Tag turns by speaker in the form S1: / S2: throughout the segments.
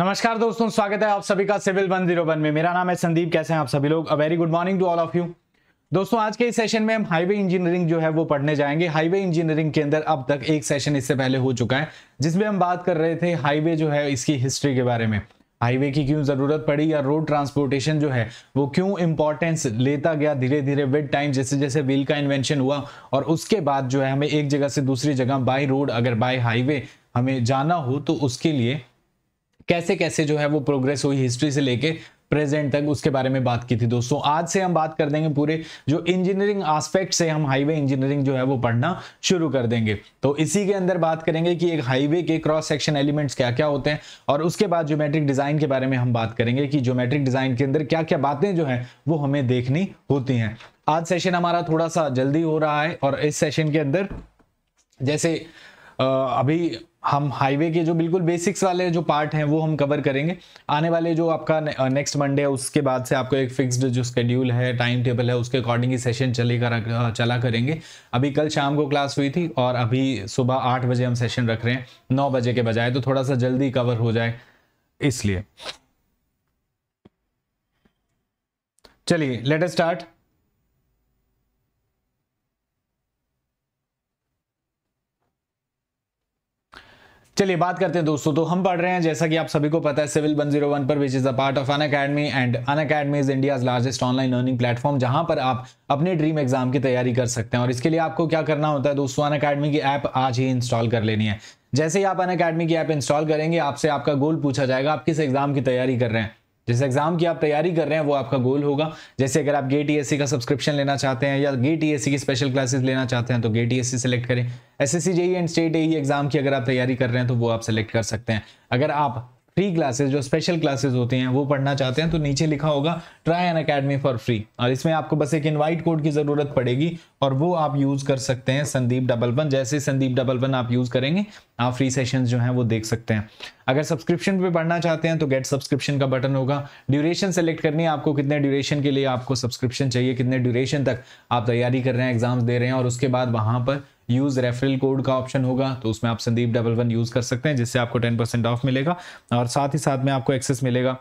S1: नमस्कार दोस्तों स्वागत है आप सभी का सिविल वन जीरो वन में मेरा नाम है संदीप कैसे हैं आप सभी लोग a very good morning to all of you दोस्तों आज के इस सेशन में हम हाईवे इंजीनियरिंग जो है वो पढ़ने जाएंगे हाईवे इंजीनियरिंग के अंदर अब तक एक सेशन इससे पहले हो चुका है जिसमें हम बात कर रहे थे हाईवे जो है इसकी हिस्ट्री के बारे में हाईवे की क्यों जरूरत पड़ी या रोड ट्रांसपोर्टेशन जो है वो क्यों इंपॉर्टेंस लेता गया धीरे धीरे विद टाइम जैसे जैसे व्हील का इन्वेंशन हुआ और उसके बाद जो है हमें एक जगह से दूसरी जगह बाय रोड अगर बाय हाईवे हमें जाना हो तो उसके लिए कैसे कैसे जो है वो प्रोग्रेस हुई हिस्ट्री से लेके प्रेजेंट तक उसके बारे में बात की थी दोस्तों आज से हम बात कर देंगे पूरे जो इंजीनियरिंग आस्पेक्ट से हम हाईवे इंजीनियरिंग जो है वो पढ़ना शुरू कर देंगे तो इसी के अंदर बात करेंगे कि एक हाईवे के क्रॉस सेक्शन एलिमेंट्स क्या क्या होते हैं और उसके बाद ज्योमेट्रिक डिजाइन के बारे में हम बात करेंगे कि ज्योमेट्रिक डिजाइन के अंदर क्या क्या बातें जो है वो हमें देखनी होती हैं आज सेशन हमारा थोड़ा सा जल्दी हो रहा है और इस सेशन के अंदर जैसे अभी हम हाईवे के जो बिल्कुल बेसिक्स वाले जो पार्ट हैं वो हम कवर करेंगे आने वाले जो आपका नेक्स्ट मंडे है उसके बाद से आपको एक फिक्स्ड जो स्केड्यूल है टाइम टेबल है उसके अकॉर्डिंग ही सेशन चलेगा चला करेंगे अभी कल शाम को क्लास हुई थी और अभी सुबह आठ बजे हम सेशन रख रहे हैं नौ बजे के बजाय तो थोड़ा सा जल्दी कवर हो जाए इसलिए चलिए लेटर स्टार्ट चलिए बात करते हैं दोस्तों तो हम पढ़ रहे हैं जैसा कि आप सभी को पता है सिविल 101 पर which is a part of Unacademy and Unacademy is India largest online learning platform जहां पर आप अपने ड्रीम एग्जाम की तैयारी कर सकते हैं और इसके लिए आपको क्या करना होता है दोस्तों अन अकेडमी की ऐप आज ही इंस्टॉल कर लेनी है जैसे ही आप अन अकेडमी की ऐप इंस्टॉल करेंगे आपसे आपका गोल पूछा जाएगा आप किस एग्जाम की तैयारी कर रहे हैं जिस एग्जाम की आप तैयारी कर रहे हैं वो आपका गोल होगा जैसे अगर आप गेट ई का सब्सक्रिप्शन लेना चाहते हैं या गेट ई की स्पेशल क्लासेस लेना चाहते हैं तो गेट ई सेलेक्ट करें S S and state A exam की अगर आप तैयारी कर रहे हैं तो वो आप सेलेक्ट कर सकते हैं अगर आप फ्री क्लासेस जो स्पेशल क्लासेस होती हैं वो पढ़ना चाहते हैं तो नीचे लिखा होगा try Unacademy for free और इसमें आपको बस एक इनवाइट कोड की ज़रूरत पड़ेगी और वो आप यूज़ कर सकते हैं संदीप डबल वन जैसे संदीप डबल वन आप यूज़ करेंगे आप फ्री सेशन जो हैं वो देख सकते हैं अगर सब्सक्रिप्शन पे बढ़ना चाहते हैं तो गेट सब्सक्रिप्शन का बटन होगा ड्यूरेशन सेलेक्ट करनी है आपको कितने ड्यूरेशन के लिए आपको सब्सक्रिप्शन चाहिए कितने ड्यूरेशन तक आप तैयारी कर रहे हैं एग्जाम्स दे रहे हैं और उसके बाद वहाँ पर यूज रेफरल कोड का ऑप्शन होगा तो उसमें आप संदीप डबल वन यूज कर सकते हैं जिससे आपको टेन परसेंट ऑफ मिलेगा और साथ ही साथ में आपको एक्सेस मिलेगा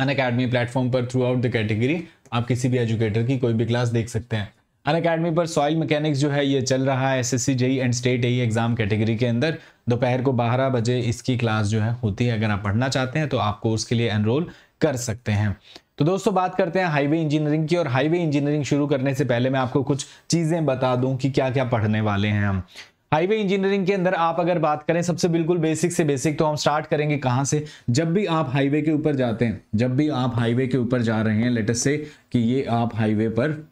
S1: अन अकेडमी प्लेटफॉर्म पर थ्रू आउट द कैटेगरी आप किसी भी एजुकेटर की कोई भी क्लास देख सकते हैं अन अकेडमी पर सॉइल मैकेनिक्स जो है ये चल रहा है S S C JE and state AE exam category के अंदर दोपहर को बारह बजे इसकी क्लास जो है होती है अगर आप पढ़ना चाहते हैं तो आप कोर्स के लिए एनरोल कर सकते हैं तो दोस्तों बात करते हैं हाईवे इंजीनियरिंग की और हाईवे इंजीनियरिंग शुरू करने से पहले मैं आपको कुछ चीज़ें बता दूं कि क्या क्या पढ़ने वाले हैं हम हाईवे इंजीनियरिंग के अंदर आप अगर बात करें सबसे बिल्कुल बेसिक से बेसिक तो हम स्टार्ट करेंगे कहाँ से जब भी आप हाईवे के ऊपर जाते हैं जब भी आप हाईवे के ऊपर जा रहे हैं लेटेस्ट से कि ये आप हाईवे पर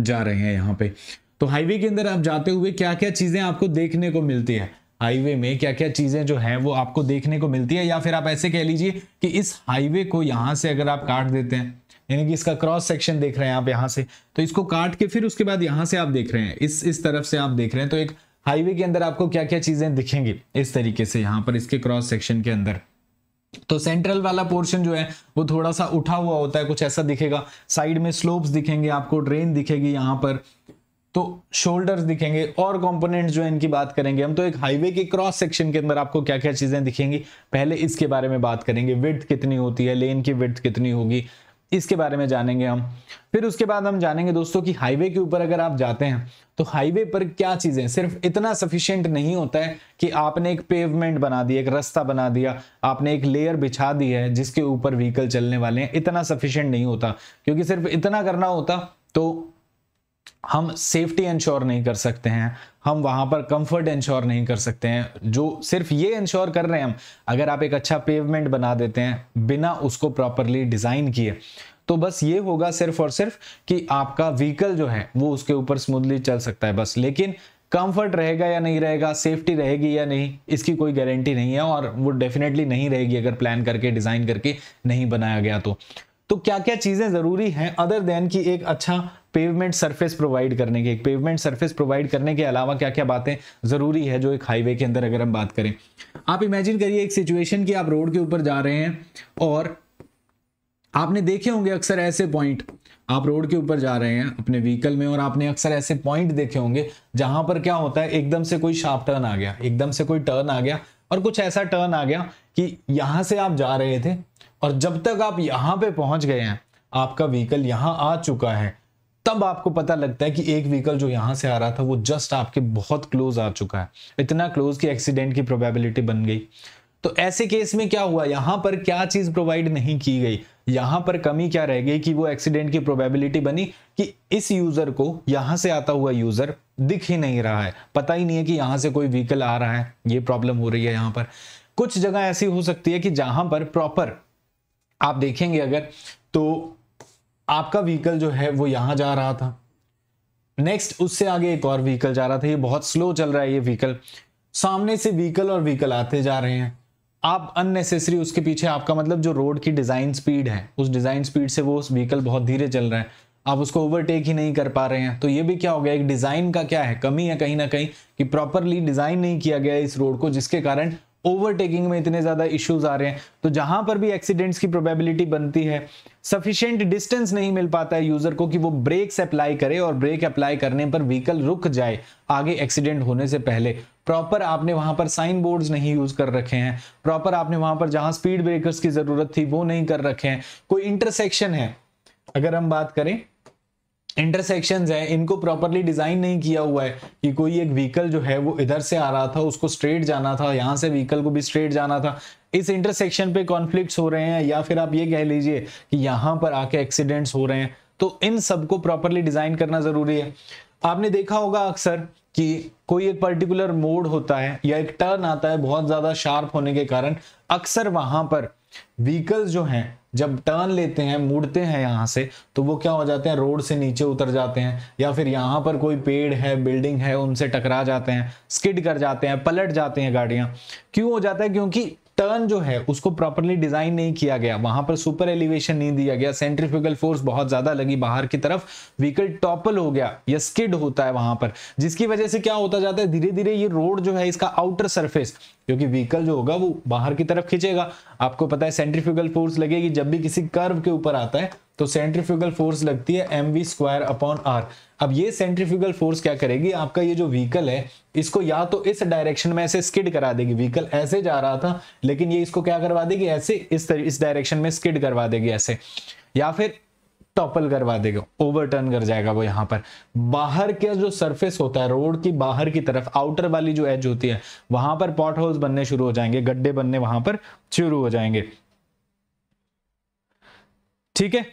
S1: जा रहे हैं यहाँ पे तो हाईवे के अंदर आप जाते हुए क्या क्या चीज़ें आपको देखने को मिलती है हाईवे में क्या क्या चीज़ें जो है वो आपको देखने को मिलती है या फिर आप ऐसे कह लीजिए कि इस हाईवे को यहाँ से अगर आप काट देते हैं यानी कि इसका क्रॉस सेक्शन देख रहे हैं आप यहाँ से तो इसको काट के फिर उसके बाद यहाँ से आप देख रहे हैं इस इस तरफ से आप देख रहे हैं तो एक हाईवे के अंदर आपको क्या क्या चीज़ें दिखेंगी इस तरीके से यहाँ पर इसके क्रॉस सेक्शन के अंदर तो सेंट्रल वाला पोर्शन जो है वो थोड़ा सा उठा हुआ होता है कुछ ऐसा दिखेगा साइड में स्लोप्स दिखेंगे आपको ड्रेन दिखेगी यहाँ पर तो शोल्डर्स दिखेंगे और कंपोनेंट्स जो है इनकी बात करेंगे हम तो एक हाईवे के क्रॉस सेक्शन के अंदर आपको क्या क्या चीजें दिखेंगी पहले इसके बारे में बात करेंगे विथ कितनी होती है लेन की विथ कितनी होगी इसके बारे में जानेंगे हम फिर उसके बाद हम जानेंगे दोस्तों कि हाईवे के ऊपर अगर आप जाते हैं तो हाईवे पर क्या चीज़ें सिर्फ इतना सफिशियंट नहीं होता है कि आपने एक पेवमेंट बना दिया एक रास्ता बना दिया आपने एक लेयर बिछा दी है जिसके ऊपर व्हीकल चलने वाले हैं इतना सफिशियंट नहीं होता क्योंकि सिर्फ इतना करना होता तो हम सेफ्टी इंश्योर नहीं कर सकते हैं हम वहां पर कंफर्ट इंश्योर नहीं कर सकते हैं जो सिर्फ ये इंश्योर कर रहे हैं हम अगर आप एक अच्छा पेवमेंट बना देते हैं बिना उसको प्रॉपरली डिज़ाइन किए तो बस ये होगा सिर्फ और सिर्फ कि आपका व्हीकल जो है वो उसके ऊपर स्मूथली चल सकता है बस लेकिन कंफर्ट रहेगा या नहीं रहेगा सेफ्टी रहेगी या नहीं इसकी कोई गारंटी नहीं है और वो डेफिनेटली नहीं रहेगी अगर प्लान करके डिज़ाइन करके नहीं बनाया गया तो तो क्या क्या चीज़ें ज़रूरी हैं अदर देन कि एक अच्छा पेवमेंट सरफेस प्रोवाइड करने के पेवमेंट सरफेस प्रोवाइड करने के अलावा क्या क्या बातें ज़रूरी है जो एक हाईवे के अंदर अगर हम बात करें आप इमेजिन करिए एक सिचुएशन की आप रोड के ऊपर जा रहे हैं और आपने देखे होंगे अक्सर ऐसे पॉइंट आप रोड के ऊपर जा रहे हैं अपने व्हीकल में और आपने अक्सर ऐसे पॉइंट देखे होंगे जहां पर क्या होता है एकदम से कोई शार्प टर्न आ गया एकदम से कोई टर्न आ गया और कुछ ऐसा टर्न आ गया कि यहां से आप जा रहे थे और जब तक आप यहां पे पहुंच गए हैं आपका व्हीकल यहां आ चुका है तब आपको पता लगता है कि एक व्हीकल जो यहां से आ रहा था वो जस्ट आपके बहुत क्लोज आ चुका है इतना क्लोज कि एक्सीडेंट की प्रोबेबिलिटी बन गई तो ऐसे केस में क्या हुआ यहां पर क्या चीज़ प्रोवाइड नहीं की गई यहां पर कमी क्या रह गई कि वो एक्सीडेंट की प्रोबेबिलिटी बनी कि इस यूज़र को यहां से आता हुआ यूज़र दिख ही नहीं रहा है पता ही नहीं है कि यहां से कोई व्हीकल आ रहा है ये प्रॉब्लम हो रही है यहां पर कुछ जगह ऐसी हो सकती है कि जहां पर प्रॉपर आप देखेंगे अगर तो आपका व्हीकल जो है वो यहां जा रहा था नेक्स्ट उससे आगे एक और व्हीकल जा रहा था ये बहुत स्लो चल रहा है ये व्हीकल सामने से व्हीकल और व्हीकल आते जा रहे हैं आप अननेसेसरी उसके पीछे आपका मतलब जो रोड की डिज़ाइन स्पीड है उस डिज़ाइन स्पीड से वो उस व्हीकल बहुत धीरे चल रहा है आप उसको ओवरटेक ही नहीं कर पा रहे हैं तो ये भी क्या हो गया एक डिज़ाइन का क्या है कमी है कहीं ना कहीं कि प्रॉपरली डिज़ाइन नहीं किया गया इस रोड को जिसके कारण ओवरटेकिंग में इतने ज़्यादा इश्यूज आ रहे हैं तो जहां पर भी एक्सीडेंट्स की प्रोबेबिलिटी बनती है सफिशियंट डिस्टेंस नहीं मिल पाता है यूजर को कि वो ब्रेक्स अप्लाई करे और ब्रेक अप्लाई करने पर व्हीकल रुक जाए आगे एक्सीडेंट होने से पहले प्रॉपर आपने वहां पर साइन बोर्ड्स नहीं यूज कर रखे हैं प्रॉपर आपने वहां पर जहां स्पीड ब्रेकर्स की जरूरत थी वो नहीं कर रखे हैं कोई इंटरसेक्शन है अगर हम बात करें इंटरसेक्शन है इनको प्रॉपरली डिजाइन नहीं किया हुआ है कि कोई एक व्हीकल जो है वो इधर से आ रहा था उसको स्ट्रेट जाना था यहाँ से व्हीकल को भी स्ट्रेट जाना था इस इंटरसेक्शन पे कॉन्फ्लिक्ट हो रहे हैं या फिर आप ये कह लीजिए कि यहाँ पर आके एक्सीडेंट्स हो रहे हैं तो इन सबको प्रॉपरली डिजाइन करना जरूरी है आपने देखा होगा अक्सर कि कोई एक पर्टिकुलर मोड होता है या एक टर्न आता है बहुत ज्यादा शार्प होने के कारण अक्सर वहां पर व्हीकल्स जो हैं जब टर्न लेते हैं मुड़ते हैं यहां से तो वो क्या हो जाते हैं रोड से नीचे उतर जाते हैं या फिर यहाँ पर कोई पेड़ है बिल्डिंग है उनसे टकरा जाते हैं स्किड कर जाते हैं पलट जाते हैं गाड़ियाँ क्यों हो जाता है क्योंकि टर्न जो है उसको प्रॉपरली डिजाइन नहीं किया गया वहां पर सुपर एलिवेशन नहीं दिया गया सेंट्रीफ्यूगल फोर्स बहुत ज्यादा लगी बाहर की तरफ व्हीकल टॉपल हो गया या स्किड होता है वहां पर जिसकी वजह से क्या होता जाता है धीरे धीरे ये रोड जो है इसका आउटर सरफेस क्योंकि व्हीकल जो होगा वो बाहर की तरफ खींचेगा आपको पता है सेंट्रीफ्यूगल फोर्स लगेगी जब भी किसी कर्व के ऊपर आता है तो सेंट्रीफ्यूगल फोर्स लगती है m v square upon r अब ये सेंट्रीफ्यूगल फोर्स क्या करेगी आपका ये जो व्हीकल है इसको या तो इस डायरेक्शन में ऐसे स्किड करा देगी व्हीकल ऐसे जा रहा था लेकिन ये इसको क्या करवा देगी ऐसे इस इस डायरेक्शन में स्किड करवा देगी ऐसे या फिर टॉपल करवा देगा ओवरटर्न कर जाएगा वो यहाँ पर बाहर का जो सरफेस होता है रोड की बाहर की तरफ आउटर वाली जो एज होती है वहां पर पॉट होल्स बनने शुरू हो जाएंगे गड्ढे बनने वहां पर शुरू हो जाएंगे ठीक है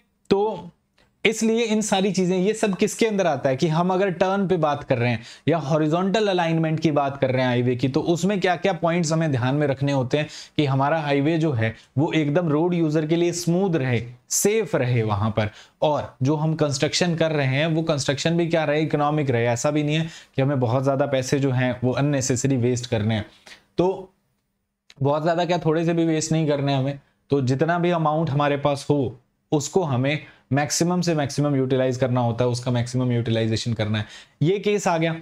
S1: इसलिए इन सारी चीजें ये सब किसके अंदर आता है कि हम अगर टर्न पे बात कर रहे हैं या हॉरिजॉन्टल अलाइनमेंट की बात कर रहे हैं हाईवे की तो उसमें क्या क्या पॉइंट्स हमें ध्यान में रखने होते हैं कि हमारा हाईवे जो है वो एकदम रोड यूजर के लिए स्मूथ रहे सेफ रहे वहां पर और जो हम कंस्ट्रक्शन कर रहे हैं वो कंस्ट्रक्शन भी क्या रहे इकोनॉमिक रहे ऐसा भी नहीं है कि हमें बहुत ज्यादा पैसे जो है वो अननेसेसरी वेस्ट करने हैं तो बहुत ज्यादा क्या थोड़े से भी वेस्ट नहीं करने हमें तो जितना भी अमाउंट हमारे पास हो उसको हमें मैक्सिमम से मैक्सिमम यूटिलाइज करना होता है उसका मैक्सिमम यूटिलाइजेशन करना है ये केस आ गया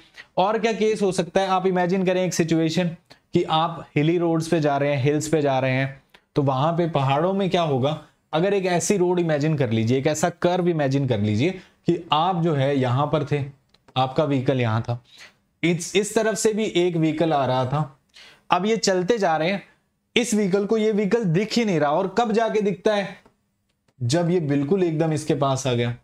S1: और क्या केस हो सकता है आप इमेजिन करें एक सिचुएशन कि आप हिली रोड्स पे जा रहे हैं हिल्स पे जा रहे हैं तो वहां पे पहाड़ों में क्या होगा अगर एक ऐसी रोड इमेजिन कर लीजिए एक ऐसा कर्व इमेजिन कर लीजिए कि आप जो है यहां पर थे आपका व्हीकल यहाँ था इस इस तरफ से भी एक व्हीकल आ रहा था अब ये चलते जा रहे हैं इस व्हीकल को ये व्हीकल दिख ही नहीं रहा और कब जाके दिखता है जब ये बिल्कुल एकदम इसके पास आ गया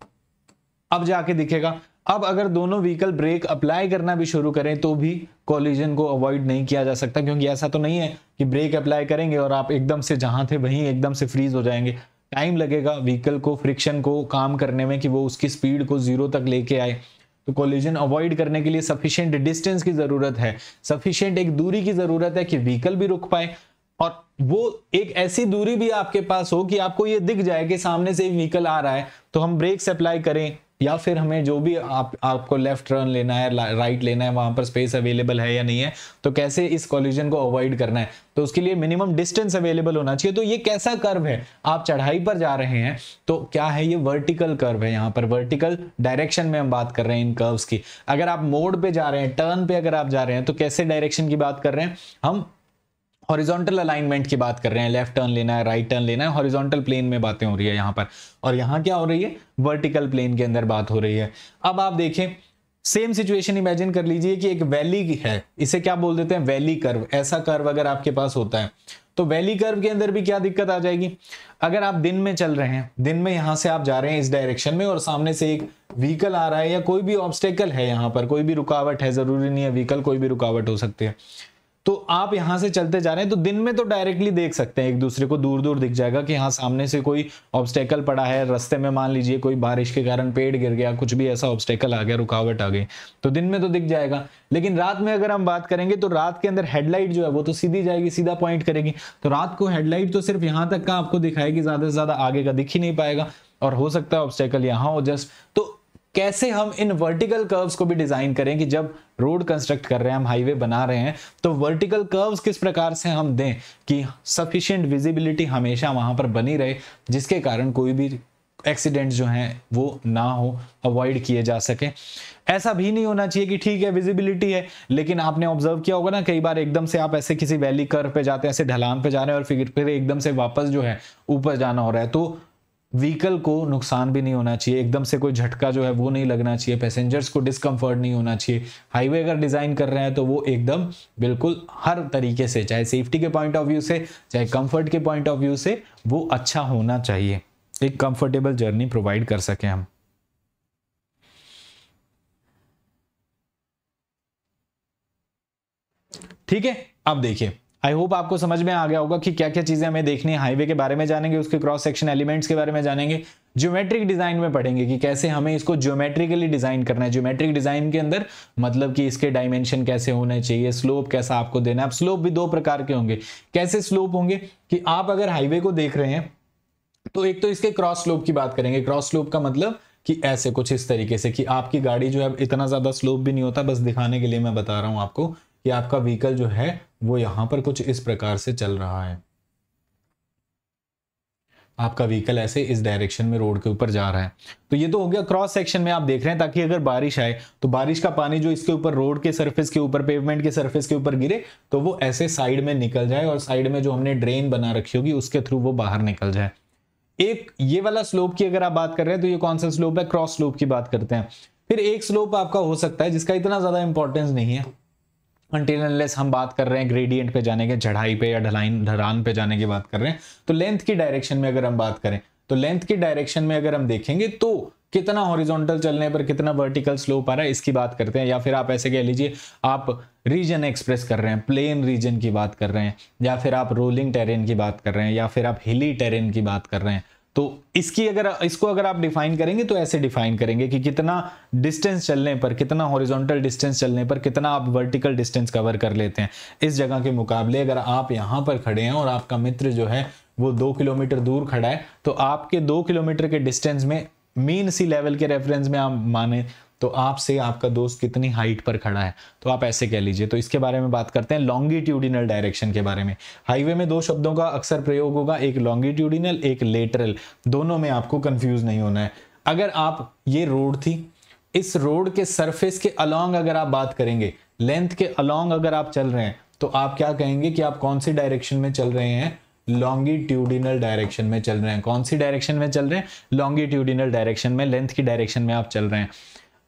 S1: अब जाके दिखेगा अब अगर दोनों व्हीकल ब्रेक अप्लाई करना भी शुरू करें तो भी कॉलिजन को अवॉइड नहीं किया जा सकता क्योंकि ऐसा तो नहीं है कि ब्रेक अप्लाई करेंगे और आप एकदम से जहां थे वहीं एकदम से फ्रीज हो जाएंगे टाइम लगेगा व्हीकल को फ्रिक्शन को काम करने में कि वो उसकी स्पीड को जीरो तक लेके आए तो कॉलिजन अवॉइड करने के लिए सफिशियंट डिस्टेंस की ज़रूरत है सफिशियंट एक दूरी की ज़रूरत है कि व्हीकल भी रुक पाए और वो एक ऐसी दूरी भी आपके पास हो कि आपको ये दिख जाए कि सामने से व्हीकल आ रहा है तो हम ब्रेक्स अप्लाई करें या फिर हमें जो भी आप आपको लेफ्ट टर्न लेना है राइट लेना है वहां पर स्पेस अवेलेबल है या नहीं है तो कैसे इस कॉल्यूजन को अवॉइड करना है तो उसके लिए मिनिमम डिस्टेंस अवेलेबल होना चाहिए तो ये कैसा कर्व है आप चढ़ाई पर जा रहे हैं तो क्या है ये वर्टिकल कर्व है यहाँ पर वर्टिकल डायरेक्शन में हम बात कर रहे हैं इन कर्व्स की अगर आप मोड पे जा रहे हैं टर्न पे अगर आप जा रहे हैं तो कैसे डायरेक्शन की बात कर रहे हैं हम हॉरिजॉन्टल अलाइनमेंट की बात कर रहे हैं लेफ्ट टर्न लेना है राइट टर्न लेना है हॉरिजॉन्टल प्लेन में बातें हो रही है यहां पर और यहाँ क्या हो रही है वर्टिकल प्लेन के अंदर बात हो रही है अब आप देखें सेम सिचुएशन इमेजिन कर लीजिए कि एक वैली है इसे क्या बोल देते हैं वैली कर्व ऐसा कर्व अगर आपके पास होता है तो वैली कर्व के अंदर भी क्या दिक्कत आ जाएगी अगर आप दिन में चल रहे हैं दिन में यहां से आप जा रहे हैं इस डायरेक्शन में और सामने से एक व्हीकल आ रहा है या कोई भी ऑब्स्टेकल है यहाँ पर कोई भी रुकावट है जरूरी नहीं है व्हीकल कोई भी रुकावट हो सकती है तो आप यहां से चलते जा रहे हैं तो दिन में तो डायरेक्टली देख सकते हैं एक दूसरे को दूर दूर दिख जाएगा कि हाँ सामने से कोई ऑब्स्टेकल पड़ा है रस्ते में मान लीजिए कोई बारिश के कारण पेड़ गिर गया कुछ भी ऐसा ऑब्स्टेकल आ गया रुकावट आ गई तो दिन में तो दिख जाएगा लेकिन रात में अगर हम बात करेंगे तो रात के अंदर हेडलाइट जो है वो तो सीधी जाएगी सीधा पॉइंट करेगी तो रात को हेडलाइट तो सिर्फ यहाँ तक का आपको दिखाएगी ज्यादा से ज्यादा आगे का दिख ही नहीं पाएगा और हो सकता है ऑब्स्टेकल यहाँ हो जस्ट तो कैसे हम इन वर्टिकल कर्व्स को भी डिजाइन करें कि जब रोड कंस्ट्रक्ट कर रहे हैं हम हाईवे बना रहे हैं तो वर्टिकल कर्व्स किस प्रकार से हम दें कि सफिशियंट विजिबिलिटी हमेशा वहां पर बनी रहे जिसके कारण कोई भी एक्सीडेंट जो है वो ना हो अवॉइड किए जा सके ऐसा भी नहीं होना चाहिए कि ठीक है विजिबिलिटी है लेकिन आपने ऑब्जर्व किया होगा ना कई बार एकदम से आप ऐसे किसी वैली कर पे जाते हैं ऐसे ढलान पे जा रहे हैं और फिर फिर एकदम से वापस जो है ऊपर जाना हो रहा है तो व्हीकल को नुकसान भी नहीं होना चाहिए एकदम से कोई झटका जो है वो नहीं लगना चाहिए पैसेंजर्स को डिसकंफर्ट नहीं होना चाहिए हाईवे अगर डिज़ाइन कर रहे हैं तो वो एकदम बिल्कुल हर तरीके से चाहे सेफ्टी के पॉइंट ऑफ व्यू से चाहे कंफर्ट के पॉइंट ऑफ व्यू से वो अच्छा होना चाहिए एक कंफर्टेबल जर्नी प्रोवाइड कर सके हम ठीक है अब देखिए आई होप आपको समझ में आ गया होगा कि क्या क्या चीज़ें हमें देखनी है हाईवे के बारे में जानेंगे उसके क्रॉस सेक्शन एलिमेंट्स के बारे में जानेंगे ज्योमेट्रिक डिज़ाइन में पढ़ेंगे कि कैसे हमें इसको ज्योमेट्रिकली डिज़ाइन करना है ज्योमेट्रिक डिज़ाइन के अंदर मतलब कि इसके डायमेंशन कैसे होने चाहिए स्लोप कैसा आपको देना है आप स्लोप भी दो प्रकार के होंगे कैसे स्लोप होंगे कि आप अगर हाईवे को देख रहे हैं तो एक तो इसके क्रॉस स्लोप की बात करेंगे क्रॉस स्लोप का मतलब कि ऐसे कुछ इस तरीके से कि आपकी गाड़ी जो है इतना ज़्यादा स्लोप भी नहीं होता बस दिखाने के लिए मैं बता रहा हूं आपको कि आपका व्हीकल जो है वो यहाँ पर कुछ इस प्रकार से चल रहा है आपका व्हीकल ऐसे इस डायरेक्शन में रोड के ऊपर जा रहा है तो ये तो हो गया क्रॉस सेक्शन में आप देख रहे हैं ताकि अगर बारिश आए तो बारिश का पानी जो इसके ऊपर रोड के सरफेस के ऊपर पेवमेंट के सरफेस के ऊपर गिरे तो वो ऐसे साइड में निकल जाए और साइड में जो हमने ड्रेन बना रखी होगी उसके थ्रू वो बाहर निकल जाए एक ये वाला स्लोप की अगर आप बात कर रहे हैं तो ये कौन सा स्लोप है क्रॉस स्लोप की बात करते हैं फिर एक स्लोप आपका हो सकता है जिसका इतना ज्यादा इंपॉर्टेंस नहीं है कंटिन्यूलेस हम बात कर रहे हैं ग्रेडियंट पे जाने के चढ़ाई पे या ढलाइन ढलान पे जाने की बात कर रहे हैं तो लेंथ की डायरेक्शन में अगर हम बात करें तो लेंथ की डायरेक्शन में अगर हम देखेंगे तो कितना हॉरिजॉन्टल चलने पर कितना वर्टिकल स्लोप आ रहा है इसकी बात करते हैं या फिर आप ऐसे कह लीजिए आप रीजन एक्सप्रेस कर रहे हैं प्लेन रीजन की बात कर रहे हैं या फिर आप रोलिंग टेरेन की बात कर रहे हैं या फिर आप हिली टेरेन की बात कर रहे हैं तो इसकी अगर इसको अगर आप डिफाइन करेंगे तो ऐसे डिफाइन करेंगे कि कितना डिस्टेंस चलने पर कितना हॉरिजॉन्टल डिस्टेंस चलने पर कितना आप वर्टिकल डिस्टेंस कवर कर लेते हैं इस जगह के मुकाबले अगर आप यहां पर खड़े हैं और आपका मित्र जो है वो दो किलोमीटर दूर खड़ा है तो आपके दो किलोमीटर के डिस्टेंस में मीन सी लेवल के रेफरेंस में आप माने तो आपसे आपका दोस्त कितनी हाइट पर खड़ा है तो आप ऐसे कह लीजिए तो इसके बारे में बात करते हैं लॉन्गिट्यूडिनल डायरेक्शन के बारे में हाईवे में दो शब्दों का अक्सर प्रयोग होगा एक लॉन्गिट्यूडिनल एक लेटरल दोनों में आपको कंफ्यूज नहीं होना है अगर आप ये रोड थी इस रोड के सरफेस के अलॉन्ग अगर आप बात करेंगे लेंथ के अलॉन्ग अगर आप चल रहे हैं तो आप क्या कहेंगे कि आप कौन सी डायरेक्शन में चल रहे हैं लॉन्गिट्यूडिनल डायरेक्शन में चल रहे हैं कौन सी डायरेक्शन में चल रहे हैं लॉन्गिट्यूडिनल डायरेक्शन में लेंथ की डायरेक्शन में आप चल रहे हैं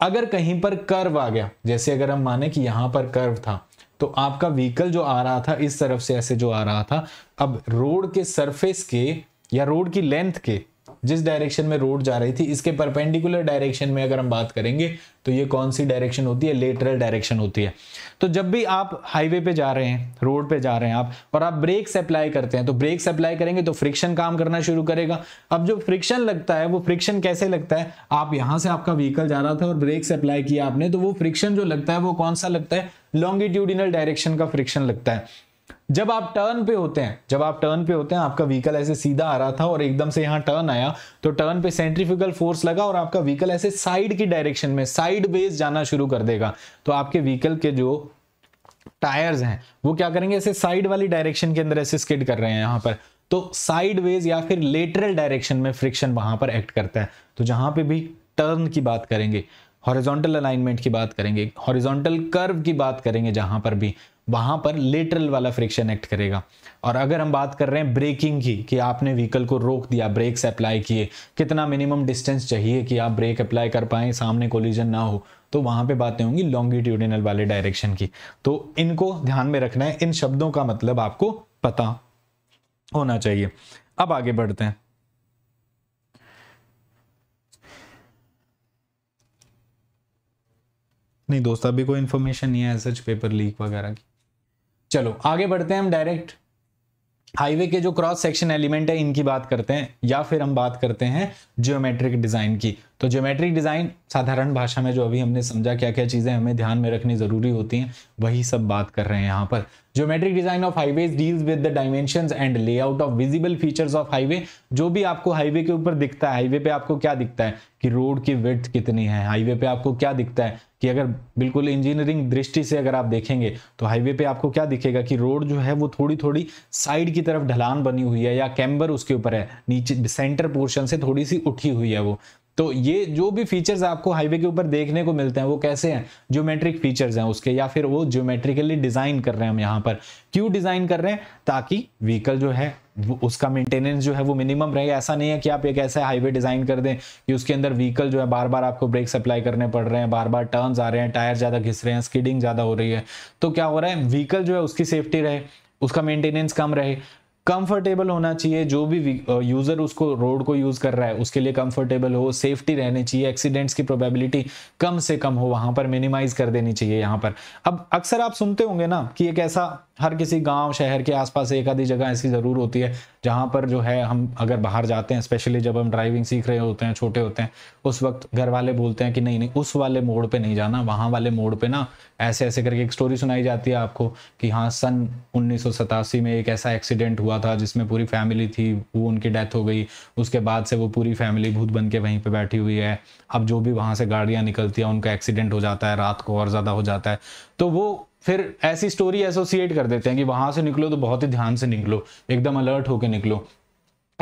S1: अगर कहीं पर कर्व आ गया जैसे अगर हम माने कि यहां पर कर्व था तो आपका व्हीकल जो आ रहा था इस तरफ से ऐसे जो आ रहा था अब रोड के सरफेस के या रोड की लेंथ के जिस डायरेक्शन में रोड जा रही थी इसके परपेंडिकुलर डायरेक्शन में अगर हम बात करेंगे तो ये कौन सी डायरेक्शन होती है लेटरल डायरेक्शन होती है तो जब भी आप हाईवे पे जा रहे हैं रोड पे जा रहे हैं आप और आप ब्रेक्स अप्लाई करते हैं तो ब्रेक्स अप्लाई करेंगे तो फ्रिक्शन काम करना शुरू करेगा अब जो फ्रिक्शन लगता है वो फ्रिक्शन कैसे लगता है आप यहां से आपका व्हीकल जा रहा था और ब्रेक्स अप्लाई किया आपने तो वो फ्रिक्शन जो लगता है वो कौन सा लगता है लॉन्गिट्यूडिनल डायरेक्शन का फ्रिक्शन लगता है जब आप टर्न पे होते हैं जब आप टर्न पे होते हैं आपका व्हीकल ऐसे सीधा आ रहा था और एकदम से यहाँ टर्न आया तो टर्न पे सेंट्रीफ्यूगल फोर्स लगा और आपका व्हीकल ऐसे साइड की डायरेक्शन में साइड बेस जाना शुरू कर देगा तो आपके व्हीकल के जो टायर्स हैं वो क्या करेंगे ऐसे साइड वाली डायरेक्शन के अंदर ऐसे स्किड कर रहे हैं यहाँ पर तो साइड वेज या फिर लेटरल डायरेक्शन में फ्रिक्शन वहां पर एक्ट करता है तो जहां पर भी टर्न की बात करेंगे हॉरिजोंटल अलाइनमेंट की बात करेंगे हॉरिजोंटल कर्व की बात करेंगे जहां पर भी वहां पर लेटरल वाला फ्रिक्शन एक्ट करेगा और अगर हम बात कर रहे हैं ब्रेकिंग की कि आपने व्हीकल को रोक दिया ब्रेक्स अप्लाई किए कितना मिनिमम डिस्टेंस चाहिए कि आप ब्रेक अप्लाई कर पाए सामने कोलिजन ना हो तो वहां पे बातें होंगी लॉन्गिट्यूडिनल वाले डायरेक्शन की तो इनको ध्यान में रखना है इन शब्दों का मतलब आपको पता होना चाहिए अब आगे बढ़ते हैं नहीं दोस्त अभी कोई इन्फॉर्मेशन नहीं है सच पेपर लीक वगैरह की चलो आगे बढ़ते हैं हम डायरेक्ट हाईवे के जो क्रॉस सेक्शन एलिमेंट है इनकी बात करते हैं या फिर हम बात करते हैं जियोमेट्रिक डिजाइन की तो ज्योमेट्रिक डिज़ाइन साधारण भाषा में जो अभी हमने समझा क्या क्या चीज़ें हमें ध्यान में रखनी ज़रूरी होती हैं वही सब बात कर रहे हैं यहाँ पर geometric design of highways deals with the dimension and layout of visible features of highway जो भी आपको हाईवे के ऊपर दिखता है हाईवे पे आपको क्या दिखता है कि रोड की विथ कितनी है हाईवे पे आपको क्या दिखता है कि अगर बिल्कुल इंजीनियरिंग दृष्टि से अगर आप देखेंगे तो हाईवे पे आपको क्या दिखेगा कि रोड जो है वो थोड़ी थोड़ी साइड की तरफ ढलान बनी हुई है या कैम्बर उसके ऊपर है नीचे सेंटर पोर्शन से थोड़ी सी उठी हुई है वो तो ये जो भी फीचर्स आपको हाईवे के ऊपर देखने को मिलते हैं वो कैसे हैं ज्योमेट्रिक फीचर्स हैं उसके या फिर वो ज्योमेट्रिकली डिजाइन कर रहे हैं हम यहाँ पर क्यों डिजाइन कर रहे हैं ताकि व्हीकल जो है उसका मेंटेनेंस जो है वो मिनिमम रहे ऐसा नहीं है कि आप एक ऐसा हाईवे डिजाइन कर दें कि उसके अंदर व्हीकल जो है बार बार आपको ब्रेक सप्लाई करने पड़ रहे हैं बार बार टर्न्स आ रहे हैं टायर ज़्यादा घिस रहे हैं स्कीडिंग ज़्यादा हो रही है तो क्या हो रहा है व्हीकल जो है उसकी सेफ्टी रहे उसका मेंटेनेंस कम रहे कंफर्टेबल होना चाहिए जो भी यूजर उसको रोड को यूज कर रहा है उसके लिए कंफर्टेबल हो सेफ्टी रहनी चाहिए एक्सीडेंट्स की प्रोबेबिलिटी कम से कम हो वहां पर मिनिमाइज कर देनी चाहिए यहाँ पर अब अक्सर आप सुनते होंगे ना कि एक ऐसा हर किसी गांव शहर के आसपास एक आधी जगह ऐसी जरूर होती है जहाँ पर जो है हम अगर बाहर जाते हैं स्पेशली जब हम ड्राइविंग सीख रहे होते हैं छोटे होते हैं उस वक्त घर वाले बोलते हैं कि नहीं नहीं उस वाले मोड़ पे नहीं जाना वहाँ वाले मोड़ पे ना ऐसे ऐसे करके एक स्टोरी सुनाई जाती है आपको कि हाँ सन उन्नीस में एक ऐसा एक्सीडेंट हुआ था जिसमें पूरी फैमिली थी वो उनकी डेथ हो गई उसके बाद से वो पूरी फैमिली भूत बन के वहीं पर बैठी हुई है अब जो भी वहाँ से गाड़ियाँ निकलती है उनका एक्सीडेंट हो जाता है रात को और ज़्यादा हो जाता है तो वो फिर ऐसी स्टोरी एसोसिएट कर देते हैं कि वहां से निकलो तो बहुत ही ध्यान से निकलो एकदम अलर्ट होकर निकलो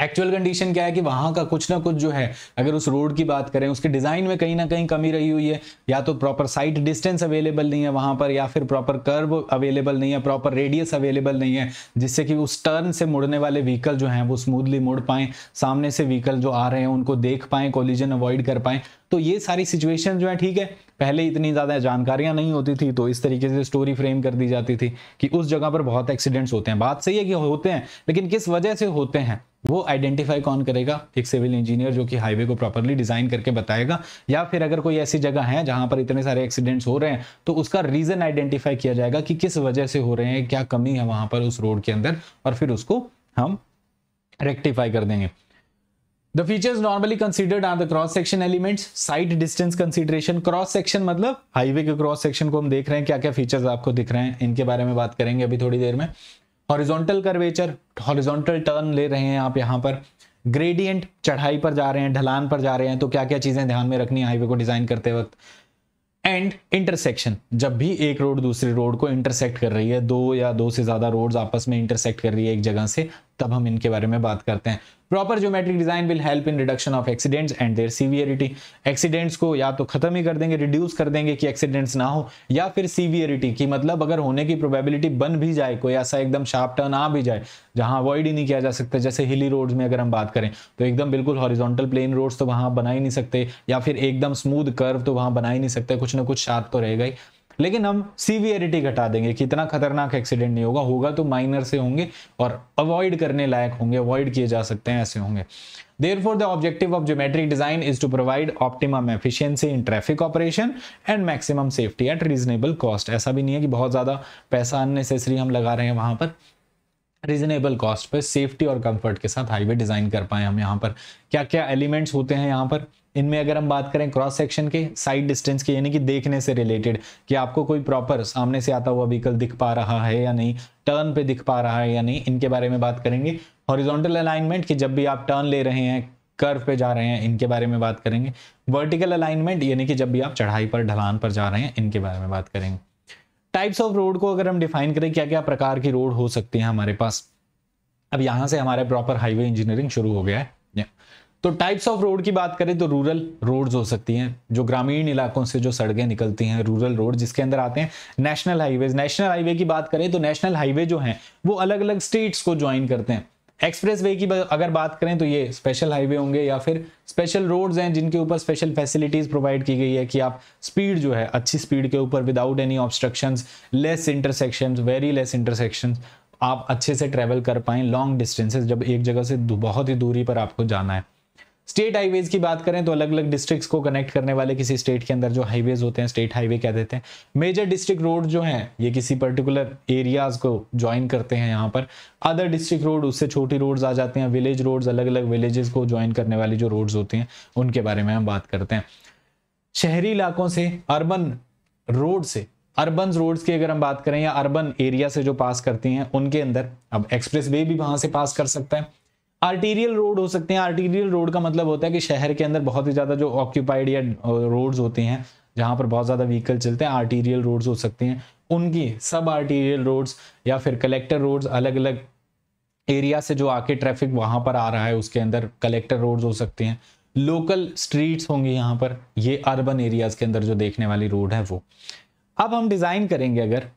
S1: एक्चुअल कंडीशन क्या है कि वहाँ का कुछ ना कुछ जो है अगर उस रोड की बात करें उसके डिज़ाइन में कहीं ना कहीं कमी रही हुई है या तो प्रॉपर साइट डिस्टेंस अवेलेबल नहीं है वहाँ पर या फिर प्रॉपर कर्व अवेलेबल नहीं है प्रॉपर रेडियस अवेलेबल नहीं है जिससे कि उस टर्न से मुड़ने वाले व्हीकल जो हैं वो स्मूथली मुड़ पाएँ सामने से व्हीकल जो आ रहे हैं उनको देख पाएँ कोलिजन अवॉइड कर पाएँ तो ये सारी सिचुएशन जो है ठीक है पहले इतनी ज़्यादा जानकारियां नहीं होती थी तो इस तरीके से स्टोरी फ्रेम कर दी जाती थी कि उस जगह पर बहुत एक्सीडेंट्स होते हैं बात सही है कि होते हैं लेकिन किस वजह से होते हैं वो आइडेंटिफाई कौन करेगा एक सिविल इंजीनियर जो कि हाईवे को प्रॉपरली डिजाइन करके बताएगा या फिर अगर कोई ऐसी जगह है जहां पर इतने सारे एक्सीडेंट्स हो रहे हैं तो उसका रीजन आइडेंटिफाई किया जाएगा कि किस वजह से हो रहे हैं क्या कमी है वहां पर उस रोड के अंदर और फिर उसको हम रेक्टिफाई कर देंगे the features normally considered are the cross section elements sight distance consideration cross section मतलब हाईवे के क्रॉस सेक्शन को हम देख रहे हैं क्या क्या फीचर्स आपको दिख रहे हैं इनके बारे में बात करेंगे अभी थोड़ी देर में हॉरिजोंटल कर्वेचर हॉरिजोंटल टर्न ले रहे हैं आप यहाँ पर ग्रेडियंट चढ़ाई पर जा रहे हैं ढलान पर जा रहे हैं तो क्या क्या चीजें ध्यान में रखनी है हाईवे को डिजाइन करते वक्त एंड इंटरसेक्शन जब भी एक रोड दूसरे रोड को इंटरसेक्ट कर रही है दो या दो से ज्यादा रोड्स आपस में इंटरसेक्ट कर रही है एक जगह से तब हम इनके बारे में बात करते हैं proper geometric design will help in reduction of accidents and their severity accidents को या तो खत्म ही कर देंगे रिड्यूस कर देंगे कि एक्सीडेंट्स ना हो या फिर सीवियरिटी की मतलब अगर होने की प्रोबेबिलिटी बन भी जाए कोई ऐसा एकदम शार्प टर्न आ भी जाए जहां अवॉइड ही नहीं किया जा सकता जैसे हिली रोड्स में अगर हम बात करें तो एकदम बिल्कुल हॉरिजॉन्टल प्लेन रोड्स तो वहां बना ही नहीं सकते या फिर एकदम स्मूथ कर्व तो वहां बना ही नहीं सकते कुछ ना कुछ शार्प तो रहेगा ही लेकिन हम सीवियरिटी घटा देंगे कि इतना खतरनाक एक्सीडेंट नहीं होगा होगा तो माइनर से होंगे और अवॉइड करने लायक होंगे अवॉइड किए जा सकते हैं ऐसे होंगे therefore the objective of geometric design is to provide optimum efficiency in traffic operation and maximum safety at reasonable cost ऐसा भी नहीं है कि बहुत ज्यादा पैसा अननेसेसरी हम लगा रहे हैं वहां पर रीजनेबल कॉस्ट पर सेफ्टी और कंफर्ट के साथ हाईवे डिजाइन कर पाए हम यहाँ पर क्या क्या एलिमेंट्स होते हैं यहाँ पर इनमें अगर हम बात करें क्रॉस सेक्शन के साइड डिस्टेंस के यानी कि देखने से रिलेटेड कि आपको कोई प्रॉपर सामने से आता हुआ व्हीकल दिख पा रहा है या नहीं टर्न पे दिख पा रहा है या नहीं इनके बारे में बात करेंगे हॉरिजॉन्टल अलाइनमेंट कि जब भी आप टर्न ले रहे हैं कर्व पे जा रहे हैं इनके बारे में बात करेंगे वर्टिकल अलाइनमेंट यानी कि जब भी आप चढ़ाई पर ढलान पर जा रहे हैं इनके बारे में बात करेंगे टाइप्स ऑफ रोड को अगर हम डिफाइन करें क्या क्या प्रकार की रोड हो सकती है हमारे पास अब यहां से हमारे प्रॉपर हाईवे इंजीनियरिंग शुरू हो गया है तो टाइप्स ऑफ रोड की बात करें तो रूरल रोड्स हो सकती हैं जो ग्रामीण इलाकों से जो सड़कें निकलती हैं रूरल रोड जिसके अंदर आते हैं नेशनल हाईवे नेशनल हाईवे की बात करें तो नेशनल हाईवे जो हैं वो अलग अलग स्टेट्स को ज्वाइन करते हैं एक्सप्रेस वे की अगर बात करें तो ये स्पेशल हाईवे होंगे या फिर स्पेशल रोड्स हैं जिनके ऊपर स्पेशल फैसिलिटीज़ प्रोवाइड की गई है कि आप स्पीड जो है अच्छी स्पीड के ऊपर without any obstruction less intersection very less intersection आप अच्छे से ट्रैवल कर पाएं लॉन्ग डिस्टेंसेज जब एक जगह से बहुत ही दूरी पर आपको जाना है स्टेट हाईवेज की बात करें तो अलग अलग डिस्ट्रिक्ट्स को कनेक्ट करने वाले किसी स्टेट के अंदर जो हाईवेज होते हैं स्टेट हाईवे कह देते हैं मेजर डिस्ट्रिक्ट रोड जो हैं ये किसी पर्टिकुलर एरियाज को ज्वाइन करते हैं यहाँ पर अदर डिस्ट्रिक्ट रोड उससे छोटी रोड्स आ जाते हैं विलेज रोड्स अलग अलग विलेजेस को ज्वाइन करने वाली जो रोड्स होती हैं उनके बारे में हम बात करते हैं शहरी इलाकों से अर्बन रोड से अर्बन रोड्स की अगर हम बात करें या अर्बन एरिया से जो पास करती हैं उनके अंदर अब एक्सप्रेस वे भी वहां से पास कर सकता है आर्टीरियल रोड हो सकते हैं आर्टीरियल रोड का मतलब होता है कि शहर के अंदर बहुत ही ज़्यादा जो ऑक्यूपाइड या रोड्स होते हैं जहाँ पर बहुत ज़्यादा व्हीकल चलते हैं आर्टीरियल रोड्स हो सकते हैं उनकी सब आर्टीरियल रोड्स या फिर कलेक्टर रोड्स अलग अलग एरिया से जो आके ट्रैफिक वहाँ पर आ रहा है उसके अंदर कलेक्टर रोड्स हो सकते हैं लोकल स्ट्रीट्स होंगी यहाँ पर ये अर्बन एरियाज के अंदर जो देखने वाली रोड है वो अब हम डिज़ाइन करेंगे अगर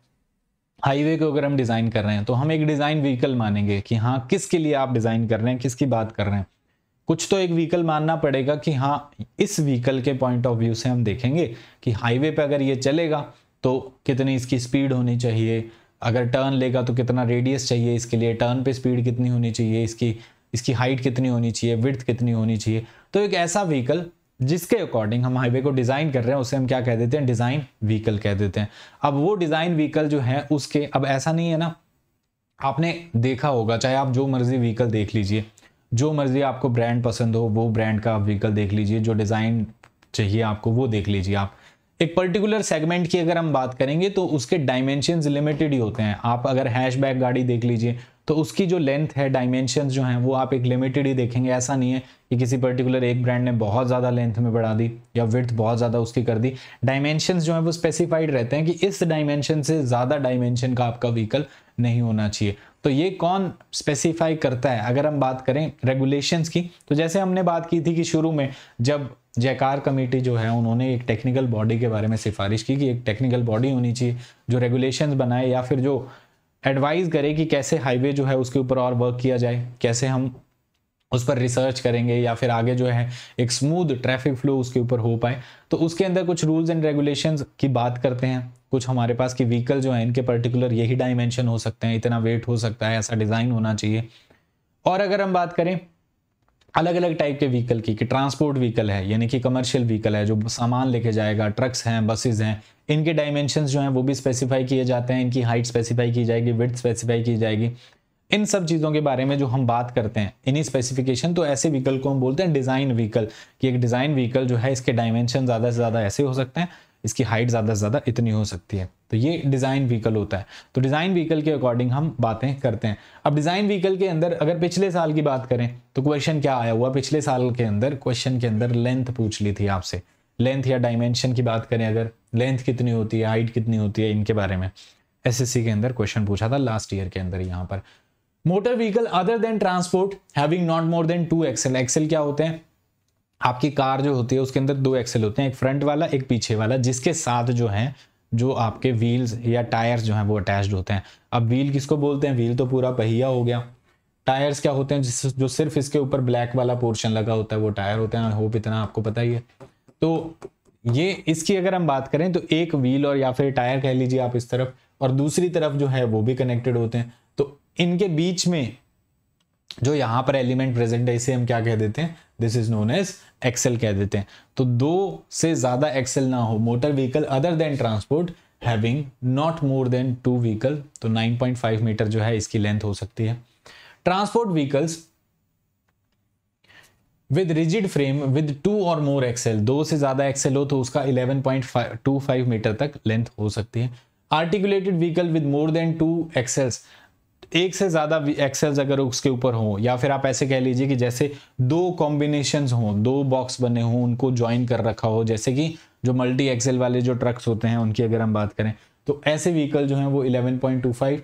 S1: हाईवे को अगर हम डिज़ाइन कर रहे हैं तो हम एक डिज़ाइन व्हीकल मानेंगे कि हाँ किसके लिए आप डिज़ाइन कर रहे हैं किसकी बात कर रहे हैं कुछ तो एक व्हीकल मानना पड़ेगा कि हाँ इस व्हीकल के पॉइंट ऑफ व्यू से हम देखेंगे कि हाईवे पर अगर ये चलेगा तो कितनी इसकी स्पीड होनी चाहिए अगर टर्न लेगा तो कितना रेडियस चाहिए इसके लिए टर्न पे स्पीड कितनी होनी चाहिए इसकी इसकी हाइट कितनी होनी चाहिए विर्थ कितनी होनी चाहिए तो एक ऐसा व्हीकल जिसके अकॉर्डिंग हम हाईवे को डिज़ाइन कर रहे हैं उसे हम क्या कह देते हैं डिज़ाइन व्हीकल कह देते हैं अब वो डिज़ाइन व्हीकल जो है उसके अब ऐसा नहीं है ना आपने देखा होगा चाहे आप जो मर्जी व्हीकल देख लीजिए जो मर्जी आपको ब्रांड पसंद हो वो ब्रांड का आप व्हीकल देख लीजिए जो डिज़ाइन चाहिए आपको वो देख लीजिए आप एक पर्टिकुलर सेगमेंट की अगर हम बात करेंगे तो उसके डायमेंशन लिमिटेड ही होते हैं आप अगर हैशबैक गाड़ी देख लीजिए तो उसकी जो लेंथ है डायमेंशन जो हैं वो आप एक लिमिटेड ही देखेंगे ऐसा नहीं है कि किसी पर्टिकुलर एक ब्रांड ने बहुत ज़्यादा लेंथ में बढ़ा दी या विथ बहुत ज़्यादा उसकी कर दी डायमेंशन जो है वो स्पेसिफाइड रहते हैं कि इस डायमेंशन से ज़्यादा डायमेंशन का आपका व्हीकल नहीं होना चाहिए तो ये कौन स्पेसिफाई करता है अगर हम बात करें रेगुलेशंस की तो जैसे हमने बात की थी कि शुरू में जब जयकार कमेटी जो है उन्होंने एक टेक्निकल बॉडी के बारे में सिफारिश की कि एक टेक्निकल बॉडी होनी चाहिए जो रेगुलेशंस बनाए या फिर जो एडवाइस करे कि कैसे हाईवे जो है उसके ऊपर और वर्क किया जाए कैसे हम उस पर रिसर्च करेंगे या फिर आगे जो है एक स्मूथ ट्रैफिक फ्लो उसके ऊपर हो पाए तो उसके अंदर कुछ रूल्स एंड रेगुलेशंस की बात करते हैं कुछ हमारे पास की व्हीकल जो है इनके पर्टिकुलर यही डायमेंशन हो सकते हैं इतना वेट हो सकता है ऐसा डिज़ाइन होना चाहिए और अगर हम बात करें अलग अलग टाइप के व्हीकल की कि ट्रांसपोर्ट व्हीकल है यानी कि कमर्शियल व्हीकल है जो सामान लेके जाएगा ट्रक्स हैं बसेज हैं इनके डायमेंशन जो हैं वो भी स्पेसिफाई किए जाते हैं इनकी हाइट स्पेसिफाई की जाएगी विथ स्पेसिफाई की जाएगी इन सब चीज़ों के बारे में जो हम बात करते हैं इन्हीं स्पेसिफिकेशन तो ऐसे व्हीकल को हम बोलते हैं डिज़ाइन व्हीकल कि एक डिज़ाइन व्हीकल जो है इसके डायमेंशन ज़्यादा से ज़्यादा ऐसे हो सकते हैं इसकी हाइट ज़्यादा से ज़्यादा इतनी हो सकती है तो ये डिज़ाइन व्हीकल होता है तो डिज़ाइन व्हीकल के अकॉर्डिंग हम बातें करते हैं अब डिज़ाइन व्हीकल के अंदर अगर पिछले साल की बात करें तो क्वेश्चन क्या आया हुआ पिछले साल के अंदर क्वेश्चन के अंदर लेंथ पूछ ली थी आपसे लेंथ या डायमेंशन की बात करें अगर लेंथ कितनी होती है हाइट कितनी होती है इनके बारे में एस के अंदर क्वेश्चन पूछा था लास्ट ईयर के अंदर यहाँ पर motor vehicle other than transport having not more than two axle axle क्या होते हैं आपकी कार जो होती है उसके अंदर दो एक्सेल होते हैं एक फ्रंट वाला एक पीछे वाला जिसके साथ जो है जो आपके व्हील्स या टायर्स जो हैं वो अटैच्ड होते हैं अब व्हील किसको बोलते हैं व्हील तो पूरा पहिया हो गया टायर्स क्या होते हैं जिस जो सिर्फ इसके ऊपर ब्लैक वाला पोर्शन लगा होता है वो टायर होते हैं होप इतना आपको पता ही है तो ये इसकी अगर हम बात करें तो एक व्हील और या फिर टायर कह लीजिए आप इस तरफ और दूसरी तरफ जो है वो भी कनेक्टेड होते हैं तो इनके बीच में जो यहाँ पर एलिमेंट प्रेजेंट है इसे हम क्या कह देते हैं this is known as axle कह देते हैं तो दो से ज़्यादा एक्सेल ना हो motor vehicle other than transport having not more than two vehicle तो 9.5 मीटर जो है इसकी लेंथ हो सकती है transport vehicles with rigid frame with two और मोर एक्सेल दो से ज़्यादा एक्सेल हो तो उसका 11.25 मीटर तक लेंथ हो सकती है articulated vehicle with more than two axles एक से ज़्यादा एक्सेल्स अगर उसके ऊपर हों या फिर आप ऐसे कह लीजिए कि जैसे दो कॉम्बिनेशन हो दो बॉक्स बने हों उनको ज्वाइन कर रखा हो जैसे कि जो मल्टी एक्सेल वाले जो ट्रक्स होते हैं उनकी अगर हम बात करें तो ऐसे व्हीकल जो हैं वो 11.25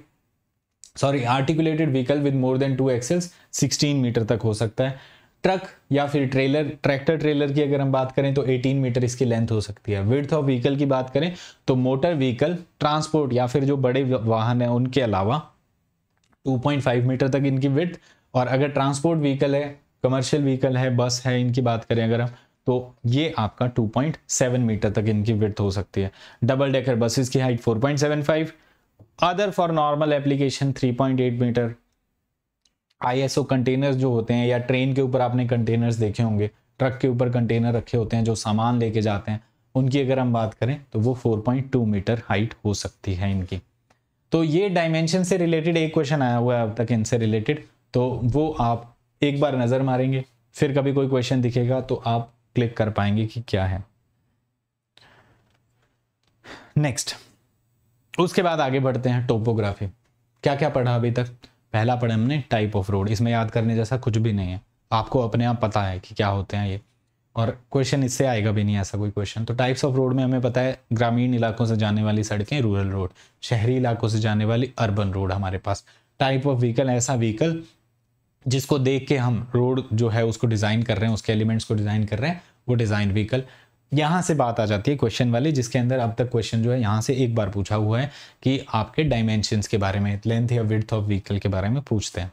S1: sorry articulated vehicle with more than two axles sixteen metre तक हो सकता है ट्रक या फिर ट्रेलर ट्रैक्टर ट्रेलर की अगर हम बात करें तो 18 मीटर इसकी लेंथ हो सकती है विर्थ ऑफ व्हीकल की बात करें तो मोटर व्हीकल ट्रांसपोर्ट या फिर जो बड़े वाहन है उनके अलावा 2.5 मीटर तक इनकी विथ और अगर ट्रांसपोर्ट व्हीकल है कमर्शियल व्हीकल है बस है इनकी बात करें अगर हम तो ये आपका 2.7 मीटर तक इनकी विथ हो सकती है डबल डेकर बसेस की height 4.75 other for normal application 3.8 metre ISO containers जो होते हैं या ट्रेन के ऊपर आपने कंटेनर्स देखे होंगे ट्रक के ऊपर कंटेनर रखे होते हैं जो सामान लेके जाते हैं उनकी अगर हम बात करें तो वो 4.2 मीटर हाइट हो सकती है इनकी तो ये डायमेंशन से रिलेटेड एक क्वेश्चन आया हुआ है अब तक इनसे रिलेटेड तो वो आप एक बार नज़र मारेंगे फिर कभी कोई क्वेश्चन दिखेगा तो आप क्लिक कर पाएंगे कि क्या है नेक्स्ट उसके बाद आगे बढ़ते हैं टोपोग्राफी क्या क्या पढ़ा अभी तक पहला पढ़ा हमने टाइप ऑफ रोड इसमें याद करने जैसा कुछ भी नहीं है आपको अपने आप पता है कि क्या होते हैं ये और क्वेश्चन इससे आएगा भी नहीं ऐसा कोई क्वेश्चन तो टाइप्स ऑफ रोड में हमें पता है ग्रामीण इलाकों से जाने वाली सड़कें रूरल रोड शहरी इलाकों से जाने वाली अर्बन रोड हमारे पास टाइप ऑफ व्हीकल ऐसा व्हीकल जिसको देख के हम रोड जो है उसको डिज़ाइन कर रहे हैं उसके एलिमेंट्स को डिज़ाइन कर रहे हैं वो डिज़ाइन व्हीकल यहाँ से बात आ जाती है क्वेश्चन वाली जिसके अंदर अब तक क्वेश्चन जो है यहाँ से एक बार पूछा हुआ है कि आपके डायमेंशंस के बारे में लेंथ या विड्थ ऑफ व्हीकल के बारे में पूछते हैं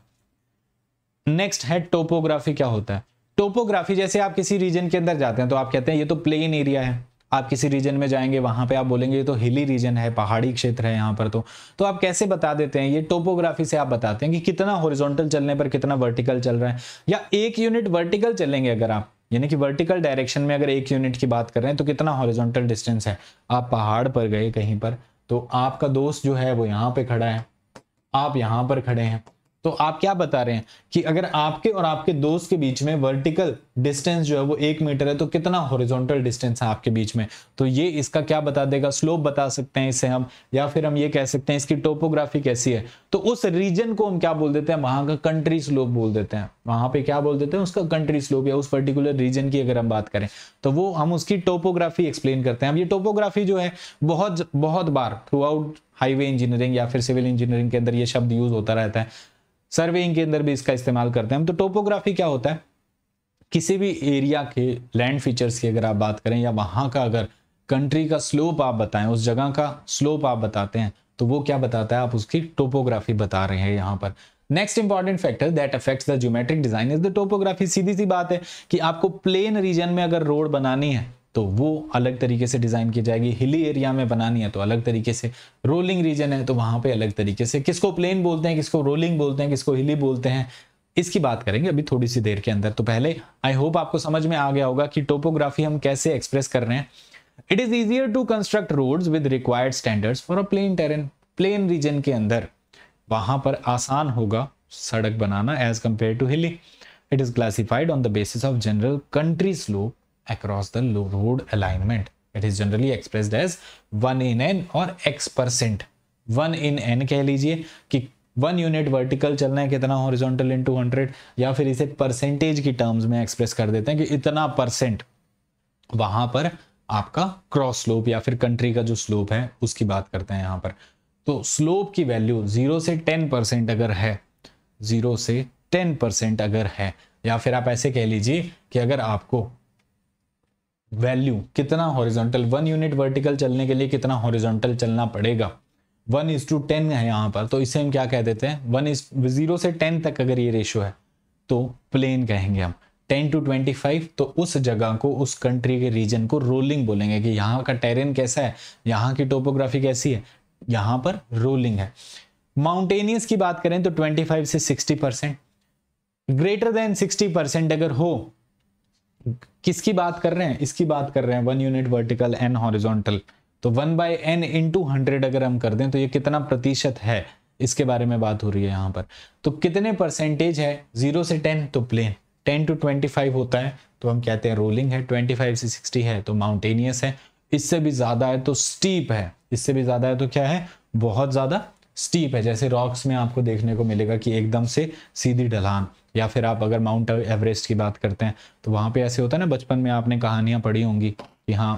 S1: नेक्स्ट है टोपोग्राफी क्या होता है टोपोग्राफी जैसे आप किसी रीजन के अंदर जाते हैं तो आप कहते हैं ये तो प्लेन एरिया है आप किसी रीजन में जाएंगे वहां पे आप बोलेंगे ये तो हिली रीजन है पहाड़ी क्षेत्र है यहाँ पर तो तो आप कैसे बता देते हैं ये टोपोग्राफी से आप बताते हैं कि कितना हॉरिजॉन्टल चलने पर कितना वर्टिकल चल रहा है या एक यूनिट वर्टिकल चलेंगे अगर आप यानी कि वर्टिकल डायरेक्शन में अगर एक यूनिट की बात कर रहे हैं तो कितना हॉरिजोंटल डिस्टेंस है आप पहाड़ पर गए कहीं पर तो आपका दोस्त जो है वो यहाँ पे खड़ा है आप यहाँ पर खड़े हैं तो आप क्या बता रहे हैं कि अगर आपके और आपके दोस्त के बीच में वर्टिकल डिस्टेंस जो है वो एक मीटर है तो कितना हॉरिजॉन्टल डिस्टेंस है आपके बीच में तो ये इसका क्या बता देगा स्लोप बता सकते हैं इसे हम या फिर हम ये कह सकते हैं इसकी टोपोग्राफी कैसी है तो उस रीजन को हम क्या बोल देते हैं वहां का कंट्री स्लोप बोल देते हैं वहां पर क्या बोल देते हैं उसका कंट्री स्लोप या उस पर्टिकुलर रीजन की अगर हम बात करें तो वो हम उसकी टोपोग्राफी एक्सप्लेन करते हैं अब ये टोपोग्राफी जो है बहुत बहुत बार थ्रू आउट हाईवे इंजीनियरिंग या फिर सिविल इंजीनियरिंग के अंदर ये शब्द यूज होता रहता है सर्वेइंग के अंदर भी इसका इस्तेमाल करते हैं तो टोपोग्राफी क्या होता है किसी भी एरिया के लैंड फीचर्स की अगर आप बात करें या वहां का अगर कंट्री का स्लोप आप बताएं उस जगह का स्लोप आप बताते हैं तो वो क्या बताता है आप उसकी टोपोग्राफी बता रहे हैं यहाँ पर next important factor that affects the geometric design is the topography सीधी सी बात है कि आपको प्लेन रीजन में अगर रोड बनानी है तो वो अलग तरीके से डिज़ाइन की जाएगी हिली एरिया में बनानी है तो अलग तरीके से रोलिंग रीजन है तो वहां पे अलग तरीके से किसको प्लेन बोलते हैं किसको रोलिंग बोलते हैं किसको हिली बोलते हैं इसकी बात करेंगे अभी थोड़ी सी देर के अंदर तो पहले आई होप आपको समझ में आ गया होगा कि टोपोग्राफी हम कैसे एक्सप्रेस कर रहे हैं it is easier to construct road with required standard for a plain terrain plain region के अंदर वहां पर आसान होगा सड़क बनाना as compare to hilly it is classified on the basis of general country slope across the road alignment. It is generally expressed as 1 in n or x percent 1 in n keh lijiye ki 1 unit vertical चलना है कितना horizontal into hundred या फिर इसे percentage की terms में express कर देते हैं कि इतना परसेंट वहां पर आपका क्रॉस स्लोप या फिर कंट्री का जो स्लोप है उसकी बात करते हैं यहां पर तो स्लोप की वैल्यू जीरो से टेन परसेंट अगर है जीरो से टेन परसेंट अगर है या फिर आप ऐसे कह लीजिए कि अगर आपको वैल्यू कितना हॉरिजॉन्टल वन यूनिट वर्टिकल चलने के लिए कितना हॉरिजॉन्टल चलना पड़ेगा वन इज टू टेन है यहाँ पर तो इसे हम क्या कह देते हैं वन इज जीरो से टेन तक अगर ये रेशियो है तो प्लेन कहेंगे हम टेन टू ट्वेंटी फाइव तो उस जगह को उस कंट्री के रीजन को रोलिंग बोलेंगे कि यहाँ का टेरेन कैसा है यहाँ की टोपोग्राफी कैसी है यहाँ पर रोलिंग है माउंटेनियस की बात करें तो ट्वेंटी फाइव से sixty percent greater than sixty percent अगर हो किसकी बात कर रहे हैं इसकी बात कर रहे हैं one unit vertical n horizontal तो one by n into hundred अगर हम कर दें तो ये कितना प्रतिशत है इसके बारे में बात हो रही है यहाँ पर तो कितने परसेंटेज है जीरो से टेन तो plain ten to twenty five होता है तो हम कहते हैं रोलिंग है ट्वेंटी फाइव से सिक्सटी है तो माउंटेनियस है इससे भी ज्यादा है तो स्टीप है इससे भी ज्यादा है तो क्या है बहुत ज्यादा स्टीप है जैसे रॉक्स में आपको देखने को मिलेगा कि एकदम से सीधी ढलान या फिर आप अगर माउंट एवरेस्ट की बात करते हैं तो वहाँ पे ऐसे होता है ना बचपन में आपने कहानियाँ पढ़ी होंगी कि हाँ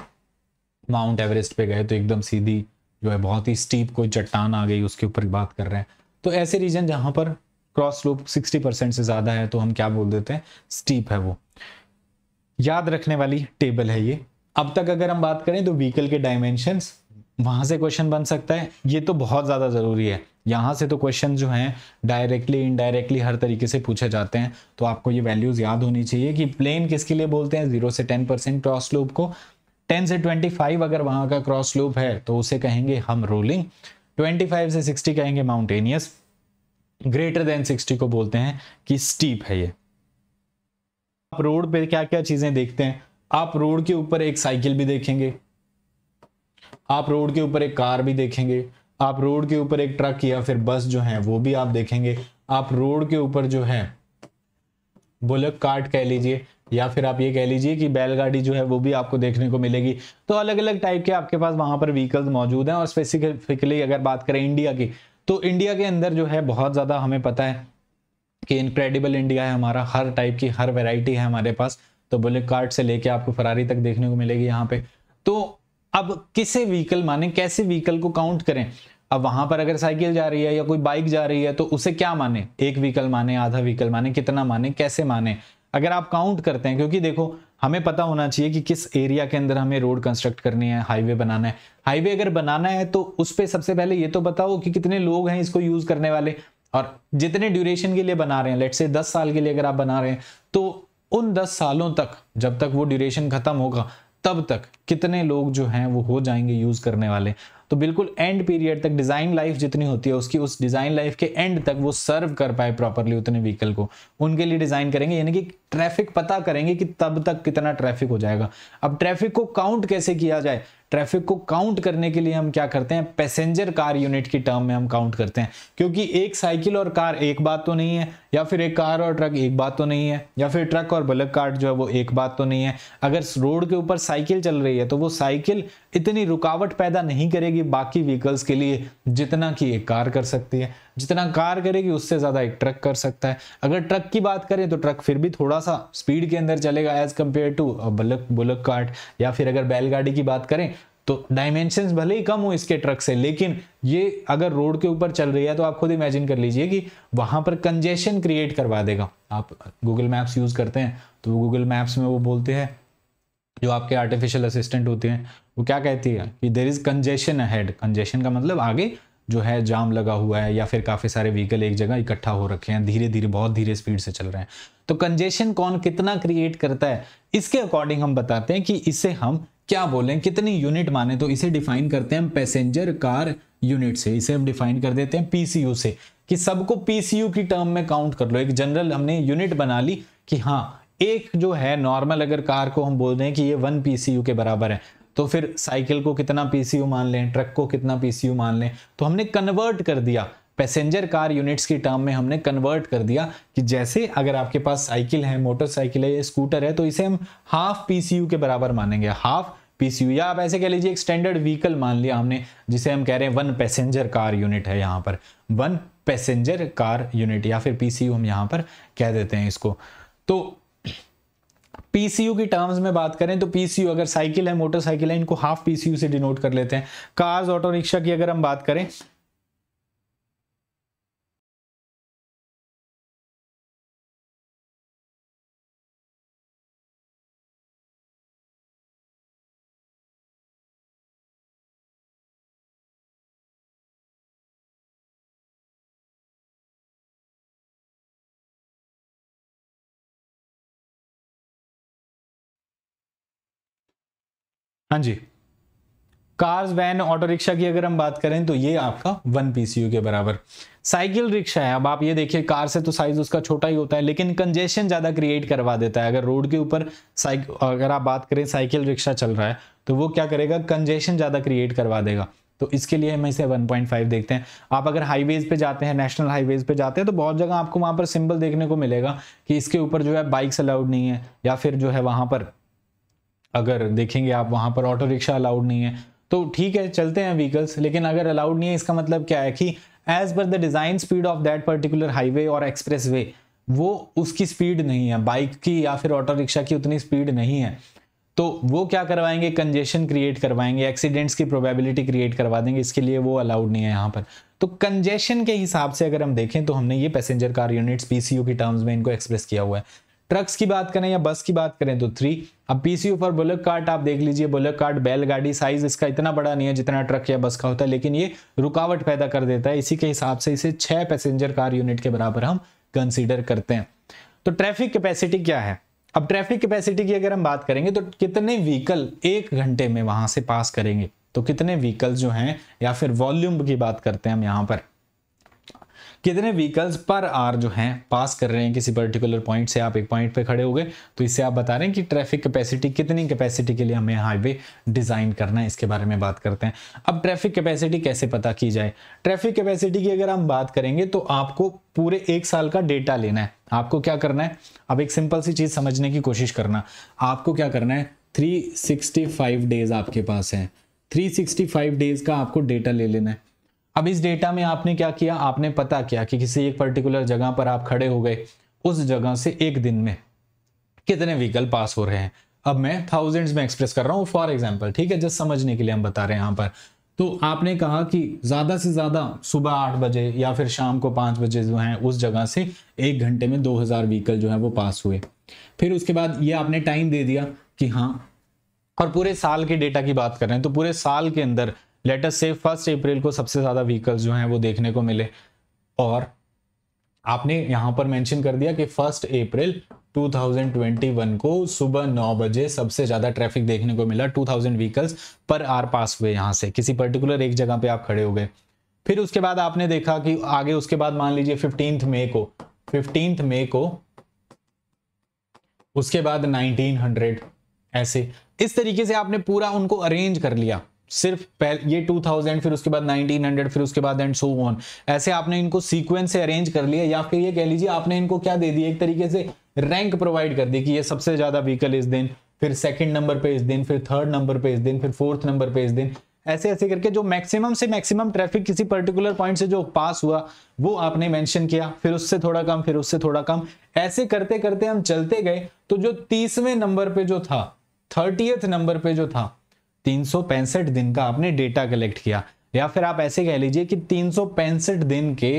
S1: माउंट एवरेस्ट पे गए तो एकदम सीधी जो है बहुत ही स्टीप कोई चट्टान आ गई उसके ऊपर बात कर रहे हैं तो ऐसे रीजन जहाँ पर क्रॉस लूप सिक्सटी परसेंट से ज़्यादा है तो हम क्या बोल देते हैं स्टीप है वो याद रखने वाली टेबल है ये अब तक अगर हम बात करें तो व्हीकल के डायमेंशन वहां से क्वेश्चन बन सकता है ये तो बहुत ज़्यादा ज़रूरी है यहाँ से तो क्वेश्चन जो हैं डायरेक्टली इनडायरेक्टली हर तरीके से पूछे जाते हैं तो आपको ये वैल्यूज़ याद होनी चाहिए कि प्लेन किसके लिए बोलते हैं जीरो से टेन परसेंट क्रॉस लूप को टेन से ट्वेंटी फाइव अगर वहाँ का क्रॉस लूप है तो उसे कहेंगे हम रोलिंग ट्वेंटी फाइव से सिक्सटी कहेंगे माउंटेनियस ग्रेटर देन सिक्सटी को बोलते हैं कि स्टीप है ये आप रोड पर क्या क्या चीज़ें देखते हैं आप रोड के ऊपर एक साइकिल भी देखेंगे आप रोड के ऊपर एक कार भी देखेंगे आप रोड के ऊपर एक ट्रक या फिर बस जो है वो भी आप देखेंगे आप रोड के ऊपर जो है बुलक कार्ट कह लीजिए या फिर आप ये कह लीजिए कि बैलगाड़ी जो है वो भी आपको देखने को मिलेगी तो अलग अलग टाइप के आपके पास वहां पर व्हीकल्स मौजूद हैं और स्पेसिफिकली अगर बात करें इंडिया की तो इंडिया के अंदर जो है बहुत ज़्यादा हमें पता है कि इनक्रेडिबल इंडिया है हमारा हर टाइप की हर वेराइटी है हमारे पास तो बुलेट कार्ट से लेके आपको फरारी तक देखने को मिलेगी यहाँ पे तो अब किसे व्हीकल माने कैसे व्हीकल को काउंट करें अब वहां पर अगर साइकिल जा रही है या कोई बाइक जा रही है तो उसे क्या माने एक व्हीकल माने आधा व्हीकल माने कितना माने कैसे माने अगर आप काउंट करते हैं क्योंकि देखो हमें पता होना चाहिए कि किस एरिया के अंदर हमें रोड कंस्ट्रक्ट करनी है हाईवे बनाना है हाईवे अगर बनाना है तो उस पर सबसे पहले ये तो बताओ कि कितने लोग हैं इसको यूज करने वाले और जितने ड्यूरेशन के लिए बना रहे हैं लेट से दस साल के लिए अगर आप बना रहे हैं तो उन दस सालों तक जब तक वो ड्यूरेशन खत्म होगा तब तक कितने लोग जो हैं वो हो जाएंगे यूज़ करने वाले तो बिल्कुल एंड पीरियड तक डिज़ाइन लाइफ जितनी होती है उसकी उस डिज़ाइन लाइफ के एंड तक वो सर्व कर पाए प्रॉपरली उतने व्हीकल को उनके लिए डिज़ाइन करेंगे यानी कि ट्रैफिक पता करेंगे कि तब तक कितना ट्रैफिक हो जाएगा अब ट्रैफिक को काउंट कैसे किया जाए ट्रैफिक को काउंट करने के लिए हम क्या करते हैं पैसेंजर कार यूनिट की टर्म में हम काउंट करते हैं क्योंकि एक साइकिल और कार एक बात तो नहीं है या फिर एक कार और ट्रक एक बात तो नहीं है या फिर ट्रक और बल्क कार्ट जो है वो एक बात तो नहीं है अगर रोड के ऊपर साइकिल चल रही है तो वो साइकिल इतनी रुकावट पैदा नहीं करेगी बाकी व्हीकल्स के लिए जितना कि एक कार कर सकती है जितना कार करेगी उससे ज़्यादा एक ट्रक कर सकता है अगर ट्रक की बात करें तो ट्रक फिर भी थोड़ा सा स्पीड के अंदर चलेगा as compare to bulk bullock cart या फिर अगर बैलगाड़ी की बात करें तो डायमेंशन भले ही कम हो इसके ट्रक से लेकिन ये अगर रोड के ऊपर चल रही है तो आप खुद इमेजिन कर लीजिए कि वहां पर कंजेशन क्रिएट करवा देगा आप गूगल मैप्स यूज़ करते हैं तो गूगल मैप्स में वो बोलते हैं जो आपके आर्टिफिशियल असिस्टेंट होते हैं वो क्या कहती है कि there is congestion ahead congestion का मतलब आगे जो है जाम लगा हुआ है या फिर काफ़ी सारे व्हीकल एक जगह इकट्ठा हो रखे हैं धीरे धीरे बहुत धीरे स्पीड से चल रहे हैं तो कंजेशन कौन कितना क्रिएट करता है इसके अकॉर्डिंग हम बताते हैं कि इसे हम क्या बोलें कितनी यूनिट माने तो इसे डिफाइन करते हैं हम पैसेंजर कार यूनिट से इसे हम डिफाइन कर देते हैं पीसीयू से कि सबको पीसीयू की टर्म में काउंट कर लो एक जनरल हमने यूनिट बना ली कि हाँ एक जो है नॉर्मल अगर कार को हम बोल दें कि ये वन पीसीयू के बराबर है तो फिर साइकिल को कितना पीसीयू मान लें ट्रक को कितना पीसीयू मान लें तो हमने कन्वर्ट कर दिया पैसेंजर कार यूनिट्स की टर्म में हमने कन्वर्ट कर दिया कि जैसे अगर आपके पास साइकिल है मोटरसाइकिल है स्कूटर है तो इसे हम हाफ पीसीयू के बराबर मानेंगे हाफ पीसीयू या आप ऐसे कह लीजिए एक स्टैंडर्ड व्हीकल मान लिया हमने जिसे हम कह रहे हैं वन पैसेंजर कार यूनिट है यहाँ पर वन पैसेंजर कार यूनिट या फिर पीसीयू हम यहाँ पर कह देते हैं इसको तो पीसीयू की टर्म्स में बात करें तो पीसीयू अगर साइकिल है मोटरसाइकिल है इनको हाफ पीसीयू से डिनोट कर लेते हैं कार्स ऑटो रिक्शा की अगर हम बात करें हाँ जी कार्स वैन ऑटो रिक्शा की अगर हम बात करें तो ये आपका वन पीसीयू के बराबर साइकिल रिक्शा है अब आप ये देखिए कार से तो साइज उसका छोटा ही होता है लेकिन कंजेशन ज़्यादा क्रिएट करवा देता है अगर रोड के ऊपर अगर आप बात करें साइकिल रिक्शा चल रहा है तो वो क्या करेगा कंजेशन ज़्यादा क्रिएट करवा देगा तो इसके लिए हम इसे 1.5 देखते हैं आप अगर हाईवेज पे जाते हैं नेशनल हाईवेज पे जाते हैं तो बहुत जगह आपको वहां पर सिंबल देखने को मिलेगा कि इसके ऊपर जो है बाइक्स अलाउड नहीं है या फिर जो है वहां पर अगर देखेंगे आप वहाँ पर ऑटो रिक्शा अलाउड नहीं है तो ठीक है चलते हैं व्हीकल्स लेकिन अगर अलाउड नहीं है इसका मतलब क्या है कि as per the design speed of that particular highway और एक्सप्रेस वे वो उसकी स्पीड नहीं है बाइक की या फिर ऑटो रिक्शा की उतनी स्पीड नहीं है तो वो क्या करवाएंगे कंजेशन क्रिएट करवाएंगे एक्सीडेंट्स की प्रोबेबिलिटी क्रिएट करवा देंगे इसके लिए वो अलाउड नहीं है यहाँ पर तो कंजेशन के हिसाब से अगर हम देखें तो हमने ये पैसेंजर कार यूनिट्स पीसीयू की टर्म्स में इनको एक्सप्रेस किया हुआ है ट्रक्स की बात करें या बस की बात करें तो थ्री अब पीसीयू फॉर बुलेट कार्ट आप देख लीजिए बुलेट कार्ट बैलगाड़ी साइज इसका इतना बड़ा नहीं है जितना ट्रक या बस का होता है लेकिन ये रुकावट पैदा कर देता है इसी के हिसाब से इसे छह पैसेंजर कार यूनिट के बराबर हम कंसिडर करते हैं तो ट्रैफिक कैपेसिटी क्या है अब ट्रैफिक कैपेसिटी की अगर हम बात करेंगे तो कितने व्हीकल एक घंटे में वहां से पास करेंगे तो कितने व्हीकल जो हैं या फिर वॉल्यूम की बात करते हैं हम यहाँ पर कितने व्हीकल्स पर आर जो हैं पास कर रहे हैं किसी पर्टिकुलर पॉइंट से आप एक पॉइंट पे खड़े हो गए तो इससे आप बता रहे हैं कि ट्रैफिक कैपेसिटी कितनी कैपेसिटी के लिए हमें हाईवे डिज़ाइन करना है इसके बारे में बात करते हैं अब ट्रैफिक कैपेसिटी कैसे पता की जाए ट्रैफिक कैपेसिटी की अगर हम बात करेंगे तो आपको पूरे एक साल का डेटा लेना है आपको क्या करना है अब एक सिंपल सी चीज़ समझने की कोशिश करना आपको क्या करना है थ्री डेज आपके पास है थ्री डेज का आपको डेटा ले लेना है अब इस डेटा में आपने क्या किया आपने पता किया कि किसी एक पर्टिकुलर जगह पर आप खड़े हो गए उस जगह से एक दिन में कितने व्हीकल पास हो रहे हैं अब मैं थाउजेंड्स में एक्सप्रेस कर रहा हूँ फॉर एग्जाम्पल ठीक है जस्ट समझने के लिए हम बता रहे हैं यहाँ पर तो आपने कहा कि ज़्यादा से ज़्यादा सुबह आठ बजे या फिर शाम को पाँच बजे जो है उस जगह से एक घंटे में दो हज़ार व्हीकल जो है वो पास हुए फिर उसके बाद ये आपने टाइम दे दिया कि हाँ और पूरे साल के डेटा की बात कर रहे हैं तो पूरे साल के अंदर लेटेस्ट से फर्स्ट अप्रैल को सबसे ज़्यादा व्हीकल्स जो हैं वो देखने को मिले और आपने यहां पर मेंशन कर दिया कि फर्स्ट अप्रैल 2021 को सुबह नौ बजे सबसे ज़्यादा ट्रैफिक देखने को मिला 2000 व्हीकल्स पर आर पास हुए यहां से किसी पर्टिकुलर एक जगह पे आप खड़े हो गए फिर उसके बाद आपने देखा कि आगे उसके बाद मान लीजिए फिफ्टींथ मे को फिफ्टींथ मे को उसके बाद 1900 ऐसे इस तरीके से आपने पूरा उनको अरेंज कर लिया सिर्फ पहले ये 2000 फिर उसके बाद 1900 फिर उसके बाद एंड सो ऑन ऐसे आपने इनको सीक्वेंस से अरेंज कर लिया या फिर ये कह लीजिए आपने इनको क्या दे दिया एक तरीके से रैंक प्रोवाइड कर दी कि ये सबसे ज्यादा व्हीकल इस दिन फिर सेकंड नंबर पे इस दिन फिर थर्ड नंबर पे इस दिन फिर फोर्थ नंबर पे इस दिन ऐसे ऐसे करके जो मैक्सिमम से मैक्सिमम ट्रैफिक किसी पर्टिकुलर पॉइंट से जो पास हुआ वो आपने मेंशन किया फिर उससे थोड़ा कम फिर उससे थोड़ा कम ऐसे करते करते हम चलते गए तो जो तीसवें नंबर पे जो था थर्टीएथ नंबर पे जो था तीन दिन का आपने डेटा कलेक्ट किया या फिर आप ऐसे कह लीजिए कि तीन दिन के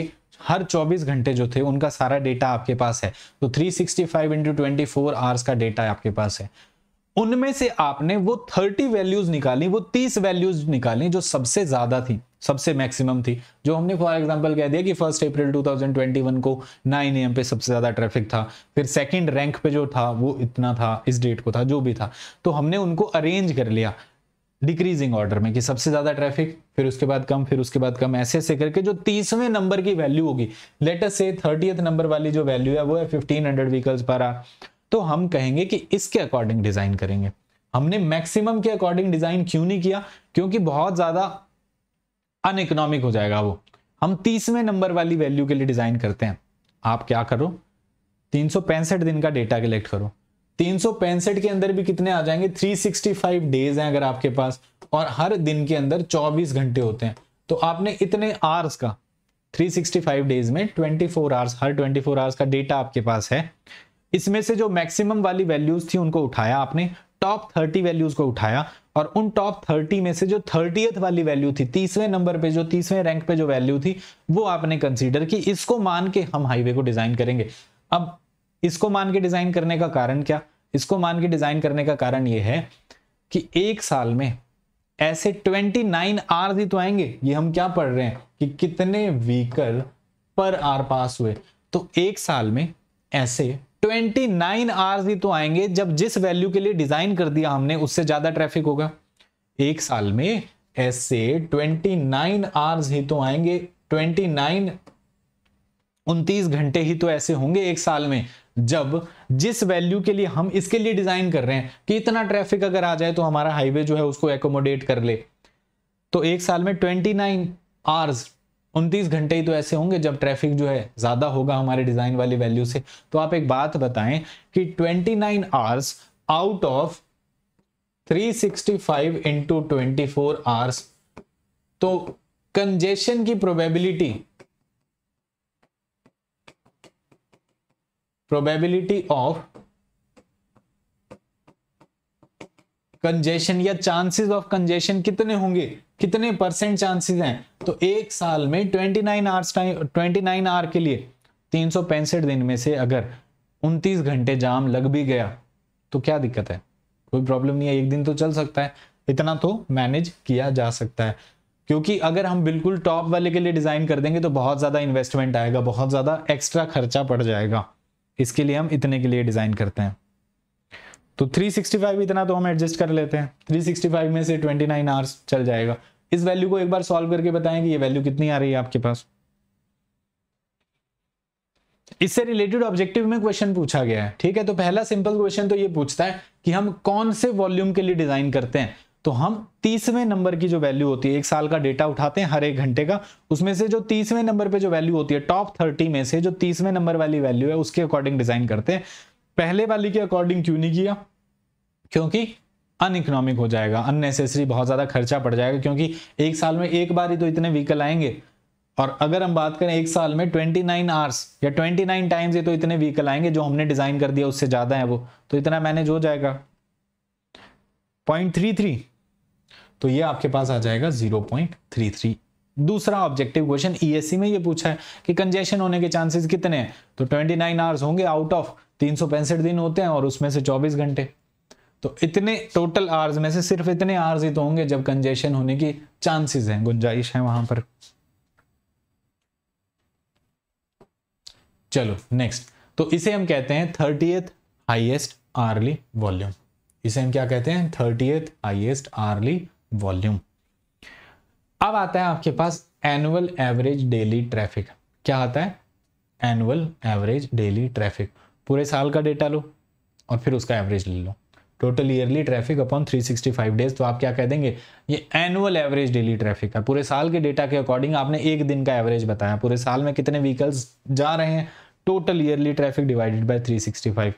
S1: हर 24 घंटे जो थे उनका सारा डेटा आपके पास है तो 365 sixty five into twenty hours का डेटा आपके पास है उनमें से आपने वो 30 वैल्यूज निकाली वो 30 वैल्यूज निकाली जो सबसे ज्यादा थी सबसे मैक्सिमम थी जो हमने फॉर एग्जांपल कह दिया कि फर्स्ट अप्रैल 2021 को 9 एम पे सबसे ज्यादा ट्रैफिक था फिर सेकंड रैंक पे जो था वो इतना था इस डेट को था जो भी था तो हमने उनको अरेंज कर लिया डिक्रीजिंग ऑर्डर में कि सबसे ज्यादा ट्रैफिक फिर उसके बाद कम फिर उसके बाद कम ऐसे ऐसे करके जो तीसवें नंबर की वैल्यू होगी लेटर से थर्टी नंबर वाली जो वैल्यू है वो है फिफ्टीन हंड्रेड व्हीकल्स पर आ तो हम कहेंगे कि इसके अकॉर्डिंग डिजाइन करेंगे हमने मैक्सिमम के अकॉर्डिंग डिजाइन क्यों नहीं किया क्योंकि बहुत ज्यादा अनइकोनॉमिक हो जाएगा वो हम तीसवें नंबर वाली वैल्यू के लिए डिजाइन करते हैं आप क्या करो तीन दिन का डेटा कलेक्ट करो तीन के अंदर भी कितने आ जाएंगे 365 डेज हैं अगर आपके पास और हर दिन के अंदर 24 घंटे होते हैं तो आपने इतने आवर्स का 365 डेज में 24 फोर आवर्स हर 24 फोर आवर्स का डेटा आपके पास है इसमें से जो मैक्सिमम वाली वैल्यूज थी उनको उठाया आपने टॉप 30 वैल्यूज को उठाया और उन टॉप 30 में से जो थर्टी वाली वैल्यू थी तीसवें नंबर पे जो तीसवें रैंक पे जो वैल्यू थी वो आपने कंसीडर की इसको मान के हम हाईवे को डिजाइन करेंगे अब इसको मान के डिजाइन करने का कारण क्या इसको मान के डिजाइन करने का कारण यह है कि एक साल में ऐसे 29 नाइन आवर्स ही तो आएंगे ये हम क्या पढ़ रहे हैं कि कितने व्हीकल पर आर पास हुए तो एक साल में ऐसे 29 नाइन आवर्स ही तो आएंगे जब जिस वैल्यू के लिए डिजाइन कर दिया हमने उससे ज्यादा ट्रैफिक होगा एक साल में ऐसे 29 नाइन आवर्स ही तो आएंगे 29 29 घंटे ही तो ऐसे होंगे एक साल में जब जिस वैल्यू के लिए हम इसके लिए डिजाइन कर रहे हैं कि इतना ट्रैफिक अगर आ जाए तो हमारा हाईवे जो है उसको एकोमोडेट कर ले तो एक साल में ट्वेंटी नाइन आवर्स उनतीस घंटे ही तो ऐसे होंगे जब ट्रैफिक जो है ज्यादा होगा हमारे डिजाइन वाली वैल्यू से तो आप एक बात बताएं कि 29 nine hours out of 365 sixty five into twenty hours तो कंजेशन की प्रोबेबिलिटी प्रोबेबिलिटी ऑफ कंजेशन या चांसेस ऑफ कंजेशन कितने होंगे कितने परसेंट चांसेस हैं तो एक साल में 29 आवर्स टाइम 29 आवर के लिए तीन दिन में से अगर 29 घंटे जाम लग भी गया तो क्या दिक्कत है कोई प्रॉब्लम नहीं है एक दिन तो चल सकता है इतना तो मैनेज किया जा सकता है क्योंकि अगर हम बिल्कुल टॉप वाले के लिए डिजाइन कर देंगे तो बहुत ज्यादा इन्वेस्टमेंट आएगा बहुत ज्यादा एक्स्ट्रा खर्चा पड़ जाएगा इसके लिए हम इतने के लिए डिज़ाइन करते हैं तो 365 इतना तो हम एडजस्ट कर लेते हैं 365 में से 29 नाइन आवर्स चल जाएगा इस वैल्यू को एक बार सॉल्व करके बताएं कि ये वैल्यू कितनी आ रही है आपके पास इससे रिलेटेड ऑब्जेक्टिव में क्वेश्चन पूछा गया है ठीक है तो पहला सिंपल क्वेश्चन तो ये पूछता है कि हम कौन से वॉल्यूम के लिए डिजाइन करते हैं तो हम तीसवें नंबर की जो वैल्यू होती है एक साल का डेटा उठाते हैं हर एक घंटे का उसमें से जो तीसवें नंबर पे जो वैल्यू होती है टॉप थर्टी में से जो तीसवें नंबर वाली वैल्यू है उसके अकॉर्डिंग डिजाइन करते हैं पहले वाली के अकॉर्डिंग क्यों नहीं किया क्योंकि अन इकोनॉमिक हो जाएगा अननेसेसरी बहुत ज़्यादा खर्चा पड़ जाएगा क्योंकि एक साल में एक बार ही तो इतने व्हीकल आएंगे और अगर हम बात करें एक साल में 29 आवर्स या 29 टाइम्स ये तो इतने व्हीकल आएंगे जो हमने डिज़ाइन कर दिया उससे ज़्यादा है वो तो इतना मैनेज हो जाएगा पॉइंट थ्री थ्री तो ये आपके पास आ जाएगा 0.33 दूसरा ऑब्जेक्टिव क्वेश्चन ईएससी में ये पूछा है कि कंजेशन होने के चांसेस कितने हैं तो 29 नाइन आवर्स होंगे आउट ऑफ तीन दिन होते हैं और उसमें से 24 घंटे तो इतने टोटल आवर्स में से सिर्फ इतने आवर्स ही तो होंगे जब कंजेशन होने की चांसेस हैं गुंजाइश है वहां पर चलो नेक्स्ट तो इसे हम कहते हैं थर्टी हाईएस्ट आर्ली वॉल्यूम इसे हम क्या कहते हैं थर्टी हाईएस्ट आर्ली वॉल्यूम अब आता है आपके पास एनुअल एवरेज डेली ट्रैफिक क्या आता है एनुअल एवरेज डेली ट्रैफिक पूरे साल का डेटा लो और फिर उसका एवरेज ले लो total yearly traffic upon 365 days तो आप क्या कह देंगे ये एनुअल एवरेज डेली ट्रैफिक है पूरे साल के डेटा के अकॉर्डिंग आपने एक दिन का एवरेज बताया पूरे साल में कितने व्हीकल्स जा रहे हैं total yearly traffic divided by 365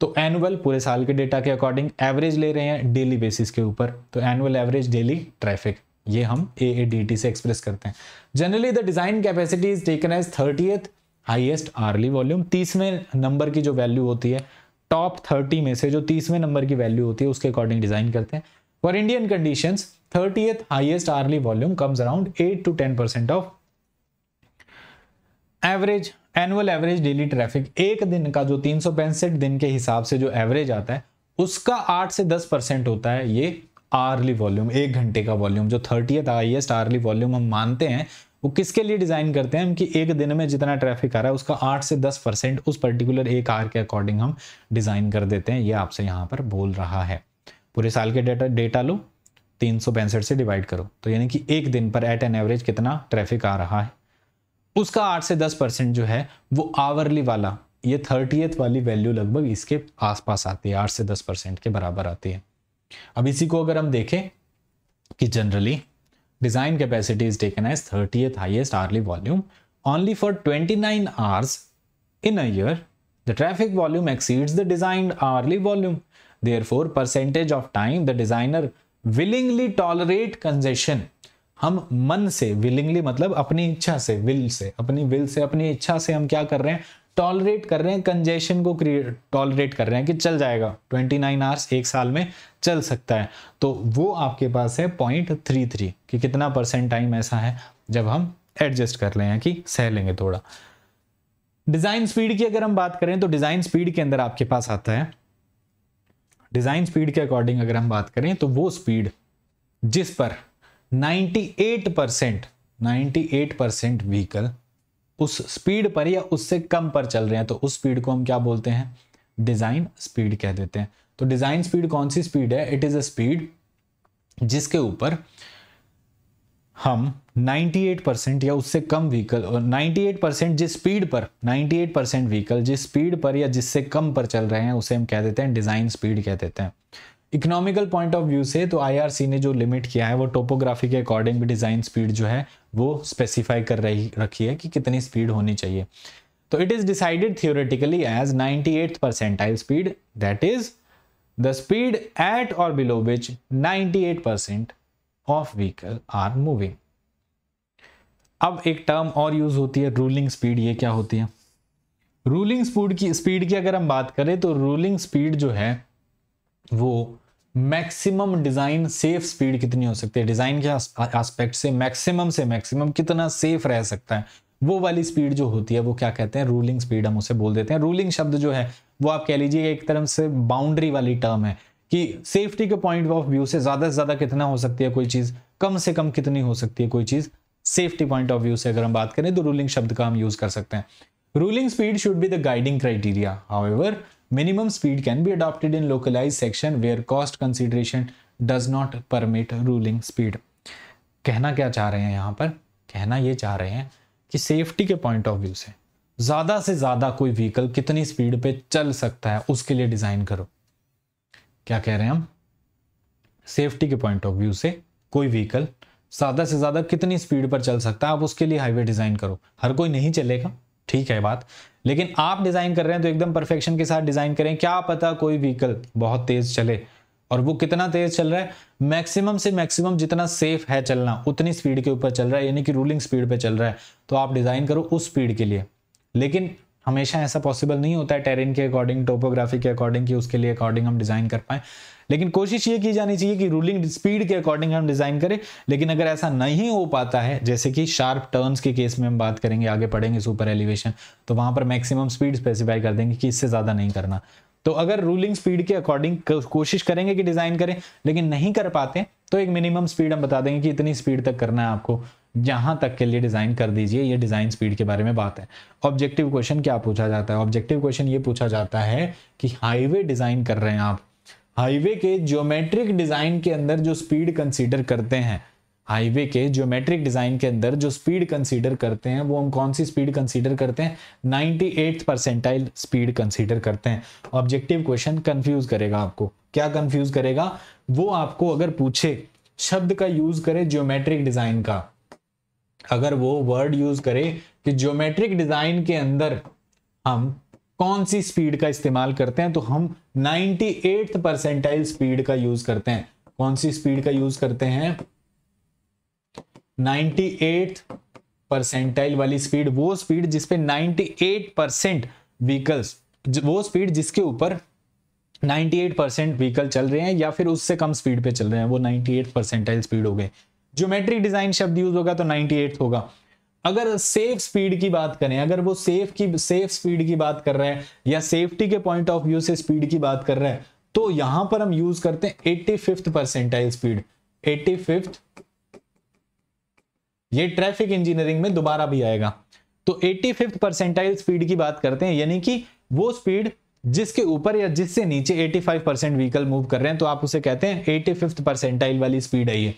S1: तो एनुअल पूरे साल के डेटा के अकॉर्डिंग एवरेज ले रहे हैं डेली बेसिस के ऊपर तो एनुअल एवरेज डेली ट्रैफिक ये हम ए ए डी टी से एक्सप्रेस करते हैं generally the design capacity is taken as thirty highest hourly volume तीसवें नंबर की जो वैल्यू होती है टॉप थर्टी में से जो तीसवें नंबर की वैल्यू होती है उसके अकॉर्डिंग डिजाइन करते हैं for Indian condition thirtieth highest hourly volume comes around eight to ten percent of average annual average daily traffic एक दिन का जो तीन दिन के हिसाब से जो एवरेज आता है उसका आठ से दस परसेंट होता है ये आर्ली वॉल्यूम एक घंटे का वॉल्यूम जो थर्टीथ हाइएस्ट आर्ली वॉल्यूम हम मानते हैं वो किसके लिए डिज़ाइन करते हैं हम कि एक दिन में जितना ट्रैफिक आ रहा है उसका आठ से दस परसेंट उस पर्टिकुलर एक आर के अकॉर्डिंग हम डिज़ाइन कर देते हैं ये आपसे यहाँ पर बोल रहा है पूरे साल के डेटा डेटा लो तीन से डिवाइड करो तो यानी कि एक दिन पर एट एन एवरेज कितना ट्रैफिक आ रहा है उसका आठ से दस परसेंट जो है वो आवरली वाला ये थर्टीएथ वाली वैल्यू लगभग इसके आसपास आती है आठ से दस परसेंट के बराबर आती है अब इसी को अगर हम देखें कि generally design capacity is taken as thirty highest hourly volume only for twenty nine hours in a year the traffic volume exceeds the design hourly volume there percentage of time the designer willingly tolerate congestion हम मन से willingly मतलब अपनी इच्छा से will say अपनी will say अपनी इच्छा से हम क्या कर रहे हैं टॉलरेट कर रहे हैं कंजेशन को क्रिएट टॉलरेट कर रहे हैं कि चल जाएगा 29 नाइन आवर्स एक साल में चल सकता है तो वो आपके पास है पॉइंट थ्री थ्री कि कितना परसेंट टाइम ऐसा है जब हम एडजस्ट कर लें हैं कि सह लेंगे थोड़ा डिज़ाइन स्पीड की अगर हम बात करें तो डिज़ाइन स्पीड के अंदर आपके पास आता है डिज़ाइन स्पीड के अकॉर्डिंग अगर हम बात करें तो वो स्पीड जिस पर 98 परसेंट नाइन्टी परसेंट व्हीकल उस स्पीड पर या उससे कम पर चल रहे हैं तो उस स्पीड को हम क्या बोलते हैं डिज़ाइन स्पीड कह देते हैं तो डिज़ाइन स्पीड कौन सी स्पीड है इट इज़ अ स्पीड जिसके ऊपर हम 98 परसेंट या उससे कम व्हीकल और 98 परसेंट जिस स्पीड पर 98 परसेंट व्हीकल जिस स्पीड पर या जिससे कम पर चल रहे हैं उसे हम कह देते हैं डिज़ाइन स्पीड कह देते हैं इकोनॉमिकल पॉइंट ऑफ व्यू से तो आईआरसी ने जो लिमिट किया है वो टोपोग्राफी के अकॉर्डिंग भी डिज़ाइन स्पीड जो है वो स्पेसिफाई कर रही रखी है कि कितनी स्पीड होनी चाहिए तो it is decided theoretically as ninety eight percentile speed that is the speed at और below which ninety eight percent of vehicle are moving अब एक टर्म और यूज होती है रूलिंग स्पीड ये क्या होती है रूलिंग स्पीड की स्पीड की अगर हम बात करें तो रूलिंग स्पीड जो है वो मैक्सिमम डिज़ाइन सेफ स्पीड कितनी हो सकती है डिज़ाइन के आस्पेक्ट से मैक्सिमम से मैक्सिमम कितना सेफ रह सकता है वो वाली स्पीड जो होती है वो क्या कहते हैं रूलिंग स्पीड हम उसे बोल देते हैं रूलिंग शब्द जो है वो आप कह लीजिए एक तरफ से बाउंड्री वाली टर्म है कि सेफ्टी के पॉइंट ऑफ व्यू से ज़्यादा से ज़्यादा कितना हो सकती है कोई चीज़ कम से कम कितनी हो सकती है कोई चीज़ सेफ्टी पॉइंट ऑफ व्यू से अगर हम बात करें तो रूलिंग शब्द का हम यूज़ कर सकते हैं ruling speed should be the guiding criteria how Minimum speed can be adopted in localized section where cost consideration does not permit ruling speed. कहना क्या चाह रहे हैं यहाँ पर कहना ये चाह रहे हैं कि सेफ्टी के पॉइंट ऑफ व्यू से ज़्यादा से ज़्यादा कोई व्हीकल कितनी स्पीड पे चल सकता है उसके लिए डिज़ाइन करो क्या कह रहे हैं हम सेफ्टी के पॉइंट ऑफ व्यू से कोई व्हीकल ज़्यादा से ज़्यादा कितनी स्पीड पर चल सकता है आप उसके लिए हाईवे डिज़ाइन करो हर कोई नहीं चलेगा ठीक है बात लेकिन आप डिज़ाइन कर रहे हैं तो एकदम परफेक्शन के साथ डिज़ाइन करें क्या पता कोई व्हीकल बहुत तेज़ चले और वो कितना तेज चल रहा है मैक्सिमम से मैक्सिमम जितना सेफ है चलना उतनी स्पीड के ऊपर चल रहा है यानी कि रूलिंग स्पीड पे चल रहा है तो आप डिज़ाइन करो उस स्पीड के लिए लेकिन हमेशा ऐसा पॉसिबल नहीं होता है टेरिन के अकॉर्डिंग टोपोग्राफी के अकॉर्डिंग कि उसके लिए अकॉर्डिंग हम डिज़ाइन कर पाए लेकिन कोशिश ये की जानी चाहिए कि रूलिंग स्पीड के अकॉर्डिंग हम डिजाइन करें लेकिन अगर ऐसा नहीं हो पाता है जैसे कि शार्प टर्न्स के केस में हम बात करेंगे आगे पढ़ेंगे सुपर एलिवेशन तो वहां पर मैक्सिमम स्पीड स्पेसिफाई कर देंगे कि इससे ज्यादा नहीं करना तो अगर रूलिंग स्पीड के अकॉर्डिंग कोशिश करेंगे कि डिजाइन करें लेकिन नहीं कर पाते तो एक मिनिमम स्पीड हम बता देंगे कि इतनी स्पीड तक करना है आपको जहां तक के लिए डिज़ाइन कर दीजिए ये डिज़ाइन स्पीड के बारे में बात है ऑब्जेक्टिव क्वेश्चन क्या पूछा जाता है ऑब्जेक्टिव क्वेश्चन ये पूछा जाता है कि हाईवे डिज़ाइन कर रहे हैं आप हाईवे के ज्योमेट्रिक डिजाइन के अंदर जो स्पीड कंसीडर करते हैं हाईवे के ज्योमेट्रिक डिजाइन के अंदर जो स्पीड कंसीडर करते हैं वो हम कौन सी स्पीड कंसीडर करते हैं नाइनटी परसेंटाइल स्पीड कंसीडर करते हैं ऑब्जेक्टिव क्वेश्चन कंफ्यूज करेगा आपको क्या कंफ्यूज करेगा वो आपको अगर पूछे शब्द का यूज करे ज्योमेट्रिक डिजाइन का अगर वो वर्ड यूज करे कि ज्योमेट्रिक डिजाइन के अंदर हम कौन सी स्पीड का इस्तेमाल करते हैं तो हम 98 परसेंटाइल स्पीड का यूज करते हैं कौन सी स्पीड का यूज करते हैं 98 परसेंटाइल वाली स्पीड वो स्पीड जिसपे 98 परसेंट व्हीकल्स वो स्पीड जिसके ऊपर 98 परसेंट व्हीकल चल रहे हैं या फिर उससे कम स्पीड पे चल रहे हैं वो 98 परसेंटाइल स्पीड हो गए ज्योमेट्रिक डिजाइन शब्द यूज होगा तो 98 होगा अगर सेफ स्पीड की बात करें अगर वो सेफ की सेफ स्पीड की बात कर रहे हैं या सेफ्टी के पॉइंट ऑफ व्यू से स्पीड की बात कर रहे हैं तो यहां पर हम यूज करते हैं eighty fifth percentile speed eighty fifth ये ट्रैफिक इंजीनियरिंग में दोबारा भी आएगा तो एट्टी फिफ्थ परसेंटाइल स्पीड की बात करते हैं यानी कि वो स्पीड जिसके ऊपर या जिससे नीचे 85 परसेंट व्हीकल मूव कर रहे हैं तो आप उसे कहते हैं एटी फिफ्थ परसेंटाइल वाली स्पीड है ये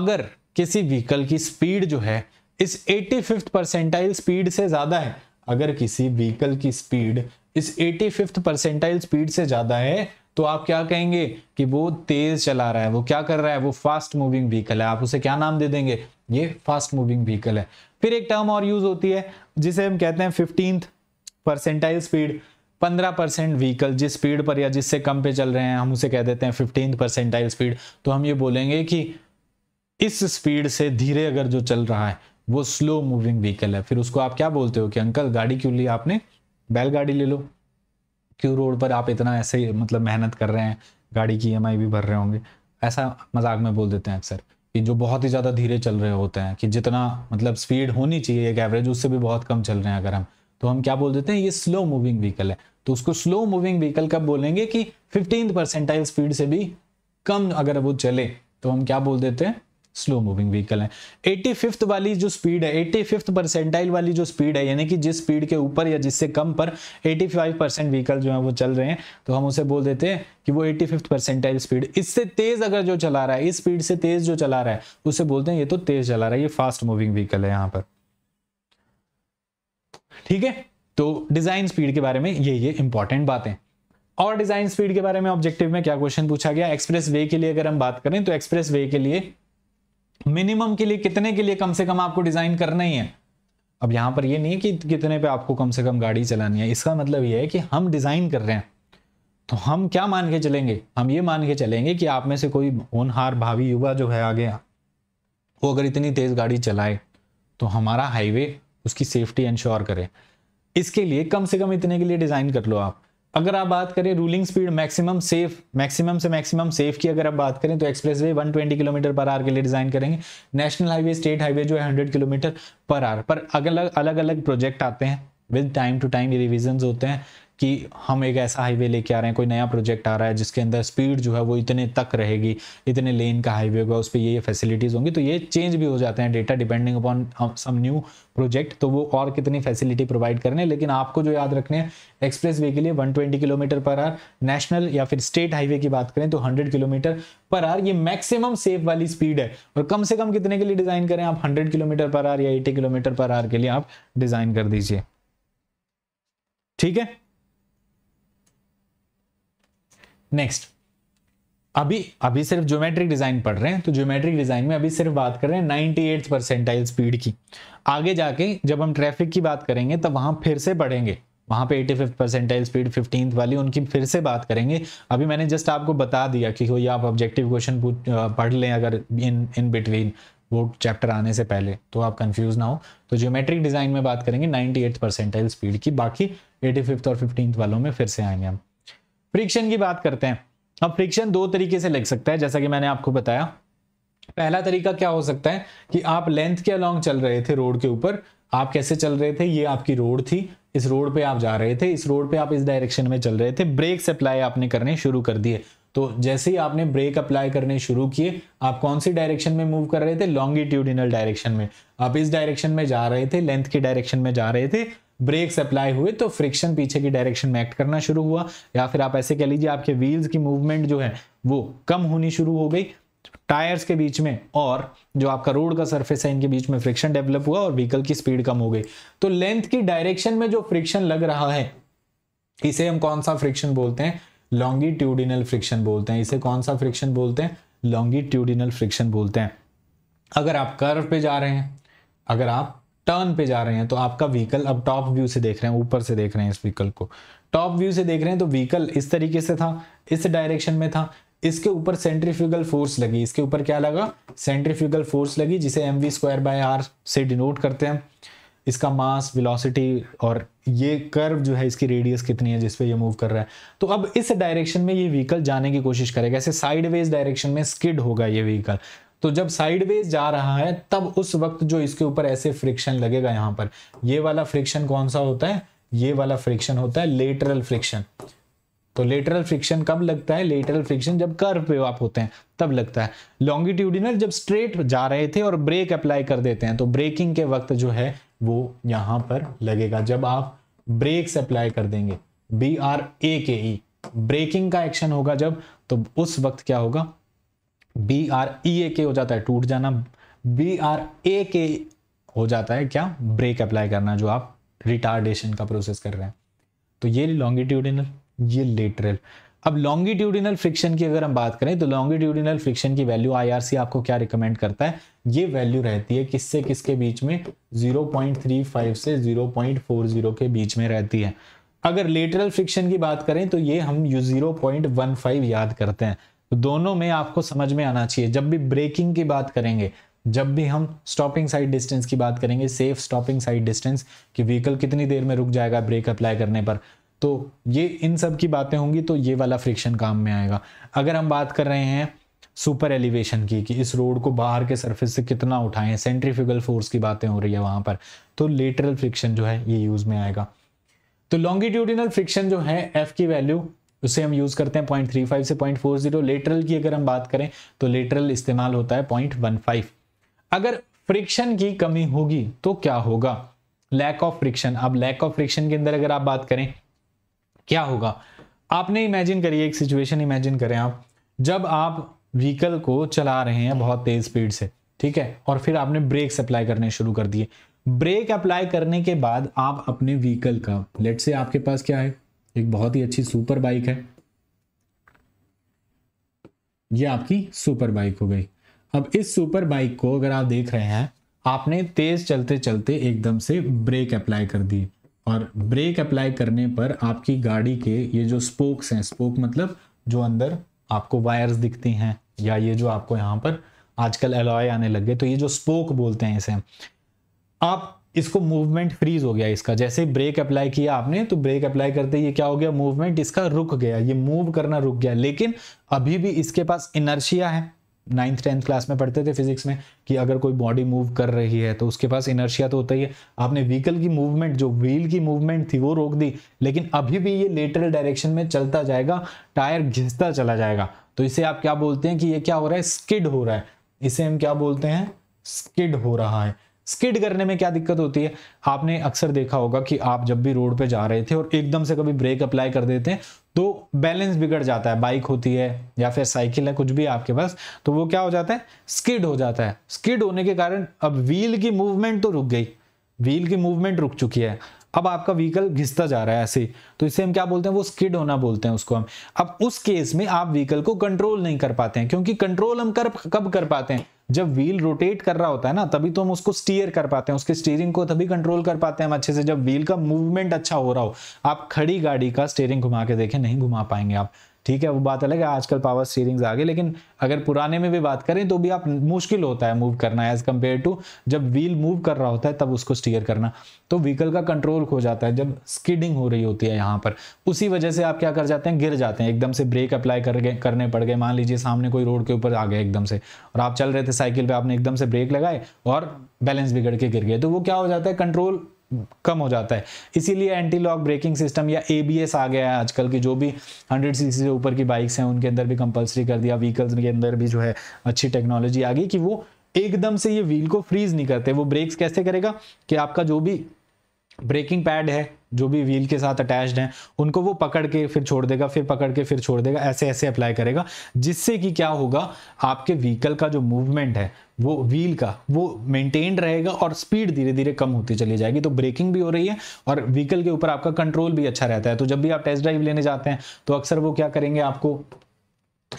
S1: अगर किसी व्हीकल की स्पीड जो है इस 85th परसेंटाइल स्पीड से ज़्यादा है अगर किसी व्हीकल की स्पीड इस 85th परसेंटाइल स्पीड से ज़्यादा है तो आप क्या कहेंगे कि वो तेज़ चला रहा है वो क्या कर रहा है वो फास्ट मूविंग व्हीकल है आप उसे क्या नाम दे देंगे ये फास्ट मूविंग व्हीकल है फिर एक टर्म और यूज़ होती है जिसे हम कहते हैं फिफ्टीन परसेंटाइल स्पीड पंद्रह परसेंट व्हीकल जिस स्पीड पर या जिससे कम पे चल रहे हैं हम उसे कह देते हैं फिफ्टीन परसेंटाइल स्पीड तो हम ये बोलेंगे कि इस स्पीड से धीरे अगर जो चल रहा है वो स्लो मूविंग व्हीकल है फिर उसको आप क्या बोलते हो कि अंकल गाड़ी क्यों ली आपने बैलगाड़ी ले लो क्यों रोड पर आप इतना ऐसे मतलब मेहनत कर रहे हैं गाड़ी की ई e भी भर रहे होंगे ऐसा मजाक में बोल देते हैं अक्सर कि जो बहुत ही ज़्यादा धीरे चल रहे होते हैं कि जितना मतलब स्पीड होनी चाहिए एक एवरेज उससे भी बहुत कम चल रहे हैं अगर हम तो हम क्या बोल देते हैं ये स्लो मूविंग व्हीकल है तो उसको स्लो मूविंग व्हीकल कब बोलेंगे कि फिफ्टीन परसेंटाइल स्पीड से भी कम अगर वो चले तो हम क्या बोल देते हैं स्लो मूविंग व्हीकल है एट्टी फिफ्थ वाली जो स्पीड है एट्टी फिफ्थ परसेंटाइल वाली जो स्पीड है यानी कि जिस स्पीड के ऊपर या जिससे कम पर एटी फाइव परसेंट व्हीकल जो है वो चल रहे हैं तो हम उसे बोल देते हैं कि वो एट्टी फिफ्थ परसेंटाइल स्पीड इससे तेज अगर जो चला रहा है इस स्पीड से तेज जो चला रहा है उसे बोलते हैं ये तो तेज चला रहा है ये फास्ट मूविंग व्हीकल है यहाँ पर ठीक है तो डिजाइन स्पीड के बारे में ये ये इंपॉर्टेंट बातें और डिजाइन स्पीड के बारे में ऑब्जेक्टिव में क्या क्वेश्चन पूछा गया एक्सप्रेस वे के लिए अगर हम बात करें तो एक्सप्रेस वे के लिए मिनिमम के लिए कितने के लिए कम से कम आपको डिजाइन करना ही है अब यहां पर ये नहीं है कि कितने पे आपको कम से कम गाड़ी चलानी है इसका मतलब ये है कि हम डिजाइन कर रहे हैं तो हम क्या मान के चलेंगे हम ये मान के चलेंगे कि आप में से कोई होनहार भावी युवा जो है आगे वो अगर इतनी तेज गाड़ी चलाए तो हमारा हाईवे उसकी सेफ्टी इंश्योर करे इसके लिए कम से कम इतने के लिए डिजाइन कर लो आप अगर आप बात करें ruling speed maximum safe maximum से मैक्सिमम सेफ की अगर आप बात करें तो expressway one kilometre per hour के लिए डिजाइन करेंगे नेशनल हाईवे स्टेट हाईवे जो है 100 किलोमीटर पर आर पर अलग अलग अलग प्रोजेक्ट आते हैं with time to time revision होते हैं कि हम एक ऐसा हाईवे लेके आ रहे हैं कोई नया प्रोजेक्ट आ रहा है जिसके अंदर स्पीड जो है वो इतने तक रहेगी इतने लेन का हाईवे होगा उस पर ये ये फैसिलिटीज़ होंगी तो ये चेंज भी हो जाते हैं data depending upon some new project तो वो और कितनी फैसिलिटी प्रोवाइड करने लेकिन आपको जो याद रखने हैं एक्सप्रेस वे के लिए one kilometre per hour national या फिर स्टेट हाईवे की बात करें तो हंड्रेड किलोमीटर पर आर ये मैक्सिमम सेफ वाली स्पीड है और कम से कम कितने के लिए डिज़ाइन करें आप हंड्रेड किलोमीटर पर आर या एटी किलोमीटर पर आर के लिए आप डिज़ाइन कर दीजिए ठीक है नेक्स्ट अभी अभी सिर्फ ज्योमेट्रिक डिजाइन पढ़ रहे हैं तो ज्योमेट्रिक डिजाइन में अभी सिर्फ बात कर रहे हैं नाइन्टी एट परसेंटाइल स्पीड की आगे जाके जब हम ट्रैफिक की बात करेंगे तब वहां फिर से बढ़ेंगे वहां पे 85 परसेंटाइल स्पीड फिफ्टींथ वाली उनकी फिर से बात करेंगे अभी मैंने जस्ट आपको बता दिया कि कोई आप ऑब्जेक्टिव क्वेश्चन पढ़ लें अगर इन इन बिटवीन वो चैप्टर आने से पहले तो आप कंफ्यूज ना हो तो ज्योमेट्रिक डिजाइन में बात करेंगे 98 परसेंटाइल स्पीड की बाकी एटी और फिफ्टींथ वालों में फिर से आएंगे हम फ्रिक्शन की बात करते हैं अब फ्रिक्शन दो तरीके से लग सकता है जैसा कि मैंने आपको बताया पहला तरीका क्या हो सकता है कि आप लेंथ के अलॉन्ग चल रहे थे रोड के ऊपर आप कैसे चल रहे थे ये आपकी रोड थी इस रोड पे आप जा रहे थे इस रोड पे आप इस डायरेक्शन में चल रहे थे ब्रेक अप्लाई आपने करने शुरू कर दिए तो जैसे ही आपने ब्रेक अप्लाई करने शुरू किए आप कौन सी डायरेक्शन में मूव कर रहे थे लॉन्गिट्यूडिनल डायरेक्शन में आप इस डायरेक्शन में जा रहे थे लेंथ के डायरेक्शन में जा रहे थे ब्रेक्स अप्लाई हुए तो फ्रिक्शन पीछे की डायरेक्शन में एक्ट करना शुरू हुआ या फिर आप ऐसे कह लीजिए आपके व्हील्स की मूवमेंट जो है वो कम होनी शुरू हो गई टायर्स के बीच में और जो आपका रोड का सरफेस है इनके बीच में फ्रिक्शन डेवलप हुआ और व्हीकल की स्पीड कम हो गई तो लेंथ की डायरेक्शन में जो फ्रिक्शन लग रहा है इसे हम कौन सा फ्रिक्शन बोलते हैं लॉन्गिट्यूडिनल फ्रिक्शन बोलते हैं इसे कौन सा फ्रिक्शन बोलते हैं लॉन्गिट्यूडिनल फ्रिक्शन बोलते हैं अगर आप कर्व पे जा रहे हैं अगर आप टर्न पे जा रहे हैं तो आपका व्हीकल अब टॉप व्यू से देख रहे हैं ऊपर से देख रहे हैं इस व्हीकल को टॉप व्यू से देख रहे हैं तो व्हीकल इस तरीके से था इस डायरेक्शन में था इसके ऊपर सेंट्रीफ्यूगल फोर्स लगी इसके ऊपर क्या लगा सेंट्रीफ्यूगल फोर्स लगी जिसे m v square by r से डिनोट करते हैं इसका मास वेलोसिटी और ये कर्व जो है इसकी रेडियस कितनी है जिसपे ये मूव कर रहा है तो अब इस डायरेक्शन में ये व्हीकल जाने की कोशिश करेगा ऐसे साइडवेज डायरेक्शन में स्किड होगा ये व्हीकल तो जब साइडवेज जा रहा है तब उस वक्त जो इसके ऊपर ऐसे फ्रिक्शन लगेगा यहां पर ये वाला फ्रिक्शन कौन सा होता है ये वाला फ्रिक्शन होता है लेटरल फ्रिक्शन तो लेटरल फ्रिक्शन कब लगता है लेटरल फ्रिक्शन जब कर्व पे आप होते हैं तब लगता है लॉन्गिट्यूडिनल जब स्ट्रेट जा रहे थे और ब्रेक अप्लाई कर देते हैं तो ब्रेकिंग के वक्त जो है वो यहां पर लगेगा जब आप ब्रेक्स अप्लाई कर देंगे बी आर ए के ई ब्रेकिंग का एक्शन होगा जब तो उस वक्त क्या होगा बी आर ई ए के हो जाता है टूट जाना बी आर ए के हो जाता है क्या ब्रेक अप्लाई करना जो आप रिटार्डेशन का प्रोसेस कर रहे हैं तो ये लॉन्गिट्यूडिनल ये लेटरल अब लॉन्गिट्यूडिनल फ्रिक्शन की अगर हम बात करें तो लॉन्गिट्यूडिनल फ्रिक्शन की वैल्यू सी आपको क्या रिकमेंड करता है ये वैल्यू रहती है किससे किसके बीच में 0.35 से 0.40 के बीच में रहती है अगर लेटरल फ्रिक्शन की बात करें तो ये हम यू 0.15 याद करते हैं तो दोनों में आपको समझ में आना चाहिए जब भी ब्रेकिंग की बात करेंगे जब भी हम स्टॉपिंग साइड डिस्टेंस की बात करेंगे सेफ स्टॉपिंग साइड डिस्टेंस कि व्हीकल कितनी देर में रुक जाएगा ब्रेक अप्लाई करने पर तो ये इन सब की बातें होंगी तो ये वाला फ्रिक्शन काम में आएगा अगर हम बात कर रहे हैं सुपर एलिवेशन की कि इस रोड को बाहर के सरफेस से कितना उठाएं सेंट्रीफ्यूगल फोर्स की बातें हो रही है वहां पर तो लेटरल फ्रिक्शन जो है ये यूज में आएगा तो लॉन्गिट्यूडिनल फ्रिक्शन जो है एफ की वैल्यू उसे हम यूज़ करते हैं पॉइंट से पॉइंट फोर जीरो लेटरल की अगर हम बात करें तो लेटरल इस्तेमाल होता है पॉइंट अगर फ्रिक्शन की कमी होगी तो क्या होगा लैक ऑफ फ्रिक्शन अब लैक ऑफ फ्रिक्शन के अंदर अगर आप बात करें क्या होगा आपने इमेजिन करिए एक सिचुएशन इमेजिन करें आप जब आप व्हीकल को चला रहे हैं बहुत तेज स्पीड से ठीक है और फिर आपने ब्रेक्स अप्लाई करने शुरू कर दिए ब्रेक अप्लाई करने के बाद आप अपने व्हीकल का लेट से आपके पास क्या है एक बहुत ही अच्छी सुपर बाइक है ये आपकी सुपर बाइक हो गई अब इस सुपर बाइक को अगर आप देख रहे हैं आपने तेज चलते चलते एकदम से ब्रेक अप्लाई कर दी और ब्रेक अप्लाई करने पर आपकी गाड़ी के ये जो स्पोक्स हैं स्पोक मतलब जो अंदर आपको वायर्स दिखती हैं या ये जो आपको यहाँ पर आजकल एलॉय आने लग गए तो ये जो स्पोक बोलते हैं इसे आप इसको मूवमेंट फ्रीज हो गया इसका जैसे ब्रेक अप्लाई किया आपने तो ब्रेक अप्लाई करते ये क्या हो गया मूवमेंट इसका रुक गया ये मूव करना रुक गया लेकिन अभी भी इसके पास इनर्शिया है नाइन्थ टेंथ क्लास में पढ़ते थे फिजिक्स में कि अगर कोई बॉडी मूव कर रही है तो उसके पास इनर्शिया तो होता ही है आपने व्हीकल की मूवमेंट जो व्हील की मूवमेंट थी वो रोक दी लेकिन अभी भी ये लेटरल डायरेक्शन में चलता जाएगा टायर घिसता चला जाएगा तो इसे आप क्या बोलते हैं कि ये क्या हो रहा है स्किड हो रहा है इसे हम क्या बोलते हैं स्किड हो रहा है स्किड करने में क्या दिक्कत होती है आपने अक्सर देखा होगा कि आप जब भी रोड पे जा रहे थे और एकदम से कभी ब्रेक अप्लाई कर देते हैं तो बैलेंस बिगड़ जाता है बाइक होती है या फिर साइकिल है कुछ भी आपके पास तो वो क्या हो जाता है स्किड हो जाता है स्किड होने के कारण अब व्हील की मूवमेंट तो रुक गई व्हील की मूवमेंट रुक चुकी है अब आपका व्हीकल घिसता जा रहा है ऐसे तो इसे हम क्या बोलते हैं वो स्किड होना बोलते हैं उसको हम अब उस केस में आप व्हीकल को कंट्रोल नहीं कर पाते हैं क्योंकि कंट्रोल हम कर कब कर पाते हैं जब व्हील रोटेट कर रहा होता है ना तभी तो हम उसको स्टीयर कर पाते हैं उसके स्टीयरिंग को तभी कंट्रोल कर पाते हैं हम अच्छे से जब व्हील का मूवमेंट अच्छा हो रहा हो आप खड़ी गाड़ी का स्टीयरिंग घुमा के देखें नहीं घुमा पाएंगे आप ठीक है वो बात अलग है आजकल पावर स्टीयरिंग्स आ गए लेकिन अगर पुराने में भी बात करें तो भी आप मुश्किल होता है मूव करना एज कम्पेयर टू जब व्हील मूव कर रहा होता है तब उसको स्टीयर करना तो व्हीकल का कंट्रोल खो जाता है जब स्किडिंग हो रही होती है यहाँ पर उसी वजह से आप क्या कर जाते हैं गिर जाते हैं एकदम से ब्रेक अप्लाई कर गए करने पड़ गए मान लीजिए सामने कोई रोड के ऊपर आ गए एकदम से और आप चल रहे थे साइकिल पर आपने एकदम से ब्रेक लगाए और बैलेंस बिगड़ के गिर गए तो वो क्या हो जाता है कंट्रोल कम हो जाता है इसीलिए एंटी लॉक ब्रेकिंग सिस्टम या एबीएस आ गया है आजकल की जो भी 100 सीसी से ऊपर की बाइक्स हैं उनके अंदर भी कंपलसरी कर दिया व्हीकल्स के अंदर भी जो है अच्छी टेक्नोलॉजी आ गई कि वो एकदम से ये व्हील को फ्रीज नहीं करते वो ब्रेक्स कैसे करेगा कि आपका जो भी ब्रेकिंग पैड है जो भी व्हील के साथ अटैच्ड हैं उनको वो पकड़ के फिर छोड़ देगा फिर पकड़ के फिर छोड़ देगा ऐसे ऐसे अप्लाई करेगा जिससे कि क्या होगा आपके व्हीकल का जो मूवमेंट है वो व्हील का वो मेंटेन रहेगा और स्पीड धीरे धीरे कम होती चली जाएगी तो ब्रेकिंग भी हो रही है और व्हीकल के ऊपर आपका कंट्रोल भी अच्छा रहता है तो जब भी आप टेस्ट ड्राइव लेने जाते हैं तो अक्सर वो क्या करेंगे आपको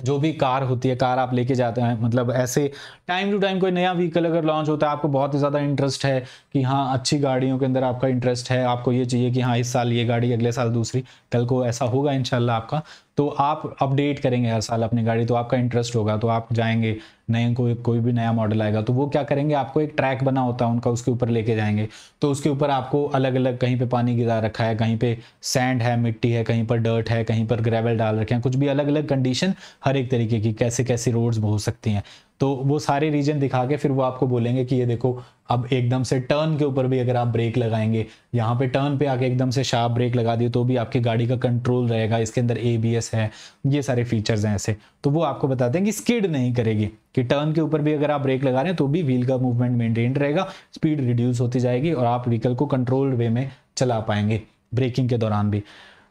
S1: जो भी कार होती है कार आप लेके जाते हैं मतलब ऐसे टाइम टू टाइम कोई नया व्हीकल अगर लॉन्च होता है आपको बहुत ही ज़्यादा इंटरेस्ट है कि हाँ अच्छी गाड़ियों के अंदर आपका इंटरेस्ट है आपको ये चाहिए कि हाँ इस साल ये गाड़ी अगले साल दूसरी कल को ऐसा होगा इनशाला आपका तो आप अपडेट करेंगे हर साल अपनी गाड़ी तो आपका इंटरेस्ट होगा तो आप जाएंगे नए कोई कोई भी नया मॉडल आएगा तो वो क्या करेंगे आपको एक ट्रैक बना होता है उनका उसके ऊपर लेके जाएंगे तो उसके ऊपर आपको अलग अलग कहीं पे पानी गिरा रखा है कहीं पे सैंड है मिट्टी है कहीं पर डर्ट है कहीं पर ग्रेवल डाल रखे हैं कुछ भी अलग अलग कंडीशन हर एक तरीके की कैसे कैसी रोड्स हो सकती हैं तो वो सारे रीजन दिखा के फिर वो आपको बोलेंगे कि ये देखो अब एकदम से टर्न के ऊपर भी अगर आप ब्रेक लगाएंगे यहाँ पे टर्न पे आके एकदम से शार्प ब्रेक लगा दिए तो भी आपकी गाड़ी का कंट्रोल रहेगा इसके अंदर ए है ये सारे फीचर्स हैं ऐसे तो वो आपको बताते हैं कि स्किड नहीं करेगी कि टर्न के ऊपर भी अगर आप ब्रेक लगा रहे हैं तो भी व्हील का मूवमेंट मेनटेन रहेगा स्पीड रिड्यूस होती जाएगी और आप व्हीकल को कंट्रोल वे में चला पाएंगे ब्रेकिंग के दौरान भी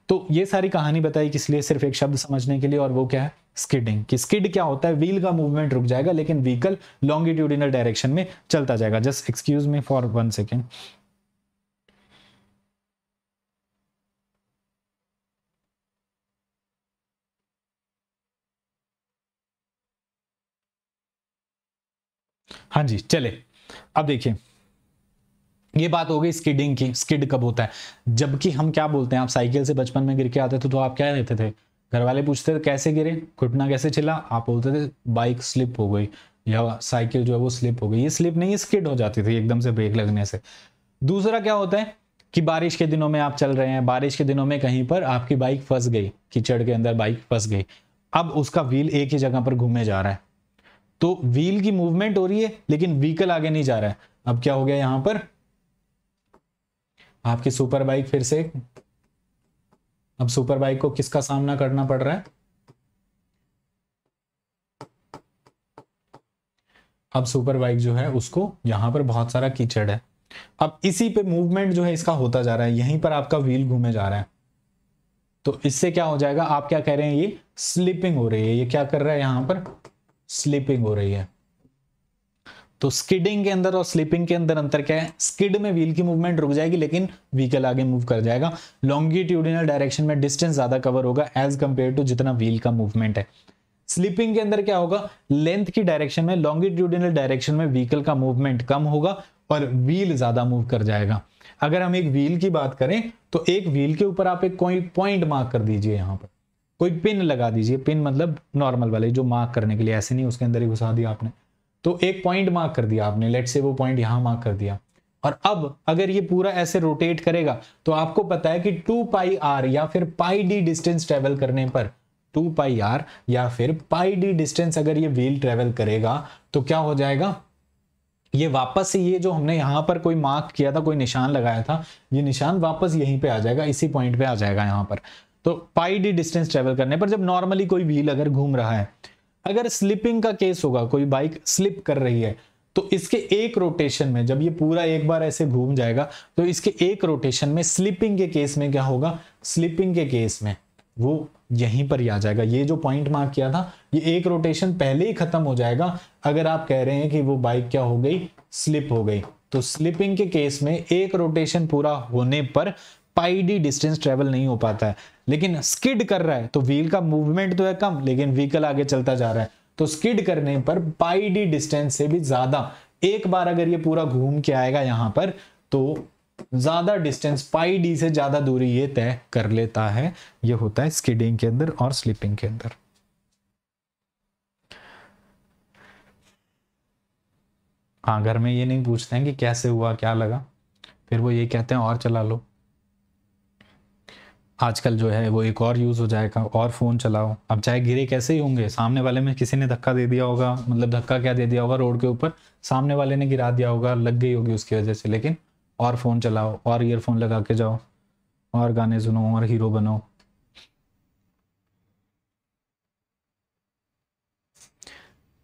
S1: तो ये सारी कहानी बताई किस लिए सिर्फ एक शब्द समझने के लिए और वो क्या है स्किडिंग कि स्किड क्या होता है व्हील का मूवमेंट रुक जाएगा लेकिन व्हीकल लॉन्गिट्यूडिनल डायरेक्शन में चलता जाएगा just excuse me for one second हाँ जी चले अब देखिए ये बात हो गई स्किडिंग की स्किड कब होता है जबकि हम क्या बोलते हैं आप साइकिल से बचपन में गिर के आते थे तो आप क्या रहते थे घर वाले पूछते थे कैसे गिरे घुटना कैसे चला आप बोलते थे बाइक स्लिप हो गई या साइकिल जो है वो स्लिप हो गई ये स्लिप नहीं स्किड हो जाती थी एकदम से ब्रेक लगने से दूसरा क्या होता है कि बारिश के दिनों में आप चल रहे हैं बारिश के दिनों में कहीं पर आपकी बाइक फंस गई कीचड़ के अंदर बाइक फंस गई अब उसका व्हील एक ही जगह पर घूमे जा रहा है तो व्हील की मूवमेंट हो रही है लेकिन व्हीकल आगे नहीं जा रहा है अब क्या हो गया यहां पर आपकी सुपर बाइक फिर से अब सुपर बाइक को किसका सामना करना पड़ रहा है अब सुपर बाइक जो है उसको यहां पर बहुत सारा कीचड़ है अब इसी पे मूवमेंट जो है इसका होता जा रहा है यहीं पर आपका व्हील घूमे जा रहा है तो इससे क्या हो जाएगा आप क्या कह रहे हैं ये स्लिपिंग हो रही है ये क्या कर रहा है यहां पर स्लिपिंग हो रही है तो स्किडिंग के अंदर और स्लिपिंग के अंदर अंतर क्या है स्किड में व्हील की मूवमेंट रुक जाएगी लेकिन व्हीकल आगे मूव कर जाएगा लॉन्गिट्यूडिनल डायरेक्शन में डिस्टेंस ज्यादा कवर होगा एज कंपेयर टू जितना व्हील का मूवमेंट है स्लीपिंग के अंदर क्या होगा लेंथ की डायरेक्शन में लॉन्गिट्यूडिनल डायरेक्शन में व्हीकल का मूवमेंट कम होगा और व्हील ज्यादा मूव कर जाएगा अगर हम एक व्हील की बात करें तो एक व्हील के ऊपर आप एक कोई पॉइंट मार्क कर दीजिए यहाँ पर कोई पिन लगा दीजिए पिन मतलब नॉर्मल वाले जो मार्क करने के लिए ऐसे नहीं उसके अंदर ही घुसा दिया आपने तो एक पॉइंट मार्क कर दिया आपने लेट से वो पॉइंट यहां मार्क कर दिया और अब अगर ये पूरा ऐसे रोटेट करेगा तो आपको पता है कि टू पाई आर या फिर पाई डी डिस्टेंस ट्रेवल करने पर टू पाई आर या फिर पाई डी डिस्टेंस अगर ये व्हील ट्रेवल करेगा तो क्या हो जाएगा ये वापस से ये जो हमने यहां पर कोई मार्क किया था कोई निशान लगाया था ये निशान वापस यहीं पे आ जाएगा इसी पॉइंट पे आ जाएगा यहां पर तो पाई डी डिस्टेंस ट्रेवल करने पर जब नॉर्मली कोई व्हील अगर घूम रहा है अगर स्लिपिंग का केस होगा कोई बाइक स्लिप कर रही है तो इसके एक रोटेशन में जब ये पूरा एक बार ऐसे घूम जाएगा तो इसके एक रोटेशन में स्लिपिंग के केस में क्या होगा स्लिपिंग के केस में वो यहीं पर ही आ जाएगा ये जो पॉइंट मार्क किया था ये एक रोटेशन पहले ही खत्म हो जाएगा अगर आप कह रहे हैं कि वो बाइक क्या हो गई स्लिप हो गई तो स्लिपिंग के केस में एक रोटेशन पूरा होने पर पाई डी डिस्टेंस ट्रेवल नहीं हो पाता है लेकिन स्किड कर रहा है तो व्हील का मूवमेंट तो है कम लेकिन व्हीकल आगे चलता जा रहा है तो स्किड करने पर पाई डी डिस्टेंस से भी ज्यादा एक बार अगर ये पूरा घूम के आएगा यहां पर तो ज्यादा डिस्टेंस पाई डी से ज्यादा दूरी ये तय कर लेता है ये होता है स्किडिंग के अंदर और स्लिपिंग के अंदर हाँ घर में ये नहीं पूछते हैं कि कैसे हुआ क्या लगा फिर वो ये कहते हैं और चला लो आजकल जो है वो एक और यूज़ हो जाएगा और फ़ोन चलाओ अब चाहे गिरे कैसे ही होंगे सामने वाले में किसी ने धक्का दे दिया होगा मतलब धक्का क्या दे दिया होगा रोड के ऊपर सामने वाले ने गिरा दिया होगा लग गई होगी उसकी वजह से लेकिन और फ़ोन चलाओ और ईयरफोन लगा के जाओ और गाने सुनो और हीरो बनो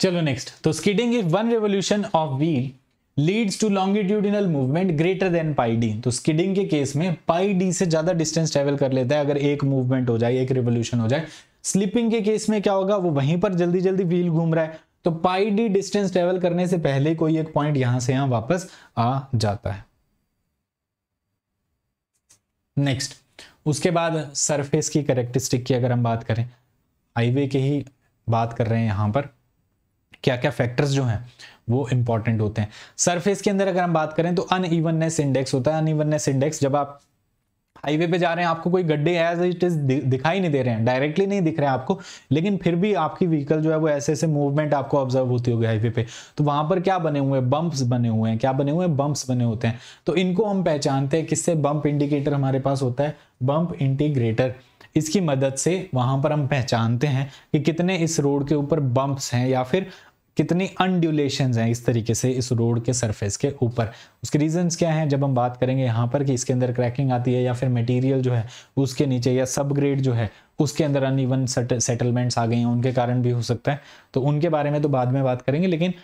S1: चलो नेक्स्ट तो skidding is one revolution of wheel leads to longitudinal movement greater than pi d तो स्किडिंग के केस में पाई डी से ज्यादा डिस्टेंस ट्रेवल कर लेता है अगर एक मूवमेंट हो जाए एक रिवोल्यूशन हो जाए स्लिपिंग के केस में क्या होगा वो वहीं पर जल्दी जल्दी व्हील घूम रहा है तो पाई डी डिस्टेंस ट्रेवल करने से पहले कोई एक पॉइंट यहां से यहां वापस आ जाता है नेक्स्ट उसके बाद सरफेस की करेक्टरिस्टिक की अगर हम बात करें हाईवे की ही बात कर रहे हैं यहां पर क्या क्या फैक्टर्स जो हैं वो इंपॉर्टेंट होते हैं सरफेस के अंदर अगर हम बात करें तो अनइवननेस इंडेक्स होता है अनइवननेस इंडेक्स जब आप हाईवे पे जा रहे हैं आपको कोई गड्ढे एज इट इज दिखाई नहीं दे रहे हैं डायरेक्टली नहीं दिख रहे हैं आपको लेकिन फिर भी आपकी व्हीकल जो है वो ऐसे ऐसे मूवमेंट आपको ऑब्जर्व होती होगी हाईवे पे तो वहां पर क्या बने हुए बम्प्स बने हुए हैं क्या बने हुए हैं बम्प्स बने होते हैं तो इनको हम पहचानते हैं किससे बम्प इंडिकेटर हमारे पास होता है बम्प इंटीग्रेटर इसकी मदद से वहां पर हम पहचानते हैं कि कितने इस रोड के ऊपर बम्प्स हैं या फिर कितनी अनड्यूलेशन हैं इस तरीके से इस रोड के सरफेस के ऊपर उसके रीजंस क्या हैं जब हम बात करेंगे यहाँ पर कि इसके अंदर क्रैकिंग आती है या फिर मटेरियल जो है उसके नीचे या सब ग्रेड जो है उसके अंदर अनइवन सेटलमेंट्स आ गई हैं उनके कारण भी हो सकता है तो उनके बारे में तो बाद में बात करेंगे लेकिन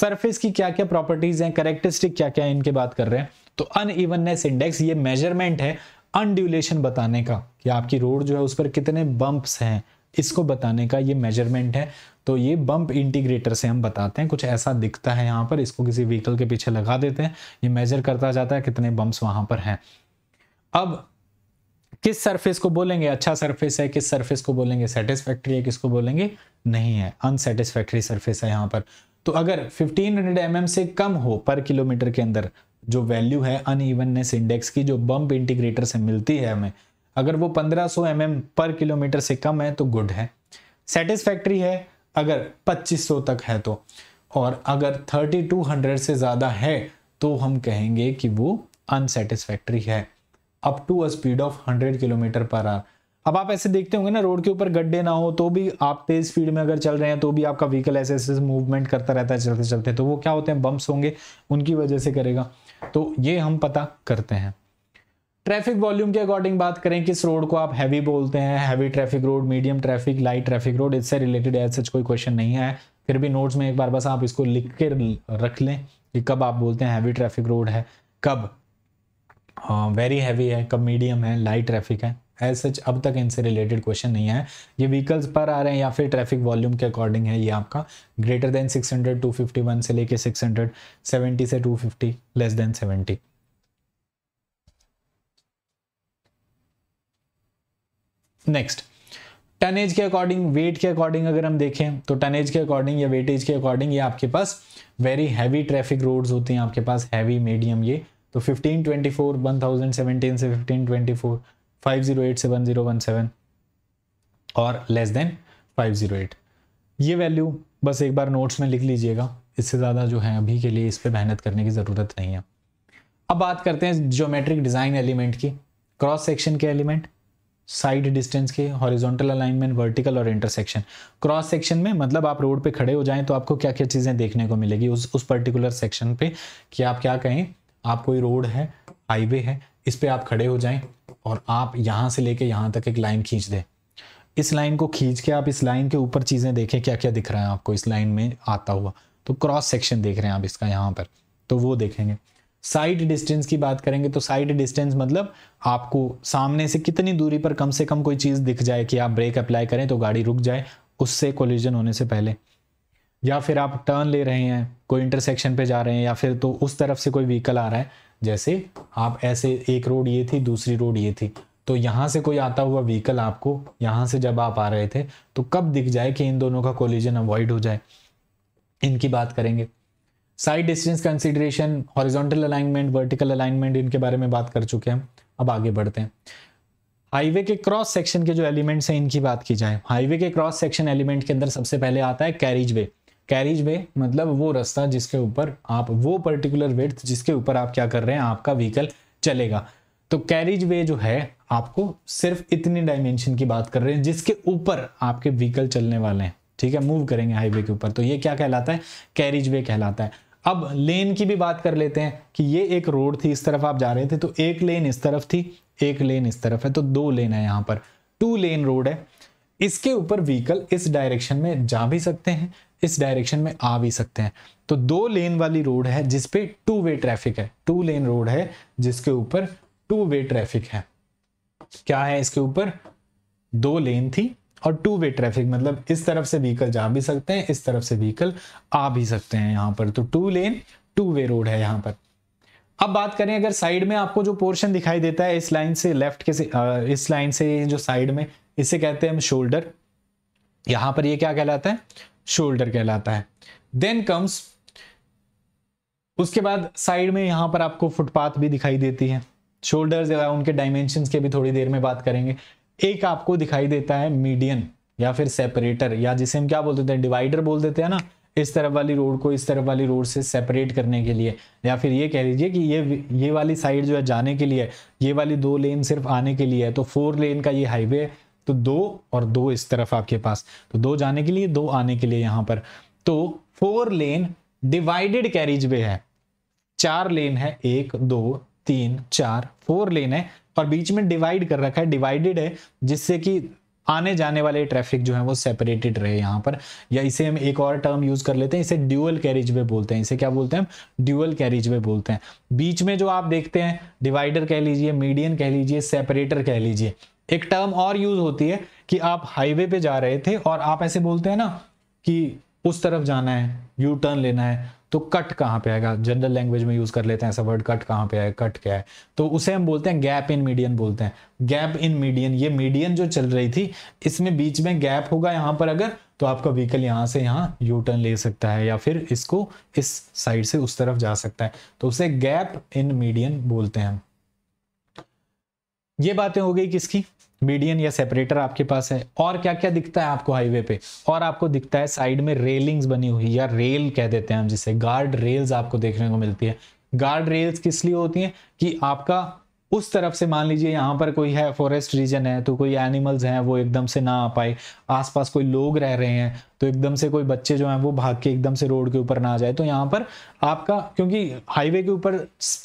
S1: सरफेस की क्या क्या प्रॉपर्टीज हैं करेक्टरिस्टिक क्या क्या है इनके बात कर रहे हैं तो अनइवननेस इंडेक्स ये मेजरमेंट है अनड्यूलेशन बताने का कि आपकी रोड जो है उस पर कितने बम्प्स हैं इसको बताने का ये मेजरमेंट है तो ये बम्प इंटीग्रेटर से हम बताते हैं कुछ ऐसा दिखता है यहाँ पर इसको किसी व्हीकल के पीछे लगा देते हैं ये मेजर करता जाता है कितने बम्प वहां पर हैं अब किस सरफेस को बोलेंगे अच्छा सरफेस है किस सरफेस को बोलेंगे सेटिस्फैक्ट्री है किसको बोलेंगे नहीं है अनसेटिस्फैक्ट्री सरफेस है यहाँ पर तो अगर 1500 हंड्रेड mm से कम हो पर किलोमीटर के अंदर जो वैल्यू है अनइवननेस इंडेक्स की जो बम्प इंटीग्रेटर से मिलती है हमें अगर वो 1500 सौ mm पर किलोमीटर से कम है तो गुड है सेटिस्फैक्ट्री है अगर 2500 तक है तो और अगर 3200 से ज़्यादा है तो हम कहेंगे कि वो अनसेटिस्फैक्ट्री है up to a speed of 100 kilometre per hour अब आप ऐसे देखते होंगे ना रोड के ऊपर गड्ढे ना हो तो भी आप तेज स्पीड में अगर चल रहे हैं तो भी आपका व्हीकल ऐसे ऐसे मूवमेंट करता रहता है चलते चलते तो वो क्या होते हैं बम्प्स होंगे उनकी वजह से करेगा तो ये हम पता करते हैं ट्रैफिक वॉल्यूम के अकॉर्डिंग बात करें किस रोड को आप हैवी बोलते हैं heavy traffic road medium traffic light traffic road इससे रिलेटेड एज सच कोई क्वेश्चन नहीं है फिर भी नोट्स में एक बार बस आप इसको लिख के रख लें कि कब आप बोलते हैं हैवी ट्रैफिक रोड है कब वेरी हाँ, हैवी है कब मीडियम है लाइट ट्रैफिक है एज सच अब तक इनसे रिलेटेड क्वेश्चन नहीं है ये व्हीकल्स पर आ रहे हैं या फिर ट्रैफिक वॉल्यूम के अकॉर्डिंग है ये आपका ग्रेटर देन 600 251 से लेके 670 से 250 लेस देन 70 नेक्स्ट टनेज के अकॉर्डिंग वेट के अकॉर्डिंग अगर हम देखें तो टनेज के अकॉर्डिंग या वेटेज के अकॉर्डिंग ये आपके पास वेरी हैवी ट्रैफिक रोड्स होते हैं आपके पास हैवी मीडियम ये तो 1524 1017 से 1524 508 से और लेस देन 508 ये वैल्यू बस एक बार नोट्स में लिख लीजिएगा इससे ज़्यादा जो है अभी के लिए इस पर मेहनत करने की ज़रूरत नहीं है अब बात करते हैं ज्योमेट्रिक डिज़ाइन एलिमेंट की क्रॉस सेक्शन के एलिमेंट साइड डिस्टेंस के हॉरिजॉन्टल अलाइनमेंट वर्टिकल और इंटरसेक्शन क्रॉस सेक्शन में मतलब आप रोड पे खड़े हो जाएं तो आपको क्या क्या चीज़ें देखने को मिलेगी उस उस पर्टिकुलर सेक्शन पे कि आप क्या कहें आप कोई रोड है हाईवे है इस पर आप खड़े हो जाएं और आप यहाँ से लेके यहाँ तक एक लाइन खींच दें इस लाइन को खींच के आप इस लाइन के ऊपर चीज़ें देखें क्या क्या दिख रहा है आपको इस लाइन में आता हुआ तो क्रॉस सेक्शन देख रहे हैं आप इसका यहाँ पर तो वो देखेंगे साइड डिस्टेंस की बात करेंगे तो साइड डिस्टेंस मतलब आपको सामने से कितनी दूरी पर कम से कम कोई चीज़ दिख जाए कि आप ब्रेक अप्लाई करें तो गाड़ी रुक जाए उससे कोलिजन होने से पहले या फिर आप टर्न ले रहे हैं कोई इंटरसेक्शन पे जा रहे हैं या फिर तो उस तरफ से कोई व्हीकल आ रहा है जैसे आप ऐसे एक रोड ये थी दूसरी रोड ये थी तो यहां से कोई आता हुआ व्हीकल आपको यहां से जब आप आ रहे थे तो कब दिख जाए कि इन दोनों का कोलिजन अवॉइड हो जाए इनकी बात करेंगे sight distance consideration horizontal alignment vertical alignment इनके बारे में बात कर चुके हैं अब आगे बढ़ते हैं हाईवे के क्रॉस सेक्शन के जो एलिमेंट्स हैं इनकी बात की जाए हाईवे के क्रॉस सेक्शन एलिमेंट के अंदर सबसे पहले आता है कैरिज वे कैरिज वे मतलब वो रास्ता जिसके ऊपर आप वो पर्टिकुलर वेथ जिसके ऊपर आप क्या कर रहे हैं आपका व्हीकल चलेगा तो कैरिज वे जो है आपको सिर्फ इतनी डायमेंशन की बात कर रहे हैं जिसके ऊपर आपके व्हीकल चलने वाले हैं ठीक है मूव करेंगे हाईवे के ऊपर तो ये क्या कहलाता है कैरिज वे कहलाता है अब लेन की भी बात कर लेते हैं कि ये एक रोड थी इस तरफ आप जा रहे थे तो एक लेन इस तरफ थी एक लेन इस तरफ है तो दो लेन है यहां पर टू लेन रोड है इसके ऊपर व्हीकल इस डायरेक्शन में जा भी सकते हैं इस डायरेक्शन में आ भी सकते हैं तो दो लेन वाली रोड है जिसपे टू वे ट्रैफिक है टू लेन रोड है जिसके ऊपर टू वे ट्रैफिक है क्या है इसके ऊपर दो लेन थी और टू वे ट्रैफिक मतलब इस तरफ से व्हीकल जा भी सकते हैं इस तरफ से व्हीकल आ भी सकते हैं यहाँ पर तो two lane two way road है यहाँ पर अब बात करें अगर साइड में आपको जो पोर्शन दिखाई देता है इस लाइन से लेफ्ट के से इस लाइन से जो साइड में इसे कहते हैं हम शोल्डर यहां पर ये क्या कहलाता है शोल्डर कहलाता है देन कम्स उसके बाद साइड में यहां पर आपको फुटपाथ भी दिखाई देती है शोल्डर उनके डायमेंशन के भी थोड़ी देर में बात करेंगे एक आपको दिखाई देता है मीडियन या फिर सेपरेटर या जिसे हम क्या बोल देते हैं डिवाइडर बोल देते हैं ना इस तरफ वाली रोड को इस तरफ वाली रोड से सेपरेट करने के लिए या फिर ये कह लीजिए कि ये ये वाली साइड जो है जाने के लिए ये वाली दो लेन सिर्फ आने के लिए है तो फोर लेन का ये हाईवे है तो दो और दो इस तरफ आपके पास तो दो जाने के लिए दो आने के लिए यहां पर तो four lane divided carriageway है चार लेन है एक दो तीन चार फोर लेन है और बीच में डिवाइड कर रखा है डिवाइडेड है जिससे कि आने जाने वाले ट्रैफिक जो है वो सेपरेटेड रहे यहाँ पर या इसे हम एक और टर्म यूज कर लेते हैं इसे ड्यूअल कैरिज वे बोलते हैं इसे क्या बोलते हैं ड्यूअल कैरिज वे बोलते हैं बीच में जो आप देखते हैं डिवाइडर कह लीजिए मीडियन कह लीजिए सेपरेटर कह लीजिए एक टर्म और यूज होती है कि आप हाईवे पे जा रहे थे और आप ऐसे बोलते हैं ना कि उस तरफ जाना है यू टर्न लेना है तो कट कहाँ पे आएगा जनरल लैंग्वेज में यूज कर लेते हैं ऐसा वर्ड कट कहाँ पे आएगा कट क्या है तो उसे हम बोलते हैं गैप इन मीडियन बोलते हैं गैप इन मीडियन ये मीडियन जो चल रही थी इसमें बीच में गैप होगा यहाँ पर अगर तो आपका व्हीकल यहाँ से यहाँ यू टर्न ले सकता है या फिर इसको इस साइड से उस तरफ जा सकता है तो उसे गैप इन मीडियन बोलते हैं ये बातें हो गई किसकी मीडियन या सेपरेटर आपके पास है और क्या क्या दिखता है आपको हाईवे पे और आपको दिखता है साइड में रेलिंग्स बनी हुई या रेल कह देते हैं हम जिसे गार्ड रेल्स आपको देखने को मिलती है गार्ड रेल्स किस लिए होती हैं कि आपका उस तरफ से मान लीजिए यहाँ पर कोई है फॉरेस्ट रीजन है तो कोई एनिमल्स हैं वो एकदम से ना आ पाए आसपास कोई लोग रह रहे हैं तो एकदम से कोई बच्चे जो हैं वो भाग के एकदम से रोड के ऊपर ना आ जाए तो यहाँ पर आपका क्योंकि हाईवे के ऊपर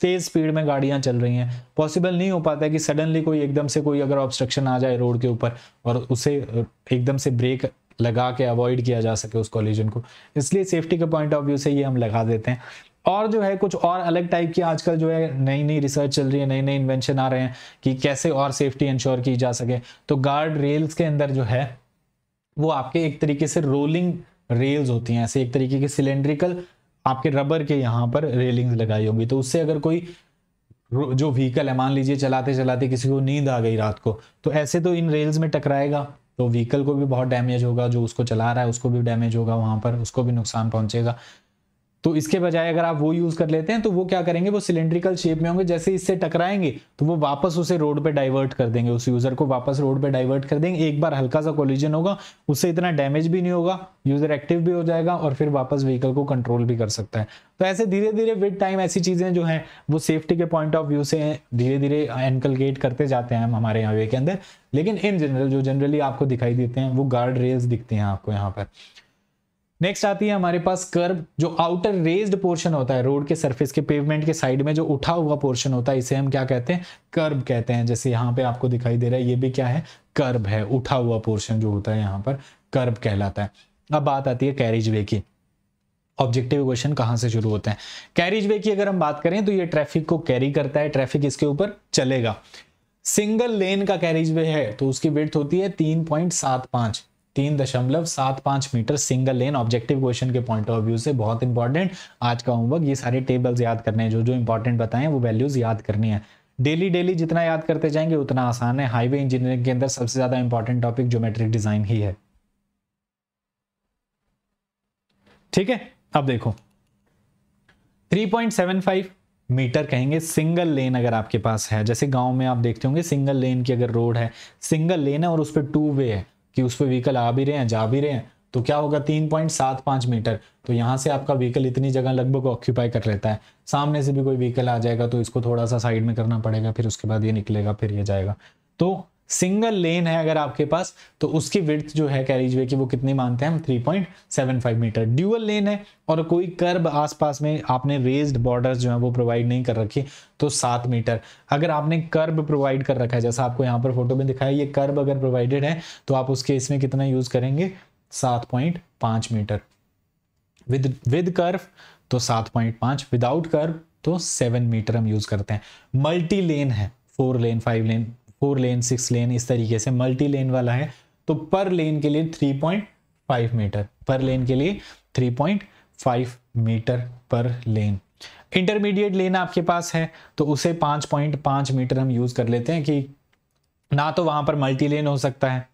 S1: तेज स्पीड में गाड़ियाँ चल रही हैं पॉसिबल नहीं हो पाता है कि सडनली कोई एकदम से कोई अगर ऑब्स्ट्रक्शन आ जाए रोड के ऊपर और उसे एकदम से ब्रेक लगा के अवॉइड किया जा सके उस कॉलिजन को इसलिए सेफ्टी के पॉइंट ऑफ व्यू से ये हम लगा देते हैं और जो है कुछ और अलग टाइप की आजकल जो है नई नई रिसर्च चल रही है नई नई इन्वेंशन आ रहे हैं कि कैसे और सेफ्टी इंश्योर की जा सके तो गार्ड रेल्स के अंदर जो है वो आपके एक तरीके से रोलिंग रेल्स होती हैं ऐसे एक तरीके की सिलेंड्रिकल आपके रबर के यहाँ पर रेलिंग लगाई होगी तो उससे अगर कोई जो व्हीकल है मान लीजिए चलाते चलाते किसी को नींद आ गई रात को तो ऐसे तो इन रेल्स में टकराएगा तो व्हीकल को भी बहुत डैमेज होगा जो उसको चला रहा है उसको भी डैमेज होगा वहां पर उसको भी नुकसान पहुंचेगा तो इसके बजाय अगर आप वो यूज कर लेते हैं तो वो क्या करेंगे वो सिलेंड्रिकल शेप में होंगे जैसे इससे टकराएंगे तो वो वापस उसे रोड पे डाइवर्ट कर देंगे उस यूजर को वापस रोड पे डाइवर्ट कर देंगे एक बार हल्का सा कोलिजन होगा उससे इतना डैमेज भी नहीं होगा यूजर एक्टिव भी हो जाएगा और फिर वापस व्हीकल को कंट्रोल भी कर सकता है तो ऐसे धीरे धीरे विद टाइम ऐसी चीजें जो है वो सेफ्टी के पॉइंट ऑफ व्यू से धीरे धीरे एनकलगेट करते जाते हैं हम हमारे यहाँ वे के अंदर लेकिन इन जनरल जो जनरली आपको दिखाई देते हैं वो गार्ड रेल्स दिखते हैं आपको यहाँ पर नेक्स्ट आती है हमारे पास कर्व जो आउटर रेज्ड पोर्शन होता है रोड के सरफेस के पेवमेंट के साइड में जो उठा हुआ पोर्शन होता है इसे हम क्या कहते हैं कर्व कहते हैं जैसे यहाँ पे आपको दिखाई दे रहा है ये भी क्या है कर्व है उठा हुआ पोर्शन जो होता है यहाँ पर कर्व कहलाता है अब बात आती है कैरेज वे की ऑब्जेक्टिव क्वेश्चन कहाँ से शुरू होते हैं कैरेज वे की अगर हम बात करें तो ये ट्रैफिक को कैरी करता है ट्रैफिक इसके ऊपर चलेगा सिंगल लेन का कैरेज वे है तो उसकी वेट होती है तीन पॉइंट सात पांच तीन दशमलव सात पांच metre single lane objective question के पॉइंट ऑफ व्यू से बहुत इंपॉर्टेंट आज का होमवर्क ये सारे टेबल्स याद करने हैं जो जो इंपॉर्टेंट बताएं वो वैल्यूज याद करनी है डेली डेली जितना याद करते जाएंगे उतना आसान है हाईवे इंजीनियरिंग के अंदर सबसे ज्यादा इंपॉर्टेंट टॉपिक ज्योमेट्रिक डिजाइन ही है ठीक है अब देखो 3.75 मीटर कहेंगे सिंगल लेन अगर आपके पास है जैसे गांव में आप देखते होंगे सिंगल लेन की अगर रोड है सिंगल लेन है और उस पर टू वे है कि उस पर व्हीकल आ भी रहे हैं जा भी रहे हैं तो क्या होगा तीन पॉइंट सात पांच मीटर तो यहां से आपका व्हीकल इतनी जगह लगभग ऑक्यूपाई कर लेता है सामने से भी कोई व्हीकल आ जाएगा तो इसको थोड़ा सा साइड में करना पड़ेगा फिर उसके बाद ये निकलेगा फिर ये जाएगा तो सिंगल लेन है अगर आपके पास तो उसकी विड्थ जो है वे की वो कितनी मानते हैं हम 3.75 मीटर ड्यूअल लेन है और कोई कर्ब आसपास में आपने रेज्ड बॉर्डर्स जो है वो प्रोवाइड नहीं कर रखी तो सात मीटर अगर आपने कर्ब प्रोवाइड कर रखा है जैसा आपको यहाँ पर फोटो में दिखाया ये कर्ब अगर प्रोवाइडेड है तो आप उसके इसमें कितना यूज करेंगे सात पॉइंट पांच मीटर विद विद कर्व तो सात पॉइंट पांच विदाउट कर्व तो सेवन मीटर हम यूज करते हैं मल्टी लेन है four lane five lane four lane six lane इस तरीके से मल्टी लेन वाला है तो पर लेन के लिए थ्री पॉइंट फाइव मीटर पर लेन के लिए थ्री पॉइंट फाइव मीटर पर लेन इंटरमीडिएट लेन आपके पास है तो उसे पांच पॉइंट पांच मीटर हम यूज़ कर लेते हैं कि ना तो वहां पर मल्टी लेन हो सकता है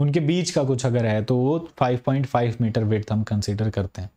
S1: उनके बीच का कुछ अगर है तो वो five point five metre width हम कंसिडर करते हैं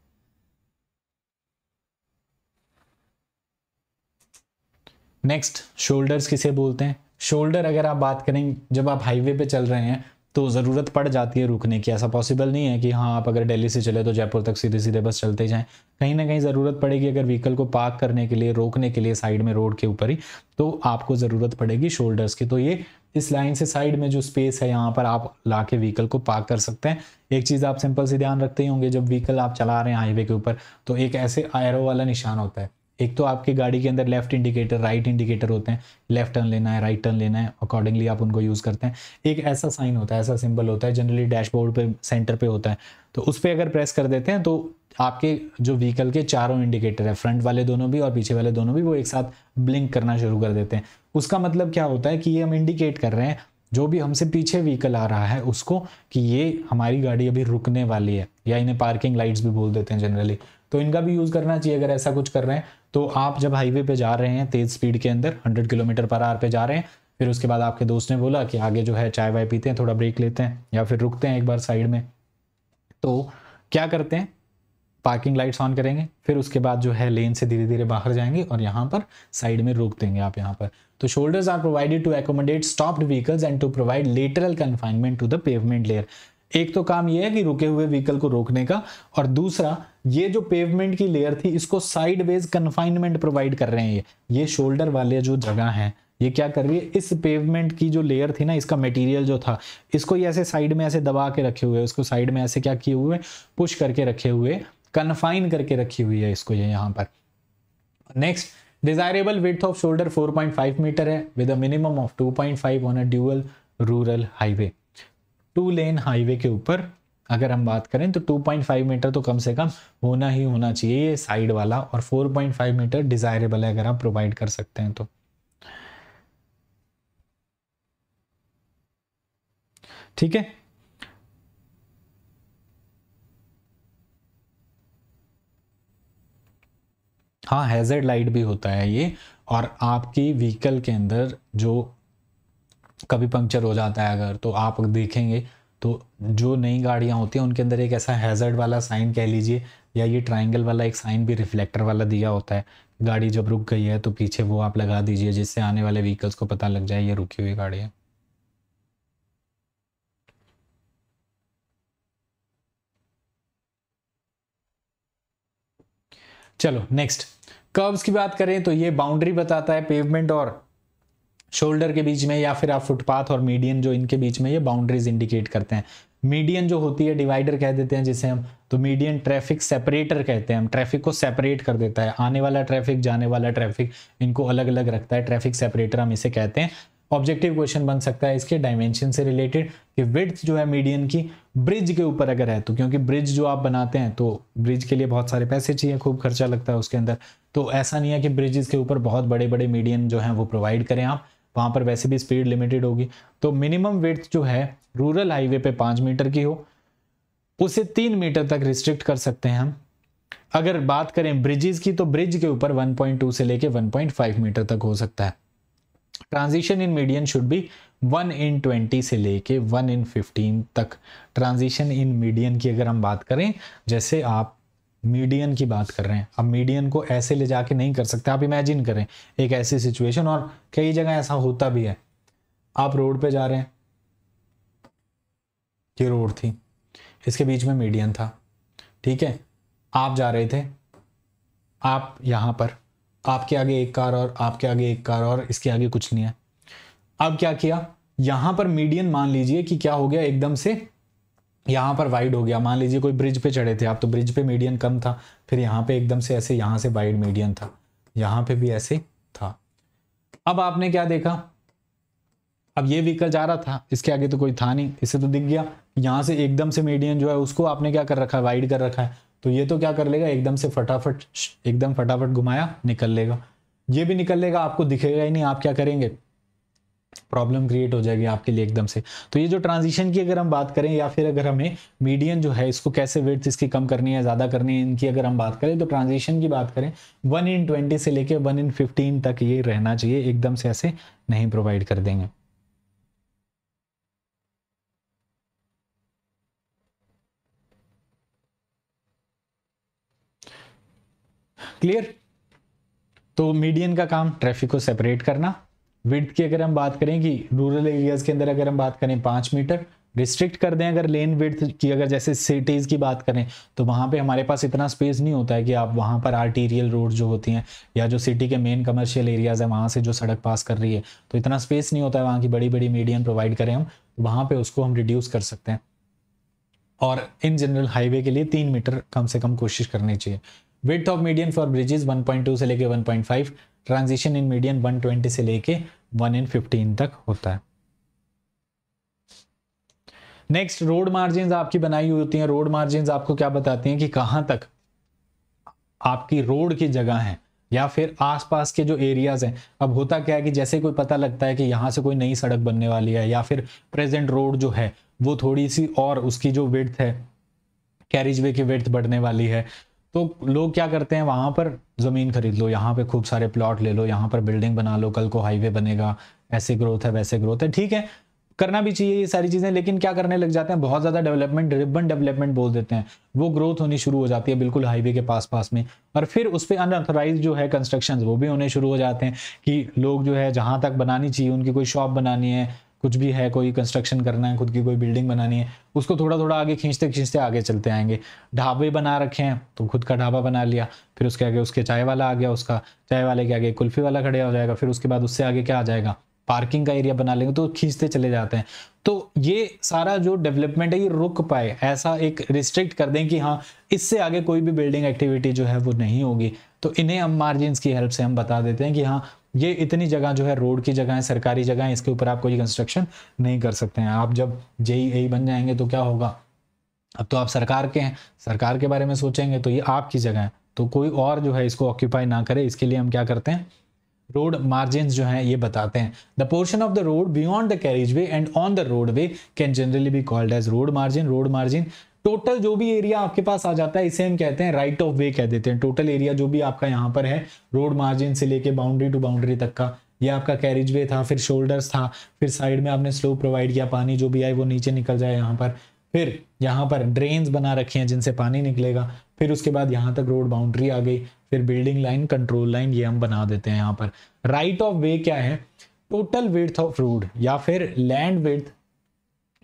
S1: नेक्स्ट शोल्डर्स किसे बोलते हैं शोल्डर अगर आप बात करें जब आप हाईवे पे चल रहे हैं तो ज़रूरत पड़ जाती है रुकने की ऐसा पॉसिबल नहीं है कि हाँ आप अगर दिल्ली से चले तो जयपुर तक सीधे सीधे बस चलते जाएं कहीं ना कहीं ज़रूरत पड़ेगी अगर व्हीकल को पार्क करने के लिए रोकने के लिए साइड में रोड के ऊपर ही तो आपको ज़रूरत पड़ेगी शोल्डर्स की तो ये इस लाइन से साइड में जो स्पेस है यहाँ पर आप ला के व्हीकल को पार्क कर सकते हैं एक चीज़ आप सिंपल से ध्यान रखते ही होंगे जब व्हीकल आप चला रहे हैं हाईवे के ऊपर तो एक ऐसे आयरो वाला निशान होता है एक तो आपकी गाड़ी के अंदर लेफ्ट इंडिकेटर राइट इंडिकेटर होते हैं लेफ्ट टर्न लेना है राइट टर्न लेना है अकॉर्डिंगली आप उनको यूज़ करते हैं एक ऐसा साइन होता है ऐसा सिंबल होता है जनरली डैशबोर्ड पे सेंटर पे होता है तो उस पर अगर प्रेस कर देते हैं तो आपके जो व्हीकल के चारों इंडिकेटर है फ्रंट वाले दोनों भी और पीछे वाले दोनों भी वो एक साथ ब्लिंक करना शुरू कर देते हैं उसका मतलब क्या होता है कि ये हम इंडिकेट कर रहे हैं जो भी हमसे पीछे व्हीकल आ रहा है उसको कि ये हमारी गाड़ी अभी रुकने वाली है या इन्हें पार्किंग लाइट्स भी बोल देते हैं जनरली तो इनका भी यूज़ करना चाहिए अगर ऐसा कुछ कर रहे हैं तो आप जब हाईवे पे जा रहे हैं तेज़ स्पीड के अंदर 100 किलोमीटर पर आर पे जा रहे हैं फिर उसके बाद आपके दोस्त ने बोला कि आगे जो है चाय वाय पीते हैं थोड़ा ब्रेक लेते हैं या फिर रुकते हैं एक बार साइड में तो क्या करते हैं पार्किंग लाइट्स ऑन करेंगे फिर उसके बाद जो है लेन से धीरे धीरे बाहर जाएंगे और यहाँ पर साइड में रोक देंगे आप यहाँ पर तो shoulders are provided to accommodate stopped vehicles and to provide lateral confinement to the pavement layer एक तो काम यह है कि रुके हुए व्हीकल को रोकने का और दूसरा ये जो पेवमेंट की लेयर थी इसको साइड वेज कन्फाइनमेंट प्रोवाइड कर रहे हैं ये ये शोल्डर वाले जो जगह है ये क्या कर रही है इस पेवमेंट की जो लेयर थी ना इसका मटेरियल जो था इसको ये ऐसे साइड में ऐसे दबा के रखे हुए उसको साइड में ऐसे क्या किए हुए पुश करके रखे हुए कन्फाइन करके रखी हुई है इसको ये यहाँ पर next desirable width of shoulder 4.5 metre है with a minimum of 2.5 on a dual rural highway two lane highway के ऊपर अगर हम बात करें तो 2.5 मीटर तो कम से कम होना ही होना चाहिए ये साइड वाला और 4.5 मीटर डिजायरेबल है अगर आप प्रोवाइड कर सकते हैं तो ठीक है हाँ हैजर्ड लाइट भी होता है ये और आपकी व्हीकल के अंदर जो कभी पंक्चर हो जाता है अगर तो आप देखेंगे तो जो नई गाड़ियाँ होती हैं उनके अंदर एक ऐसा हैज़र्ड वाला साइन कह लीजिए या ये ट्राइंगल वाला एक साइन भी रिफ्लेक्टर वाला दिया होता है गाड़ी जब रुक गई है तो पीछे वो आप लगा दीजिए जिससे आने वाले व्हीकल्स को पता लग जाए ये रुकी हुई गाड़ी है चलो नेक्स्ट कर्व्स की बात करें तो ये बाउंड्री बताता है पेवमेंट और शोल्डर के बीच में या फिर आप फुटपाथ और मीडियन जो इनके बीच में ये बाउंड्रीज इंडिकेट करते हैं मीडियन जो होती है डिवाइडर कह देते हैं जिसे हम तो मीडियन ट्रैफिक सेपरेटर कहते हैं हम ट्रैफिक को सेपरेट कर देता है आने वाला ट्रैफिक जाने वाला ट्रैफिक इनको अलग अलग रखता है ट्रैफिक सेपरेटर हम इसे कहते हैं ऑब्जेक्टिव क्वेश्चन बन सकता है इसके डायमेंशन से रिलेटेड कि विड्थ जो है मीडियन की ब्रिज के ऊपर अगर है तो क्योंकि ब्रिज जो आप बनाते हैं तो ब्रिज के लिए बहुत सारे पैसे चाहिए खूब खर्चा लगता है उसके अंदर तो ऐसा नहीं है कि ब्रिजेस के ऊपर बहुत बड़े बड़े मीडियन जो हैं वो प्रोवाइड करें आप वहाँ पर वैसे भी स्पीड लिमिटेड होगी तो मिनिमम वेथ जो है रूरल हाईवे पे पाँच मीटर की हो उसे तीन मीटर तक रिस्ट्रिक्ट कर सकते हैं हम अगर बात करें ब्रिजेस की तो ब्रिज के ऊपर 1.2 से लेके 1.5 मीटर तक हो सकता है transition in median should be 1 in 20 से लेके 1 इन 15 तक ट्रांजिशन इन मीडियन की अगर हम बात करें जैसे आप मीडियन की बात कर रहे हैं अब मीडियन को ऐसे ले जाके नहीं कर सकते आप इमेजिन करें एक ऐसी सिचुएशन और कई जगह ऐसा होता भी है आप रोड पे जा रहे हैं ये रोड थी इसके बीच में मीडियन था ठीक है आप जा रहे थे आप यहां पर आपके आगे एक कार और आपके आगे एक कार और इसके आगे कुछ नहीं है अब क्या किया यहां पर मीडियन मान लीजिए कि क्या हो गया एकदम से यहाँ पर वाइड हो गया मान लीजिए कोई ब्रिज पे चढ़े थे आप तो ब्रिज पे मीडियन कम था फिर यहाँ पे एकदम से ऐसे यहाँ से वाइड मीडियन था यहाँ पे भी ऐसे था अब आपने क्या देखा अब ये व्हीकल जा रहा था इसके आगे तो कोई था नहीं इसे तो दिख गया यहाँ से एकदम से मीडियन जो है उसको आपने क्या कर रखा है वाइड कर रखा है तो ये तो क्या कर लेगा एकदम से फटाफट एकदम फटाफट घुमाया निकल लेगा ये भी निकल लेगा आपको दिखेगा ही नहीं आप क्या करेंगे प्रॉब्लम क्रिएट हो जाएगी आपके लिए एकदम से तो ये जो ट्रांजिशन की अगर हम बात करें या फिर अगर हमें मीडियन जो है इसको कैसे वेट इसकी कम करनी है ज़्यादा करनी है इनकी अगर हम बात करें तो ट्रांजिशन की बात करें वन इन ट्वेंटी से लेके वन इन फिफ्टीन तक ये रहना चाहिए एकदम से ऐसे नहीं प्रोवाइड कर देंगे क्लियर तो मीडियन का काम ट्रैफिक को सेपरेट करना विड्थ की अगर हम बात करें कि रूरल एरियाज के अंदर अगर हम बात करें पांच मीटर रिस्ट्रिक्ट कर दें अगर लेन विथ की अगर जैसे सिटीज़ की बात करें तो वहां पे हमारे पास इतना स्पेस नहीं होता है कि आप वहां पर आर्टीरियल रोड जो होती हैं या जो सिटी के मेन कमर्शियल एरियाज़ है वहां से जो सड़क पास कर रही है तो इतना स्पेस नहीं होता है वहां की बड़ी बड़ी मीडियम प्रोवाइड करें हम तो पर उसको हम रिड्यूस कर सकते हैं और इन जनरल हाईवे के लिए तीन मीटर कम से कम कोशिश करनी चाहिए width of median for bridges one से लेके वन ट्रांजिशन इन मीडियन 120 से लेके 1 इन 15 तक होता है नेक्स्ट रोड मार्जिन आपकी बनाई हुई होती हैं रोड मार्जिन आपको क्या बताती हैं कि कहां तक आपकी रोड की जगह है या फिर आसपास के जो एरियाज हैं अब होता क्या है कि जैसे कोई पता लगता है कि यहां से कोई नई सड़क बनने वाली है या फिर प्रेजेंट रोड जो है वो थोड़ी सी और उसकी जो विड्थ है कैरिज वे की विड्थ बढ़ने वाली है तो लोग क्या करते हैं वहां पर ज़मीन खरीद लो यहाँ पे खूब सारे प्लॉट ले लो यहाँ पर बिल्डिंग बना लो कल को हाईवे बनेगा ऐसे ग्रोथ है वैसे ग्रोथ है ठीक है करना भी चाहिए ये सारी चीज़ें लेकिन क्या करने लग जाते हैं बहुत ज़्यादा डेवलपमेंट रिबन डेवलपमेंट बोल देते हैं वो ग्रोथ होनी शुरू हो जाती है बिल्कुल हाईवे के पास पास में और फिर उस पर अनऑथोराइज जो है कंस्ट्रक्शन वो भी होने शुरू हो जाते हैं कि लोग जो है जहां तक बनानी चाहिए उनकी कोई शॉप बनानी है कुछ भी है कोई कंस्ट्रक्शन करना है खुद की कोई बिल्डिंग बनानी है उसको थोड़ा थोड़ा आगे खींचते खींचते आगे चलते आएंगे ढाबे बना रखे हैं तो खुद का ढाबा बना लिया फिर उसके आगे उसके चाय वाला आ गया उसका चाय वाले के आगे कुल्फी वाला खड़े हो जाएगा फिर उसके बाद उससे आगे क्या आ जाएगा पार्किंग का एरिया बना लेंगे तो खींचते चले जाते हैं तो ये सारा जो डेवलपमेंट है ये रुक पाए ऐसा एक रिस्ट्रिक्ट कर दें कि हाँ इससे आगे कोई भी बिल्डिंग एक्टिविटी जो है वो नहीं होगी तो इन्हें हम मार्जिन की हेल्प से हम बता देते हैं कि हाँ ये इतनी जगह जो है रोड की जगह है सरकारी जगह है इसके ऊपर आप कोई कंस्ट्रक्शन नहीं कर सकते हैं आप जब जेई बन जाएंगे तो क्या होगा अब तो आप सरकार के हैं सरकार के बारे में सोचेंगे तो ये आपकी जगह है तो कोई और जो है इसको ऑक्यूपाई ना करे इसके लिए हम क्या करते हैं रोड मार्जिन जो है ये बताते हैं the portion of the road beyond the carriageway and on the roadway can generally be called as road margin road margin total जो भी एरिया आपके पास आ जाता है इसे हम कहते हैं राइट ऑफ वे कह देते हैं टोटल एरिया जो भी आपका यहाँ पर है रोड मार्जिन से लेके बाउंड्री टू बाउंड्री तक का ये आपका कैरेज वे था फिर शोल्डर्स था फिर साइड में आपने स्लो प्रोवाइड किया पानी जो भी आए वो नीचे निकल जाए यहाँ पर फिर यहाँ पर ड्रेन्स बना रखे हैं जिनसे पानी निकलेगा फिर उसके बाद यहाँ तक रोड बाउंड्री आ गई फिर बिल्डिंग लाइन कंट्रोल लाइन ये हम बना देते हैं यहाँ पर राइट ऑफ वे क्या है टोटल विर्थ ऑफ रोड या फिर land width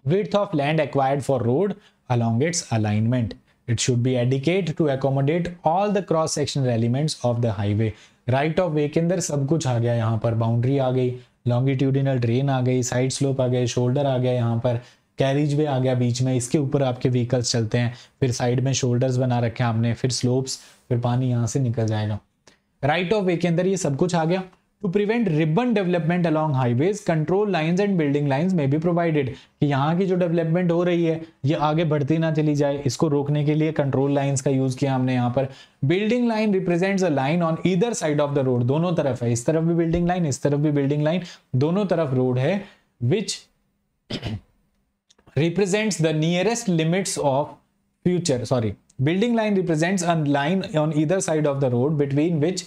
S1: width of land acquired for road along its alignment. It should be adequate to accommodate all the cross sectional elements of the highway. right of way ke andar sab kuch aa gaya yahan par boundary aa gayi longitudinal drain aa gayi side slope aa gaya shoulder aa gaya yahan par carriageway आ गया बीच में इसके ऊपर आपके vehicles चलते हैं फिर साइड में शोल्डर्स बना रखे हैं आपने फिर स्लोप्स फिर पानी यहाँ से निकल जाएगा राइट ऑफ वे के अंदर ये सब कुछ आ गया to prevent ribbon development along highways control lines and building lines में भी प्रोवाइडेड कि यहाँ की जो डेवलपमेंट हो रही है ये आगे बढ़ती ना चली जाए इसको रोकने के लिए कंट्रोल लाइन्स का यूज किया हमने यहाँ पर building line represent a line on इधर साइड ऑफ द रोड दोनों तरफ है इस तरफ भी बिल्डिंग लाइन इस तरफ भी बिल्डिंग लाइन दोनों तरफ रोड है which represent the nearest limits of future sorry building line represents a line on इधर side of the road between which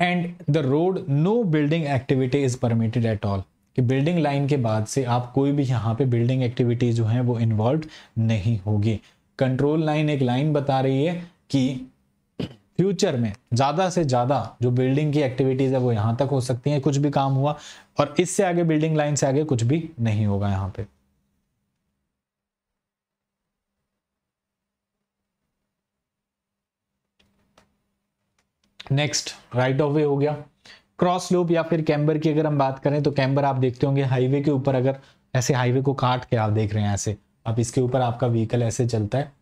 S1: and the road no building activity is permitted at all कि building line के बाद से आप कोई भी यहाँ पे बिल्डिंग एक्टिविटी जो है वो इन्वॉल्व नहीं होगी कंट्रोल लाइन एक लाइन बता रही है कि फ्यूचर में ज़्यादा से ज़्यादा जो बिल्डिंग की एक्टिविटीज़ है वो यहाँ तक हो सकती है कुछ भी काम हुआ और इससे आगे बिल्डिंग लाइन से आगे कुछ भी नहीं होगा यहाँ पे नेक्स्ट राइट ऑफ वे हो गया क्रॉस स्लोप या फिर कैम्बर की अगर हम बात करें तो कैम्बर आप देखते होंगे हाईवे के ऊपर अगर ऐसे हाईवे को काट के आप देख रहे हैं ऐसे अब इसके ऊपर आपका व्हीकल ऐसे चलता है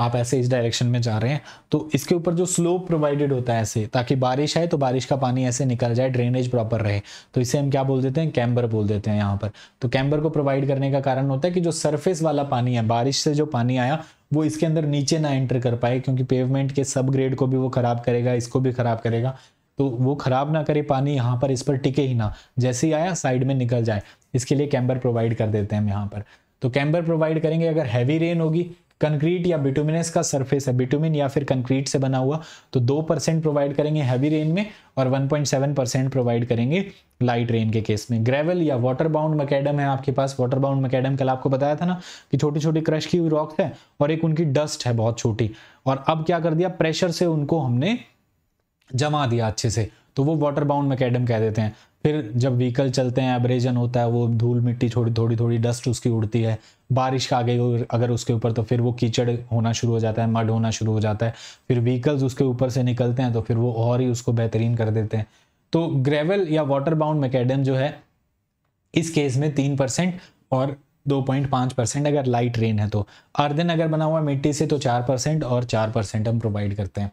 S1: आप ऐसे इस डायरेक्शन में जा रहे हैं तो इसके ऊपर जो स्लोप प्रोवाइडेड होता है ऐसे ताकि बारिश आए तो बारिश का पानी ऐसे निकल जाए ड्रेनेज प्रॉपर रहे तो इसे हम क्या बोल देते हैं कैम्बर बोल देते हैं यहाँ पर तो कैम्बर को प्रोवाइड करने का कारण होता है कि जो सरफेस वाला पानी है बारिश से जो पानी आया वो इसके अंदर नीचे ना एंटर कर पाए क्योंकि पेवमेंट के सब ग्रेड को भी वो ख़राब करेगा इसको भी ख़राब करेगा तो वो ख़राब ना करे पानी यहाँ पर इस पर टिके ही ना जैसे ही आया साइड में निकल जाए इसके लिए कैम्बर प्रोवाइड कर देते हैं हम यहाँ पर तो कैम्बर प्रोवाइड करेंगे अगर हैवी रेन होगी कंक्रीट या बिटुमिनस का सरफेस है बिटुमिन या फिर कंक्रीट से बना हुआ तो दो परसेंट प्रोवाइड करेंगे हैवी रेन में और one point seven percent provide करेंगे लाइट रेन के केस में ग्रेवल या वाटर बाउंड मकैडम है आपके पास वाटर बाउंड मकैडम कल आपको बताया था ना कि छोटी छोटी क्रश की हुई रॉक्स है और एक उनकी डस्ट है बहुत छोटी और अब क्या कर दिया प्रेशर से उनको हमने जमा दिया अच्छे से तो वो वाटर बाउंड मैकेडम कह देते हैं फिर जब व्हीकल चलते हैं एब्रेजन होता है वो धूल मिट्टी थोड़ी थोड़ी थोड़ी डस्ट उसकी उड़ती है बारिश आ गई अगर उसके ऊपर तो फिर वो कीचड़ होना शुरू हो जाता है मड होना शुरू हो जाता है फिर व्हीकल्स उसके ऊपर से निकलते हैं तो फिर वो और ही उसको बेहतरीन कर देते हैं तो ग्रेवल या वाटर बाउंड मैकेडम जो है इस केस में तीन परसेंट और दो पॉइंट पाँच परसेंट अगर लाइट रेन है तो अर्दन अगर बना हुआ मिट्टी से तो चार परसेंट और चार परसेंट हम प्रोवाइड करते हैं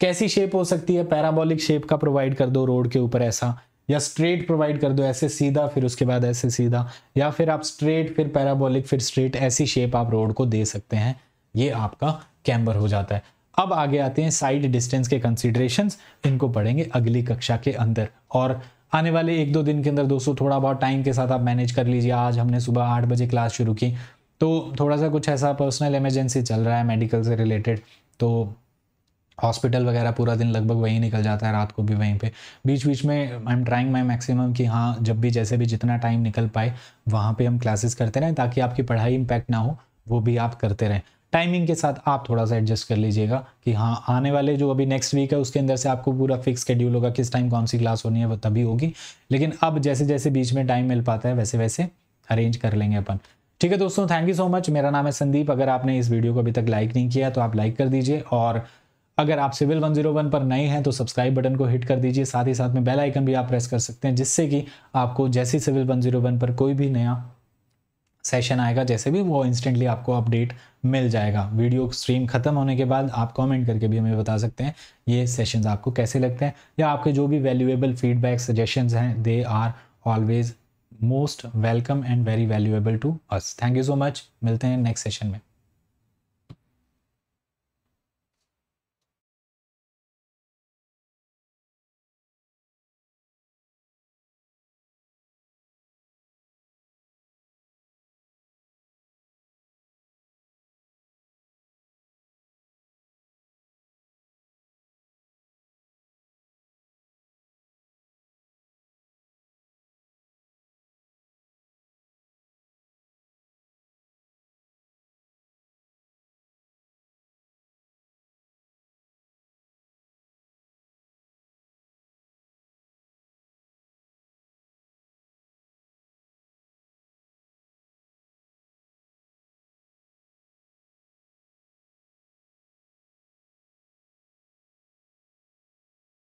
S1: कैसी शेप हो सकती है पैराबोलिक शेप का प्रोवाइड कर दो रोड के ऊपर ऐसा या स्ट्रेट प्रोवाइड कर दो ऐसे सीधा फिर उसके बाद ऐसे सीधा या फिर आप स्ट्रेट फिर पैराबोलिक फिर स्ट्रेट ऐसी शेप आप रोड को दे सकते हैं ये आपका कैम्बर हो जाता है अब आगे आते हैं साइड डिस्टेंस के कंसिडरेशन इनको पढ़ेंगे अगली कक्षा के अंदर और आने वाले एक दो दिन के अंदर दोस्तों थोड़ा बहुत टाइम के साथ आप मैनेज कर लीजिए आज हमने सुबह आठ बजे क्लास शुरू की तो थोड़ा सा कुछ ऐसा पर्सनल इमरजेंसी चल रहा है मेडिकल से रिलेटेड तो हॉस्पिटल वगैरह पूरा दिन लगभग वहीं निकल जाता है रात को भी वहीं पे बीच बीच में I am trying my maximum कि हाँ जब भी जैसे भी जितना टाइम निकल पाए वहाँ पे हम क्लासेस करते रहें ताकि आपकी पढ़ाई इम्पैक्ट ना हो वो भी आप करते रहें टाइमिंग के साथ आप थोड़ा सा एडजस्ट कर लीजिएगा कि हाँ आने वाले जो अभी नेक्स्ट वीक है उसके अंदर से आपको पूरा फिक्स शेड्यूल होगा किस टाइम कौन सी क्लास होनी है वो तभी होगी लेकिन अब जैसे जैसे बीच में टाइम मिल पाता है वैसे वैसे अरेंज कर लेंगे अपन ठीक है दोस्तों थैंक यू सो मच मेरा नाम है संदीप अगर आपने इस वीडियो को अभी तक लाइक नहीं किया तो आप लाइक कर दीजिए और अगर आप सिविल 101 पर नए हैं तो सब्सक्राइब बटन को हिट कर दीजिए साथ ही साथ में बेल आइकन भी आप प्रेस कर सकते हैं जिससे कि आपको जैसे सिविल 101 पर कोई भी नया सेशन आएगा जैसे भी वो इंस्टेंटली आपको अपडेट मिल जाएगा वीडियो स्ट्रीम खत्म होने के बाद आप कमेंट करके भी हमें बता सकते हैं ये सेशंस आपको कैसे लगते हैं या आपके जो भी वैल्यूएबल फीडबैक सजेशंस हैं they are always most welcome and very valuable to us thank you so much मिलते हैं नेक्स्ट सेशन में